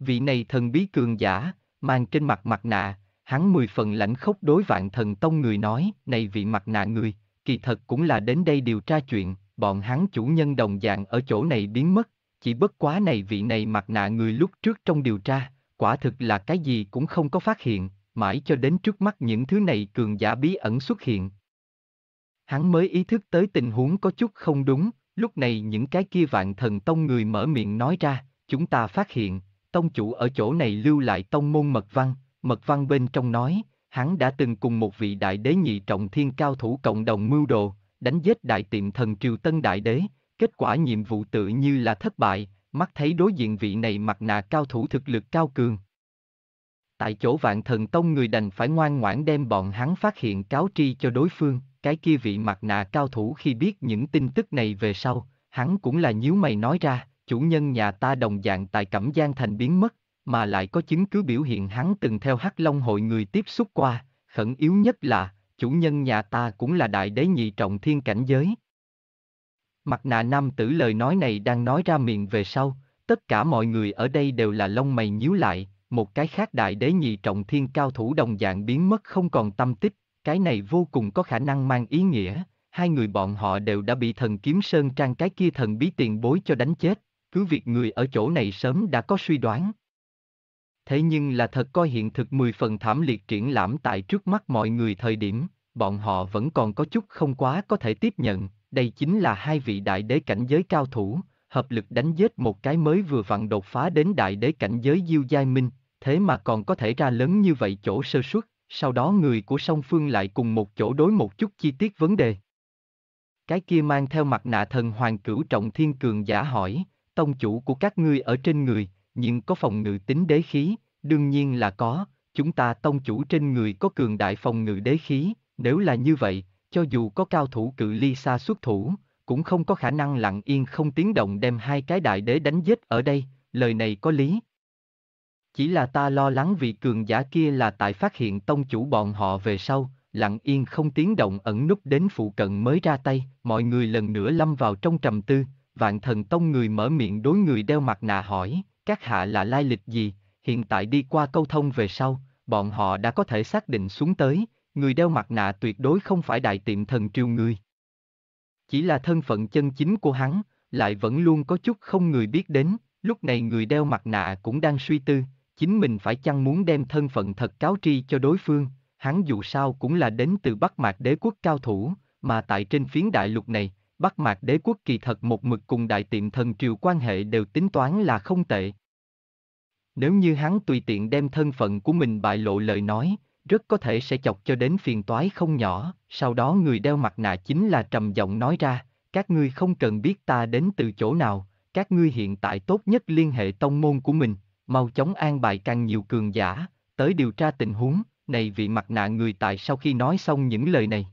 Vị này thần bí cường giả, mang trên mặt mặt nạ, hắn mười phần lãnh khốc đối vạn thần tông người nói, này vị mặt nạ người, kỳ thật cũng là đến đây điều tra chuyện, bọn hắn chủ nhân đồng dạng ở chỗ này biến mất, chỉ bất quá này vị này mặt nạ người lúc trước trong điều tra, quả thực là cái gì cũng không có phát hiện, mãi cho đến trước mắt những thứ này cường giả bí ẩn xuất hiện. Hắn mới ý thức tới tình huống có chút không đúng, Lúc này những cái kia vạn thần tông người mở miệng nói ra, chúng ta phát hiện, tông chủ ở chỗ này lưu lại tông môn mật văn, mật văn bên trong nói, hắn đã từng cùng một vị đại đế nhị trọng thiên cao thủ cộng đồng mưu đồ, đánh giết đại tiệm thần triều tân đại đế, kết quả nhiệm vụ tự như là thất bại, mắt thấy đối diện vị này mặt nạ cao thủ thực lực cao cường, tại chỗ vạn thần tông người đành phải ngoan ngoãn đem bọn hắn phát hiện cáo tri cho đối phương, cái kia vị mặt nạ cao thủ khi biết những tin tức này về sau, hắn cũng là nhíu mày nói ra, chủ nhân nhà ta đồng dạng tại Cẩm Giang Thành biến mất, mà lại có chứng cứ biểu hiện hắn từng theo Hắc Long hội người tiếp xúc qua, khẩn yếu nhất là, chủ nhân nhà ta cũng là đại đế nhị trọng thiên cảnh giới. Mặt nạ nam tử lời nói này đang nói ra miệng về sau, tất cả mọi người ở đây đều là lông mày nhíu lại, một cái khác đại đế nhị trọng thiên cao thủ đồng dạng biến mất không còn tâm tích, cái này vô cùng có khả năng mang ý nghĩa, hai người bọn họ đều đã bị thần kiếm sơn trang cái kia thần bí tiền bối cho đánh chết, cứ việc người ở chỗ này sớm đã có suy đoán. Thế nhưng là thật coi hiện thực 10 phần thảm liệt triển lãm tại trước mắt mọi người thời điểm, bọn họ vẫn còn có chút không quá có thể tiếp nhận, đây chính là hai vị đại đế cảnh giới cao thủ, hợp lực đánh giết một cái mới vừa vặn đột phá đến đại đế cảnh giới Diêu Giai Minh, thế mà còn có thể ra lớn như vậy chỗ sơ suất, sau đó người của song phương lại cùng một chỗ đối một chút chi tiết vấn đề. Cái kia mang theo mặt nạ thần hoàng cửu trọng thiên cường giả hỏi, tông chủ của các ngươi ở trên người, nhưng có phòng ngự tính đế khí, đương nhiên là có, chúng ta tông chủ trên người có cường đại phòng ngự đế khí, nếu là như vậy, cho dù có cao thủ cự ly xa xuất thủ, cũng không có khả năng lặng yên không tiếng động đem hai cái đại đế đánh giết ở đây, lời này có lý, chỉ là ta lo lắng vị cường giả kia là tại phát hiện tông chủ bọn họ về sau, lặng yên không tiếng động ẩn núp đến phụ cận mới ra tay, mọi người lần nữa lâm vào trong trầm tư, vạn thần tông người mở miệng đối người đeo mặt nạ hỏi, các hạ là lai lịch gì, hiện tại đi qua câu thông về sau, bọn họ đã có thể xác định xuống tới, người đeo mặt nạ tuyệt đối không phải đại tiệm thần triều người. Chỉ là thân phận chân chính của hắn, lại vẫn luôn có chút không người biết đến, lúc này người đeo mặt nạ cũng đang suy tư, chính mình phải chăng muốn đem thân phận thật cáo tri cho đối phương, hắn dù sao cũng là đến từ Bắc Mạc đế quốc cao thủ, mà tại trên phiến đại lục này, Bắc Mạc đế quốc kỳ thật một mực cùng đại tiệm thần triều quan hệ đều tính toán là không tệ. Nếu như hắn tùy tiện đem thân phận của mình bại lộ lời nói, rất có thể sẽ chọc cho đến phiền toái không nhỏ, sau đó người đeo mặt nạ chính là trầm giọng nói ra, các ngươi không cần biết ta đến từ chỗ nào, các ngươi hiện tại tốt nhất liên hệ tông môn của mình, mau chóng an bài càng nhiều cường giả, tới điều tra tình huống, này vị mặt nạ người tại sau khi nói xong những lời này.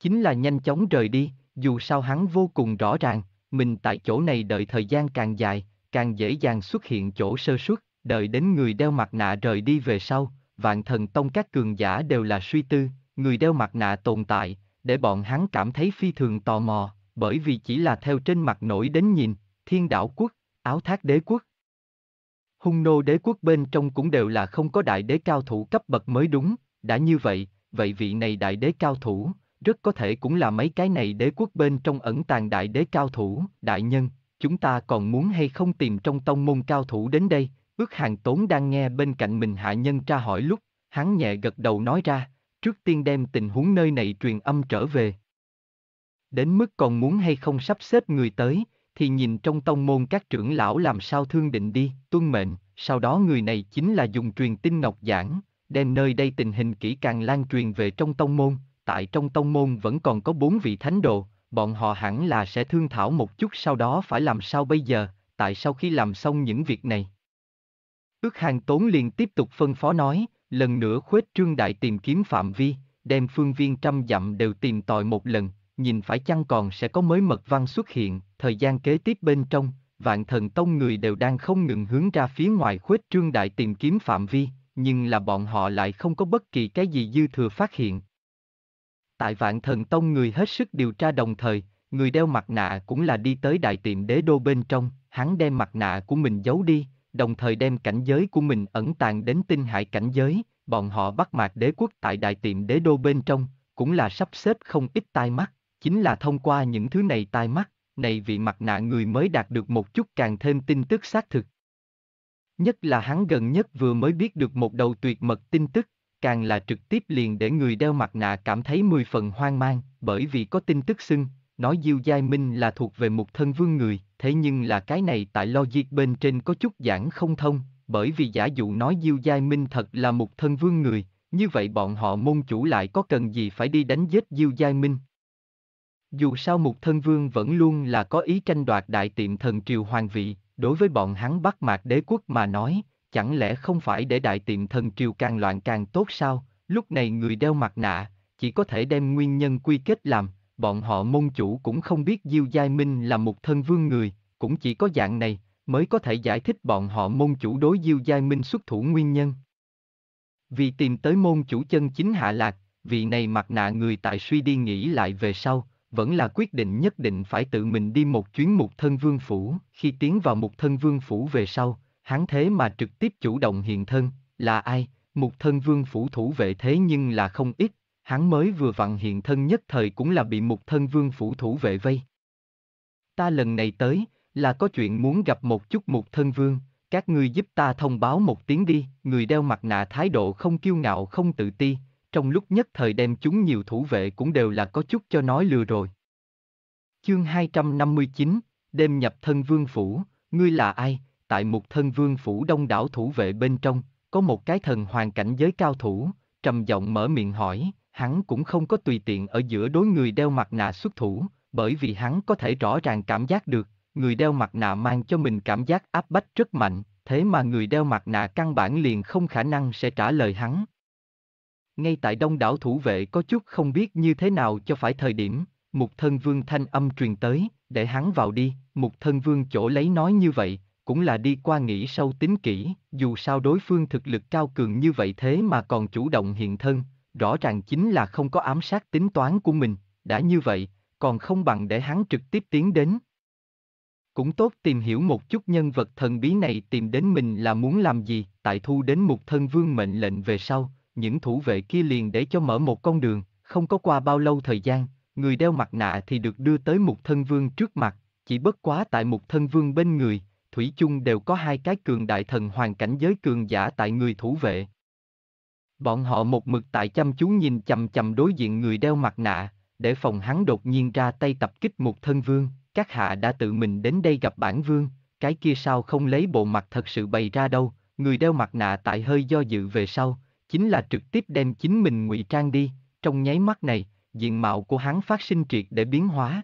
Chính là nhanh chóng rời đi, dù sao hắn vô cùng rõ ràng, mình tại chỗ này đợi thời gian càng dài, càng dễ dàng xuất hiện chỗ sơ suất, đợi đến người đeo mặt nạ rời đi về sau, vạn thần tông các cường giả đều là suy tư, người đeo mặt nạ tồn tại, để bọn hắn cảm thấy phi thường tò mò, bởi vì chỉ là theo trên mặt nổi đến nhìn, thiên đảo quốc, áo thác đế quốc, Hung nô đế quốc bên trong cũng đều là không có đại đế cao thủ cấp bậc mới đúng, đã như vậy, vậy vị này đại đế cao thủ, rất có thể cũng là mấy cái này đế quốc bên trong ẩn tàng đại đế cao thủ, đại nhân, chúng ta còn muốn hay không tìm trong tông môn cao thủ đến đây, ước hàng tốn đang nghe bên cạnh mình hạ nhân tra hỏi lúc, hắn nhẹ gật đầu nói ra, trước tiên đem tình huống nơi này truyền âm trở về. Đến mức còn muốn hay không sắp xếp người tới, thì nhìn trong tông môn các trưởng lão làm sao thương định đi, tuân mệnh, sau đó người này chính là dùng truyền tin ngọc giảng, đem nơi đây tình hình kỹ càng lan truyền về trong tông môn, tại trong tông môn vẫn còn có bốn vị thánh đồ, bọn họ hẳn là sẽ thương thảo một chút sau đó phải làm sao bây giờ, tại sau khi làm xong những việc này. Ước hàng tốn liền tiếp tục phân phó nói, lần nữa khuếch trương đại tìm kiếm phạm vi, đem phương viên trăm dặm đều tìm tòi một lần, nhìn phải chăng còn sẽ có mới mật văn xuất hiện, Thời gian kế tiếp bên trong, vạn thần tông người đều đang không ngừng hướng ra phía ngoài khuếch trương đại tìm kiếm phạm vi, nhưng là bọn họ lại không có bất kỳ cái gì dư thừa phát hiện. Tại vạn thần tông người hết sức điều tra đồng thời, người đeo mặt nạ cũng là đi tới đại tiệm đế đô bên trong, hắn đem mặt nạ của mình giấu đi, đồng thời đem cảnh giới của mình ẩn tàng đến tinh hải cảnh giới, bọn họ bắt mạc đế quốc tại đại tiệm đế đô bên trong, cũng là sắp xếp không ít tai mắt, chính là thông qua những thứ này tai mắt, này vị mặt nạ người mới đạt được một chút càng thêm tin tức xác thực. Nhất là hắn gần nhất vừa mới biết được một đầu tuyệt mật tin tức, càng là trực tiếp liền để người đeo mặt nạ cảm thấy mười phần hoang mang, bởi vì có tin tức xưng, nói Diêu Giai Minh là thuộc về một thân vương người, thế nhưng là cái này tại logic bên trên có chút giảng không thông, bởi vì giả dụ nói Diêu Giai Minh thật là một thân vương người, như vậy bọn họ môn chủ lại có cần gì phải đi đánh giết Diêu Giai Minh? Dù sao Mục Thân Vương vẫn luôn là có ý tranh đoạt đại tiệm thần triều hoàng vị, đối với bọn hắn bắt Mạc đế quốc mà nói, chẳng lẽ không phải để đại tiệm thần triều càng loạn càng tốt sao, lúc này người đeo mặt nạ, chỉ có thể đem nguyên nhân quy kết làm, bọn họ môn chủ cũng không biết Diêu Giai Minh là một thân vương người, cũng chỉ có dạng này, mới có thể giải thích bọn họ môn chủ đối Diêu Giai Minh xuất thủ nguyên nhân. Vì tìm tới môn chủ chân chính hạ lạc, vị này mặt nạ người tại suy đi nghĩ lại về sau, vẫn là quyết định nhất định phải tự mình đi một chuyến mục thân vương phủ, khi tiến vào mục thân vương phủ về sau, hắn thế mà trực tiếp chủ động hiện thân, là ai, mục thân vương phủ thủ vệ thế nhưng là không ít, hắn mới vừa vặn hiện thân nhất thời cũng là bị mục thân vương phủ thủ vệ vây. Ta lần này tới, là có chuyện muốn gặp một chút mục thân vương, các ngươi giúp ta thông báo một tiếng đi, người đeo mặt nạ thái độ không kiêu ngạo không tự ti, trong lúc nhất thời đem chúng nhiều thủ vệ cũng đều là có chút cho nói lừa rồi. Chương 259, đêm nhập thân vương phủ, ngươi là ai? Tại một thân vương phủ đông đảo thủ vệ bên trong, có một cái thần hoàn cảnh giới cao thủ, trầm giọng mở miệng hỏi, hắn cũng không có tùy tiện ở giữa đối người đeo mặt nạ xuất thủ, bởi vì hắn có thể rõ ràng cảm giác được, người đeo mặt nạ mang cho mình cảm giác áp bách rất mạnh, thế mà người đeo mặt nạ căn bản liền không khả năng sẽ trả lời hắn, ngay tại đông đảo thủ vệ có chút không biết như thế nào cho phải thời điểm, mục thân vương thanh âm truyền tới, để hắn vào đi, mục thân vương chỗ lấy nói như vậy, cũng là đi qua nghĩ sâu tính kỹ, dù sao đối phương thực lực cao cường như vậy thế mà còn chủ động hiện thân, rõ ràng chính là không có ám sát tính toán của mình, đã như vậy, còn không bằng để hắn trực tiếp tiến đến. Cũng tốt tìm hiểu một chút nhân vật thần bí này tìm đến mình là muốn làm gì, tại thu đến một thân vương mệnh lệnh về sau, những thủ vệ kia liền để cho mở một con đường, không có qua bao lâu thời gian, người đeo mặt nạ thì được đưa tới một thân vương trước mặt, chỉ bất quá tại một thân vương bên người, thủy chung đều có hai cái cường đại thần hoàn cảnh giới cường giả tại người thủ vệ. Bọn họ một mực tại chăm chú nhìn chầm chầm đối diện người đeo mặt nạ, để phòng hắn đột nhiên ra tay tập kích một thân vương, các hạ đã tự mình đến đây gặp bản vương, cái kia sao không lấy bộ mặt thật sự bày ra đâu, người đeo mặt nạ tại hơi do dự về sau, chính là trực tiếp đem chính mình ngụy trang đi, trong nháy mắt này, diện mạo của hắn phát sinh triệt để biến hóa.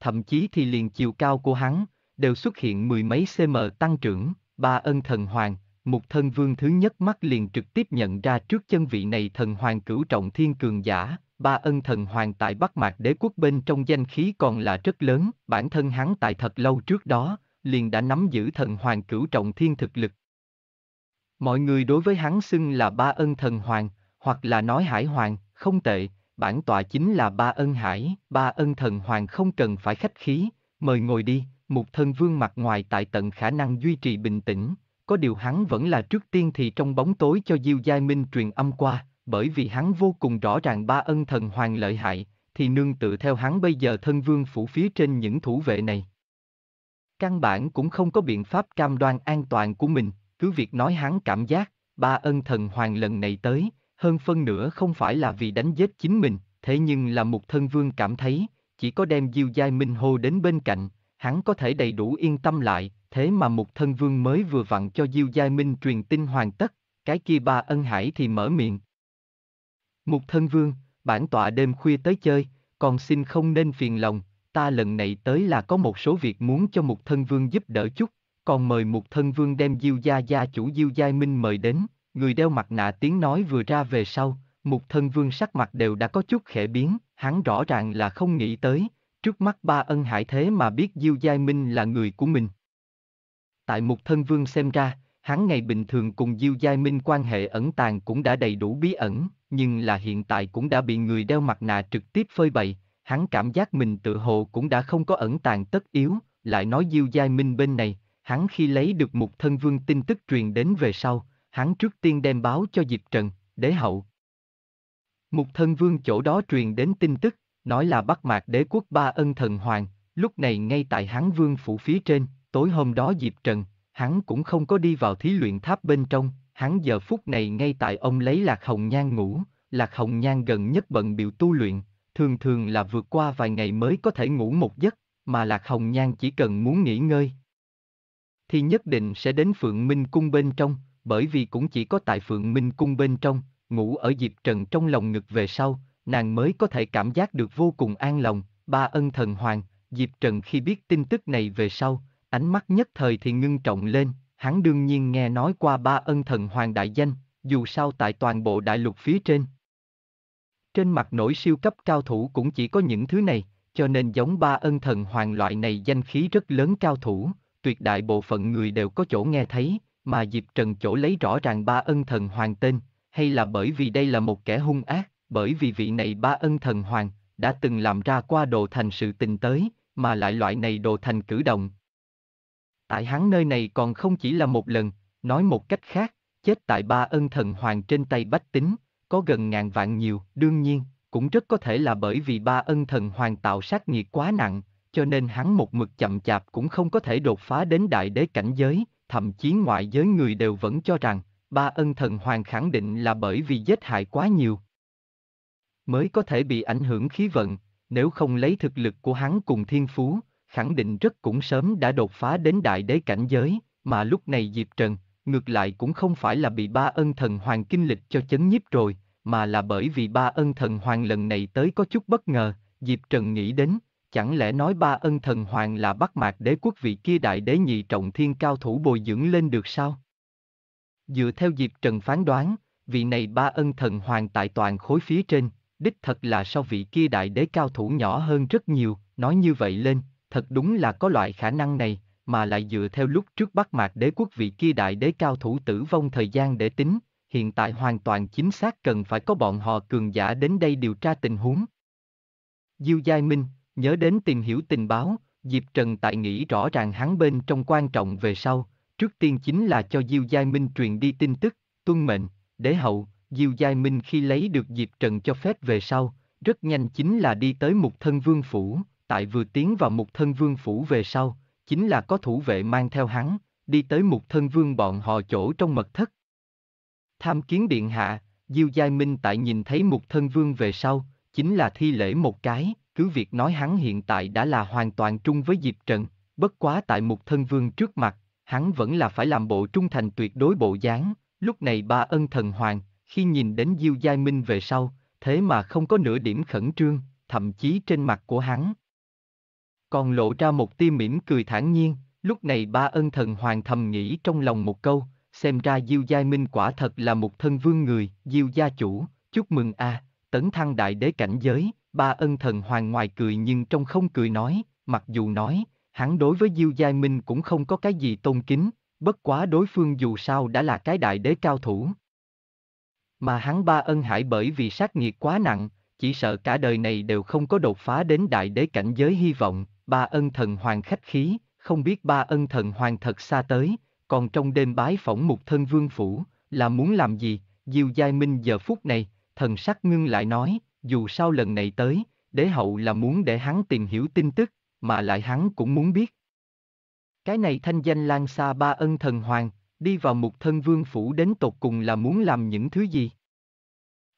Thậm chí thì liền chiều cao của hắn, đều xuất hiện mười mấy cm tăng trưởng, ba ân thần hoàng, một thân vương thứ nhất mắt liền trực tiếp nhận ra trước chân vị này thần hoàng cửu trọng thiên cường giả, ba ân thần hoàng tại Bắc Mạc đế quốc bên trong danh khí còn là rất lớn, bản thân hắn tại thật lâu trước đó, liền đã nắm giữ thần hoàng cửu trọng thiên thực lực, Mọi người đối với hắn xưng là ba ân thần hoàng, hoặc là nói hải hoàng, không tệ, bản tọa chính là ba ân hải, ba ân thần hoàng không cần phải khách khí, mời ngồi đi, một thân vương mặt ngoài tại tận khả năng duy trì bình tĩnh, có điều hắn vẫn là trước tiên thì trong bóng tối cho Diêu Giai Minh truyền âm qua, bởi vì hắn vô cùng rõ ràng ba ân thần hoàng lợi hại, thì nương tự theo hắn bây giờ thân vương phủ phía trên những thủ vệ này. Căn bản cũng không có biện pháp cam đoan an toàn của mình, cứ việc nói hắn cảm giác, ba ân thần hoàng lần này tới, hơn phân nửa không phải là vì đánh giết chính mình, thế nhưng là một thân vương cảm thấy, chỉ có đem Diêu Giai Minh Hồ đến bên cạnh, hắn có thể đầy đủ yên tâm lại, thế mà một thân vương mới vừa vặn cho Diêu Giai Minh truyền tin hoàn tất, cái kia ba ân hải thì mở miệng. Một thân vương, bản tọa đêm khuya tới chơi, còn xin không nên phiền lòng, ta lần này tới là có một số việc muốn cho một thân vương giúp đỡ chút, còn mời một thân vương đem Diêu Gia Gia chủ Diêu Giai Minh mời đến, người đeo mặt nạ tiếng nói vừa ra về sau, một thân vương sắc mặt đều đã có chút khẽ biến, hắn rõ ràng là không nghĩ tới, trước mắt ba ân hải thế mà biết Diêu Giai Minh là người của mình. Tại một thân vương xem ra, hắn ngày bình thường cùng Diêu Giai Minh quan hệ ẩn tàng cũng đã đầy đủ bí ẩn, nhưng là hiện tại cũng đã bị người đeo mặt nạ trực tiếp phơi bày, hắn cảm giác mình tự hồ cũng đã không có ẩn tàng tất yếu, lại nói Diêu Giai Minh bên này, hắn khi lấy được một thân vương tin tức truyền đến về sau, hắn trước tiên đem báo cho Diệp Trần, đế hậu. Một thân vương chỗ đó truyền đến tin tức, nói là bắt mạc đế quốc ba ân thần hoàng, lúc này ngay tại hắn vương phủ phía trên, tối hôm đó Diệp Trần, hắn cũng không có đi vào thí luyện tháp bên trong, hắn giờ phút này ngay tại ông lấy lạc hồng nhan ngủ, lạc hồng nhan gần nhất bận biểu tu luyện, thường thường là vượt qua vài ngày mới có thể ngủ một giấc, mà lạc hồng nhan chỉ cần muốn nghỉ ngơi, thì nhất định sẽ đến Phượng Minh Cung bên trong, bởi vì cũng chỉ có tại Phượng Minh Cung bên trong, ngủ ở Diệp Trần trong lòng ngực về sau, nàng mới có thể cảm giác được vô cùng an lòng, ba ân thần hoàng, Diệp Trần khi biết tin tức này về sau, ánh mắt nhất thời thì ngưng trọng lên, hắn đương nhiên nghe nói qua ba ân thần hoàng đại danh, dù sao tại toàn bộ đại lục phía trên. Trên mặt nổi siêu cấp cao thủ cũng chỉ có những thứ này, cho nên giống ba ân thần hoàng loại này danh khí rất lớn cao thủ, tuyệt đại bộ phận người đều có chỗ nghe thấy, mà Diệp Trần chỗ lấy rõ ràng ba ân thần hoàng tên, hay là bởi vì đây là một kẻ hung ác, bởi vì vị này ba ân thần hoàng đã từng làm ra qua đồ thành sự tình tới, mà lại loại này đồ thành cử động. Tại hắn nơi này còn không chỉ là một lần, nói một cách khác, chết tại ba ân thần hoàng trên tay bách tính, có gần ngàn vạn nhiều, đương nhiên, cũng rất có thể là bởi vì ba ân thần hoàng tạo sát nghiệt quá nặng, cho nên hắn một mực chậm chạp cũng không có thể đột phá đến đại đế cảnh giới, thậm chí ngoại giới người đều vẫn cho rằng, ba ân thần hoàng khẳng định là bởi vì giết hại quá nhiều. Mới có thể bị ảnh hưởng khí vận, nếu không lấy thực lực của hắn cùng thiên phú, khẳng định rất cũng sớm đã đột phá đến đại đế cảnh giới, mà lúc này Diệp Trần, ngược lại cũng không phải là bị ba ân thần hoàng kinh lịch cho chấn nhiếp rồi, mà là bởi vì ba ân thần hoàng lần này tới có chút bất ngờ, Diệp Trần nghĩ đến, Chẳng lẽ nói ba ân thần hoàng là bắt mạc đế quốc vị kia đại đế nhị trọng thiên cao thủ bồi dưỡng lên được sao? Dựa theo dịp Trần phán đoán, vị này ba ân thần hoàng tại toàn khối phía trên, đích thật là so vị kia đại đế cao thủ nhỏ hơn rất nhiều, nói như vậy lên, thật đúng là có loại khả năng này, mà lại dựa theo lúc trước bắt Mạc đế quốc vị kia đại đế cao thủ tử vong thời gian để tính, hiện tại hoàn toàn chính xác cần phải có bọn họ cường giả đến đây điều tra tình huống. Diêu Giai Minh, Nhớ đến tìm hiểu tình báo, Diệp Trần tại nghĩ rõ ràng hắn bên trong quan trọng về sau, trước tiên chính là cho Diêu Giai Minh truyền đi tin tức, tuân mệnh, đế hậu, Diêu Giai Minh khi lấy được Diệp Trần cho phép về sau, rất nhanh chính là đi tới mục thân vương phủ, tại vừa tiến vào mục thân vương phủ về sau, chính là có thủ vệ mang theo hắn, đi tới mục thân vương bọn họ chỗ trong mật thất. Tham kiến điện hạ, Diêu Giai Minh tại nhìn thấy mục thân vương về sau, chính là thi lễ một cái, cứ việc nói hắn hiện tại đã là hoàn toàn trung với Diệp Trần, bất quá tại một thân vương trước mặt, hắn vẫn là phải làm bộ trung thành tuyệt đối bộ dáng, lúc này ba ân thần hoàng, khi nhìn đến Diêu Giai Minh về sau, thế mà không có nửa điểm khẩn trương, thậm chí trên mặt của hắn. Còn lộ ra một tia mỉm cười thản nhiên, lúc này ba ân thần hoàng thầm nghĩ trong lòng một câu, xem ra Diêu Giai Minh quả thật là một thân vương người, Diêu gia chủ, chúc mừng a, à, tấn thăng đại đế cảnh giới, Ba ân thần hoàng ngoài cười nhưng trong không cười nói, mặc dù nói, hắn đối với Diêu Giai Minh cũng không có cái gì tôn kính, bất quá đối phương dù sao đã là cái đại đế cao thủ. Mà hắn ba ân hải bởi vì sát nghiệt quá nặng, chỉ sợ cả đời này đều không có đột phá đến đại đế cảnh giới hy vọng, ba ân thần hoàng khách khí, không biết ba ân thần hoàng thật xa tới, còn trong đêm bái phỏng mục thân vương phủ, là muốn làm gì, Diêu Giai Minh giờ phút này, thần sắc ngưng lại nói, dù sao lần này tới, đế hậu là muốn để hắn tìm hiểu tin tức, mà lại hắn cũng muốn biết. Cái này thanh danh lan xa ba ân thần hoàng, đi vào một thân vương phủ đến tột cùng là muốn làm những thứ gì?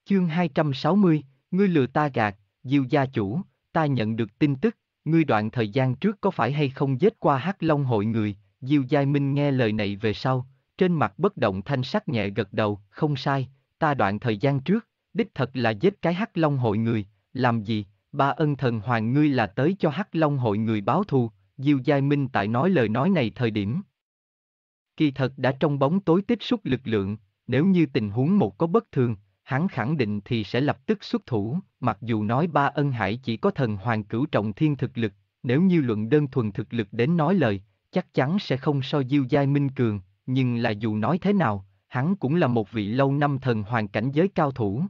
Chương 260, ngươi lừa ta gạt, diêu gia chủ, ta nhận được tin tức, ngươi đoạn thời gian trước có phải hay không giết qua hắc long hội người, diêu giai minh nghe lời này về sau, trên mặt bất động thanh sắc nhẹ gật đầu, không sai, ta đoạn thời gian trước, đích thật là giết cái hắc long hội người, làm gì, ba ân thần hoàng ngươi là tới cho hắc long hội người báo thù, Diêu Giai Minh tại nói lời nói này thời điểm. Kỳ thật đã trong bóng tối tích xúc lực lượng, nếu như tình huống một có bất thường, hắn khẳng định thì sẽ lập tức xuất thủ, mặc dù nói ba ân hải chỉ có thần hoàng cửu trọng thiên thực lực, nếu như luận đơn thuần thực lực đến nói lời, chắc chắn sẽ không so Diêu Giai Minh cường, nhưng là dù nói thế nào, hắn cũng là một vị lâu năm thần hoàng cảnh giới cao thủ,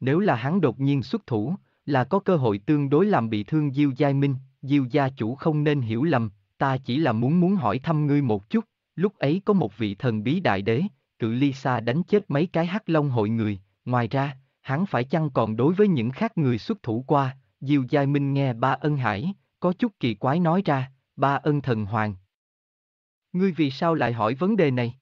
nếu là hắn đột nhiên xuất thủ, là có cơ hội tương đối làm bị thương Diêu Giai Minh, Diêu gia chủ không nên hiểu lầm, ta chỉ là muốn muốn hỏi thăm ngươi một chút, lúc ấy có một vị thần bí đại đế, cự ly xa đánh chết mấy cái hắc long hội người, ngoài ra, hắn phải chăng còn đối với những khác người xuất thủ qua, Diêu Giai Minh nghe ba ân hải, có chút kỳ quái nói ra, ba ân thần hoàng. Ngươi vì sao lại hỏi vấn đề này?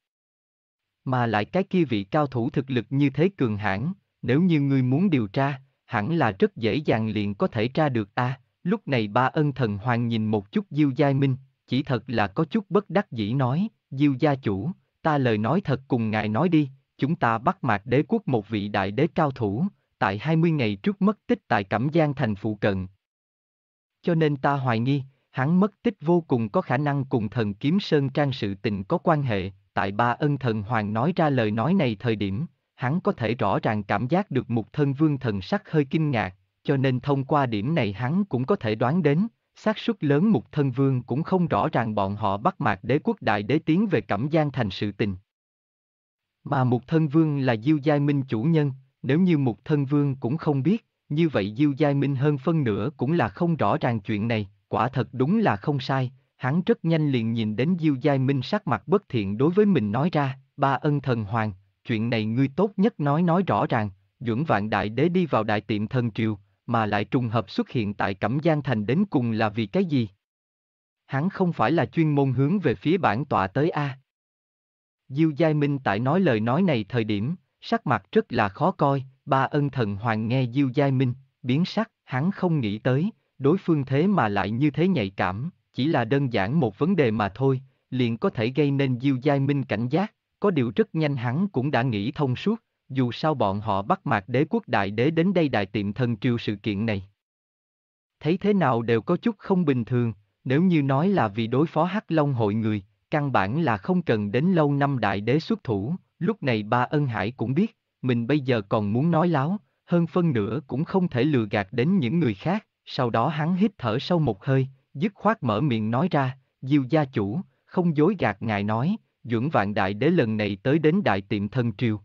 Mà lại cái kia vị cao thủ thực lực như thế cường hãn, nếu như ngươi muốn điều tra, hẳn là rất dễ dàng liền có thể tra được a. À, lúc này ba ân thần hoàng nhìn một chút Diêu Giai Minh, chỉ thật là có chút bất đắc dĩ nói, Diêu gia chủ, ta lời nói thật cùng ngài nói đi, chúng ta bắt mạc đế quốc một vị đại đế cao thủ, tại 20 ngày trước mất tích tại Cẩm Giang thành phụ cận. Cho nên ta hoài nghi, hắn mất tích vô cùng có khả năng cùng thần kiếm sơn trang sự tình có quan hệ, tại ba ân thần hoàng nói ra lời nói này thời điểm, hắn có thể rõ ràng cảm giác được một thân vương thần sắc hơi kinh ngạc, cho nên thông qua điểm này hắn cũng có thể đoán đến, xác suất lớn một thân vương cũng không rõ ràng bọn họ bắt mạc đế quốc đại đế tiến về cẩm giang thành sự tình. Mà một thân vương là Diêu Giai Minh chủ nhân, nếu như một thân vương cũng không biết, như vậy Diêu Giai Minh hơn phân nửa cũng là không rõ ràng chuyện này, quả thật đúng là không sai, hắn rất nhanh liền nhìn đến Diêu Giai Minh sắc mặt bất thiện đối với mình nói ra, ba ân thần hoàng, chuyện này ngươi tốt nhất nói nói rõ ràng, dưỡng Vạn Đại Đế đi vào đại tiệm thần triều, mà lại trùng hợp xuất hiện tại Cẩm Giang Thành đến cùng là vì cái gì? Hắn không phải là chuyên môn hướng về phía bản tọa tới A. Diêu Giai Minh tại nói lời nói này thời điểm, sắc mặt rất là khó coi, ba ân thần hoàng nghe Diêu Giai Minh, biến sắc, hắn không nghĩ tới, đối phương thế mà lại như thế nhạy cảm, chỉ là đơn giản một vấn đề mà thôi, liền có thể gây nên Diêu Giai Minh cảnh giác. Có điều rất nhanh hắn cũng đã nghĩ thông suốt, dù sao bọn họ bắt mạc đế quốc đại đế đến đây đại tiệm thần triều sự kiện này. Thấy thế nào đều có chút không bình thường, nếu như nói là vì đối phó Hắc Long hội người, căn bản là không cần đến lâu năm đại đế xuất thủ, lúc này ba ân hải cũng biết, mình bây giờ còn muốn nói láo, hơn phân nữa cũng không thể lừa gạt đến những người khác, sau đó hắn hít thở sâu một hơi, dứt khoát mở miệng nói ra, Diêu gia chủ, không dối gạt ngài nói, Dưỡng Vạn Đại Đế lần này tới đến Đại Tiệm Thần Triều.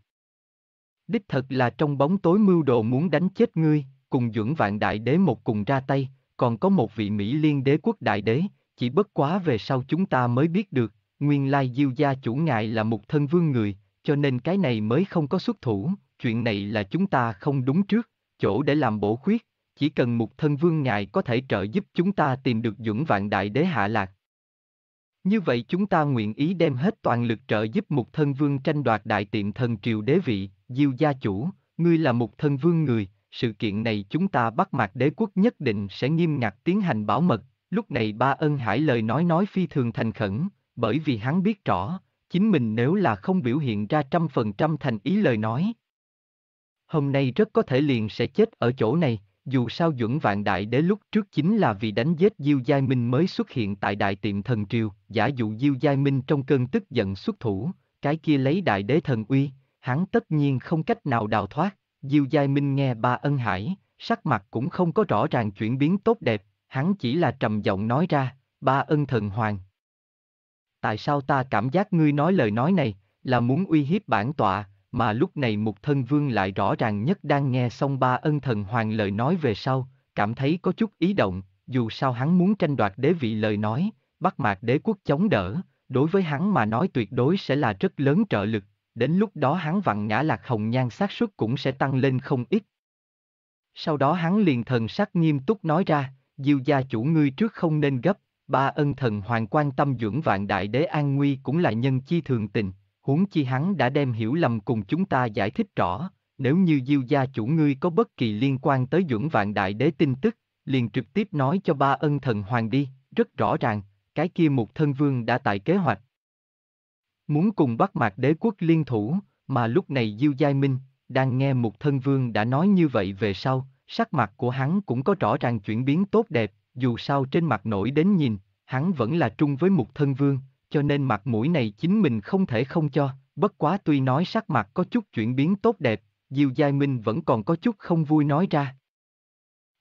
Đích thật là trong bóng tối mưu đồ muốn đánh chết ngươi, cùng Dưỡng Vạn Đại Đế một cùng ra tay, còn có một vị Mỹ liên đế quốc Đại Đế, chỉ bất quá về sau chúng ta mới biết được, nguyên lai Diêu gia chủ ngài là một thân vương người, cho nên cái này mới không có xuất thủ, chuyện này là chúng ta không đúng trước, chỗ để làm bổ khuyết, chỉ cần một thân vương ngài có thể trợ giúp chúng ta tìm được Dưỡng Vạn Đại Đế hạ lạc, như vậy chúng ta nguyện ý đem hết toàn lực trợ giúp mục thân vương tranh đoạt đại tiện thần triều đế vị, diêu gia chủ, ngươi là mục thân vương người, sự kiện này chúng ta bắt mạc đế quốc nhất định sẽ nghiêm ngặt tiến hành bảo mật, lúc này ba ân hải lời nói nói phi thường thành khẩn, bởi vì hắn biết rõ, chính mình nếu là không biểu hiện ra trăm phần trăm thành ý lời nói. Hôm nay rất có thể liền sẽ chết ở chỗ này, dù sao Duẩn Vạn Đại Đế lúc trước chính là vì đánh giết Diêu Giai Minh mới xuất hiện tại Đại Tiệm Thần Triều, giả dụ Diêu Giai Minh trong cơn tức giận xuất thủ, cái kia lấy Đại Đế Thần Uy, hắn tất nhiên không cách nào đào thoát. Diêu Giai Minh nghe ba ân hải, sắc mặt cũng không có rõ ràng chuyển biến tốt đẹp, hắn chỉ là trầm giọng nói ra, ba ân thần hoàng. Tại sao ta cảm giác ngươi nói lời nói này, là muốn uy hiếp bản tọa, mà lúc này mục thân vương lại rõ ràng nhất đang nghe xong ba ân thần hoàng lời nói về sau, cảm thấy có chút ý động, dù sao hắn muốn tranh đoạt đế vị lời nói, bắt mạc đế quốc chống đỡ, đối với hắn mà nói tuyệt đối sẽ là rất lớn trợ lực, đến lúc đó hắn vặn ngã lạc hồng nhan xác suất cũng sẽ tăng lên không ít. Sau đó hắn liền thần sắc nghiêm túc nói ra, diêu gia chủ ngươi trước không nên gấp, ba ân thần hoàng quan tâm dưỡng vạn đại đế an nguy cũng là nhân chi thường tình, huống chi hắn đã đem hiểu lầm cùng chúng ta giải thích rõ, nếu như diêu gia chủ ngươi có bất kỳ liên quan tới dưỡng vạn đại đế tin tức, liền trực tiếp nói cho ba ân thần hoàng đi, rất rõ ràng, cái kia một thân vương đã tại kế hoạch. Muốn cùng bắt mạc đế quốc liên thủ, mà lúc này Diêu Giai Minh, đang nghe một thân vương đã nói như vậy về sau, sắc mặt của hắn cũng có rõ ràng chuyển biến tốt đẹp, dù sao trên mặt nổi đến nhìn, hắn vẫn là trung với một thân vương, cho nên mặt mũi này chính mình không thể không cho, bất quá tuy nói sắc mặt có chút chuyển biến tốt đẹp, Diêu Giai Minh vẫn còn có chút không vui nói ra.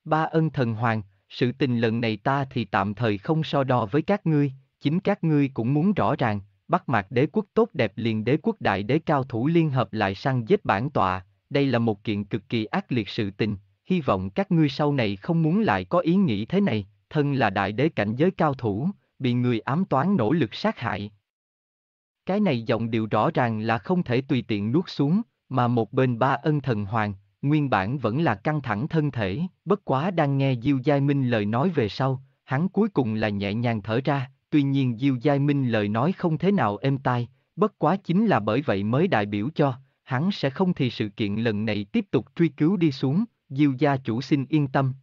Ba ân thần hoàng, sự tình lần này ta thì tạm thời không so đo với các ngươi, chính các ngươi cũng muốn rõ ràng, bắt mặt đế quốc tốt đẹp liền đế quốc đại đế cao thủ liên hợp lại săn giết bản tọa, đây là một kiện cực kỳ ác liệt sự tình, hy vọng các ngươi sau này không muốn lại có ý nghĩ thế này, thân là đại đế cảnh giới cao thủ, bị người ám toán nỗ lực sát hại. Cái này giọng điệu rõ ràng là không thể tùy tiện nuốt xuống, mà một bên ba ân thần hoàng, nguyên bản vẫn là căng thẳng thân thể, bất quá đang nghe Diêu Giai Minh lời nói về sau, hắn cuối cùng là nhẹ nhàng thở ra, tuy nhiên Diêu Giai Minh lời nói không thế nào êm tai, bất quá chính là bởi vậy mới đại biểu cho, hắn sẽ không thì sự kiện lần này tiếp tục truy cứu đi xuống, Diêu gia chủ xin yên tâm.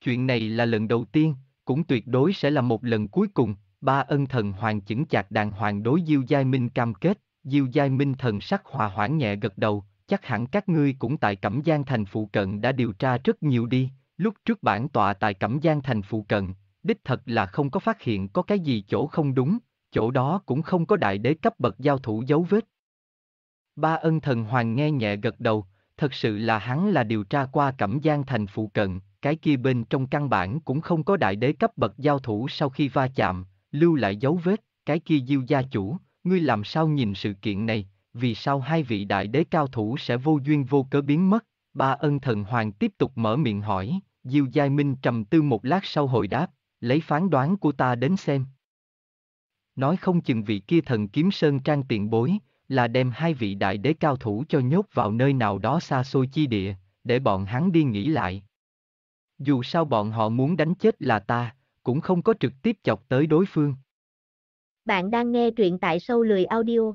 Chuyện này là lần đầu tiên, cũng tuyệt đối sẽ là một lần cuối cùng, ba ân thần hoàng chỉnh chạc đàng hoàng đối Diêu Giai Minh cam kết, Diêu Giai Minh thần sắc hòa hoãn nhẹ gật đầu, chắc hẳn các ngươi cũng tại Cẩm Giang thành phụ cận đã điều tra rất nhiều đi, lúc trước bản tọa tại Cẩm Giang thành phụ cận, đích thật là không có phát hiện có cái gì chỗ không đúng, chỗ đó cũng không có đại đế cấp bậc giao thủ dấu vết. Ba ân thần hoàng nghe nhẹ gật đầu, thật sự là hắn là điều tra qua Cẩm Giang thành phụ cận, cái kia bên trong căn bản cũng không có đại đế cấp bậc giao thủ sau khi va chạm, lưu lại dấu vết, cái kia diêu gia chủ, ngươi làm sao nhìn sự kiện này, vì sao hai vị đại đế cao thủ sẽ vô duyên vô cớ biến mất, ba ân thần hoàng tiếp tục mở miệng hỏi, diêu giai minh trầm tư một lát sau hồi đáp, lấy phán đoán của ta đến xem. Nói không chừng vị kia thần kiếm sơn trang tiện bối, là đem hai vị đại đế cao thủ cho nhốt vào nơi nào đó xa xôi chi địa, để bọn hắn đi nghỉ lại. Dù sao bọn họ muốn đánh chết là ta, cũng không có trực tiếp chọc tới đối phương. Bạn đang nghe truyện tại sâu lười audio.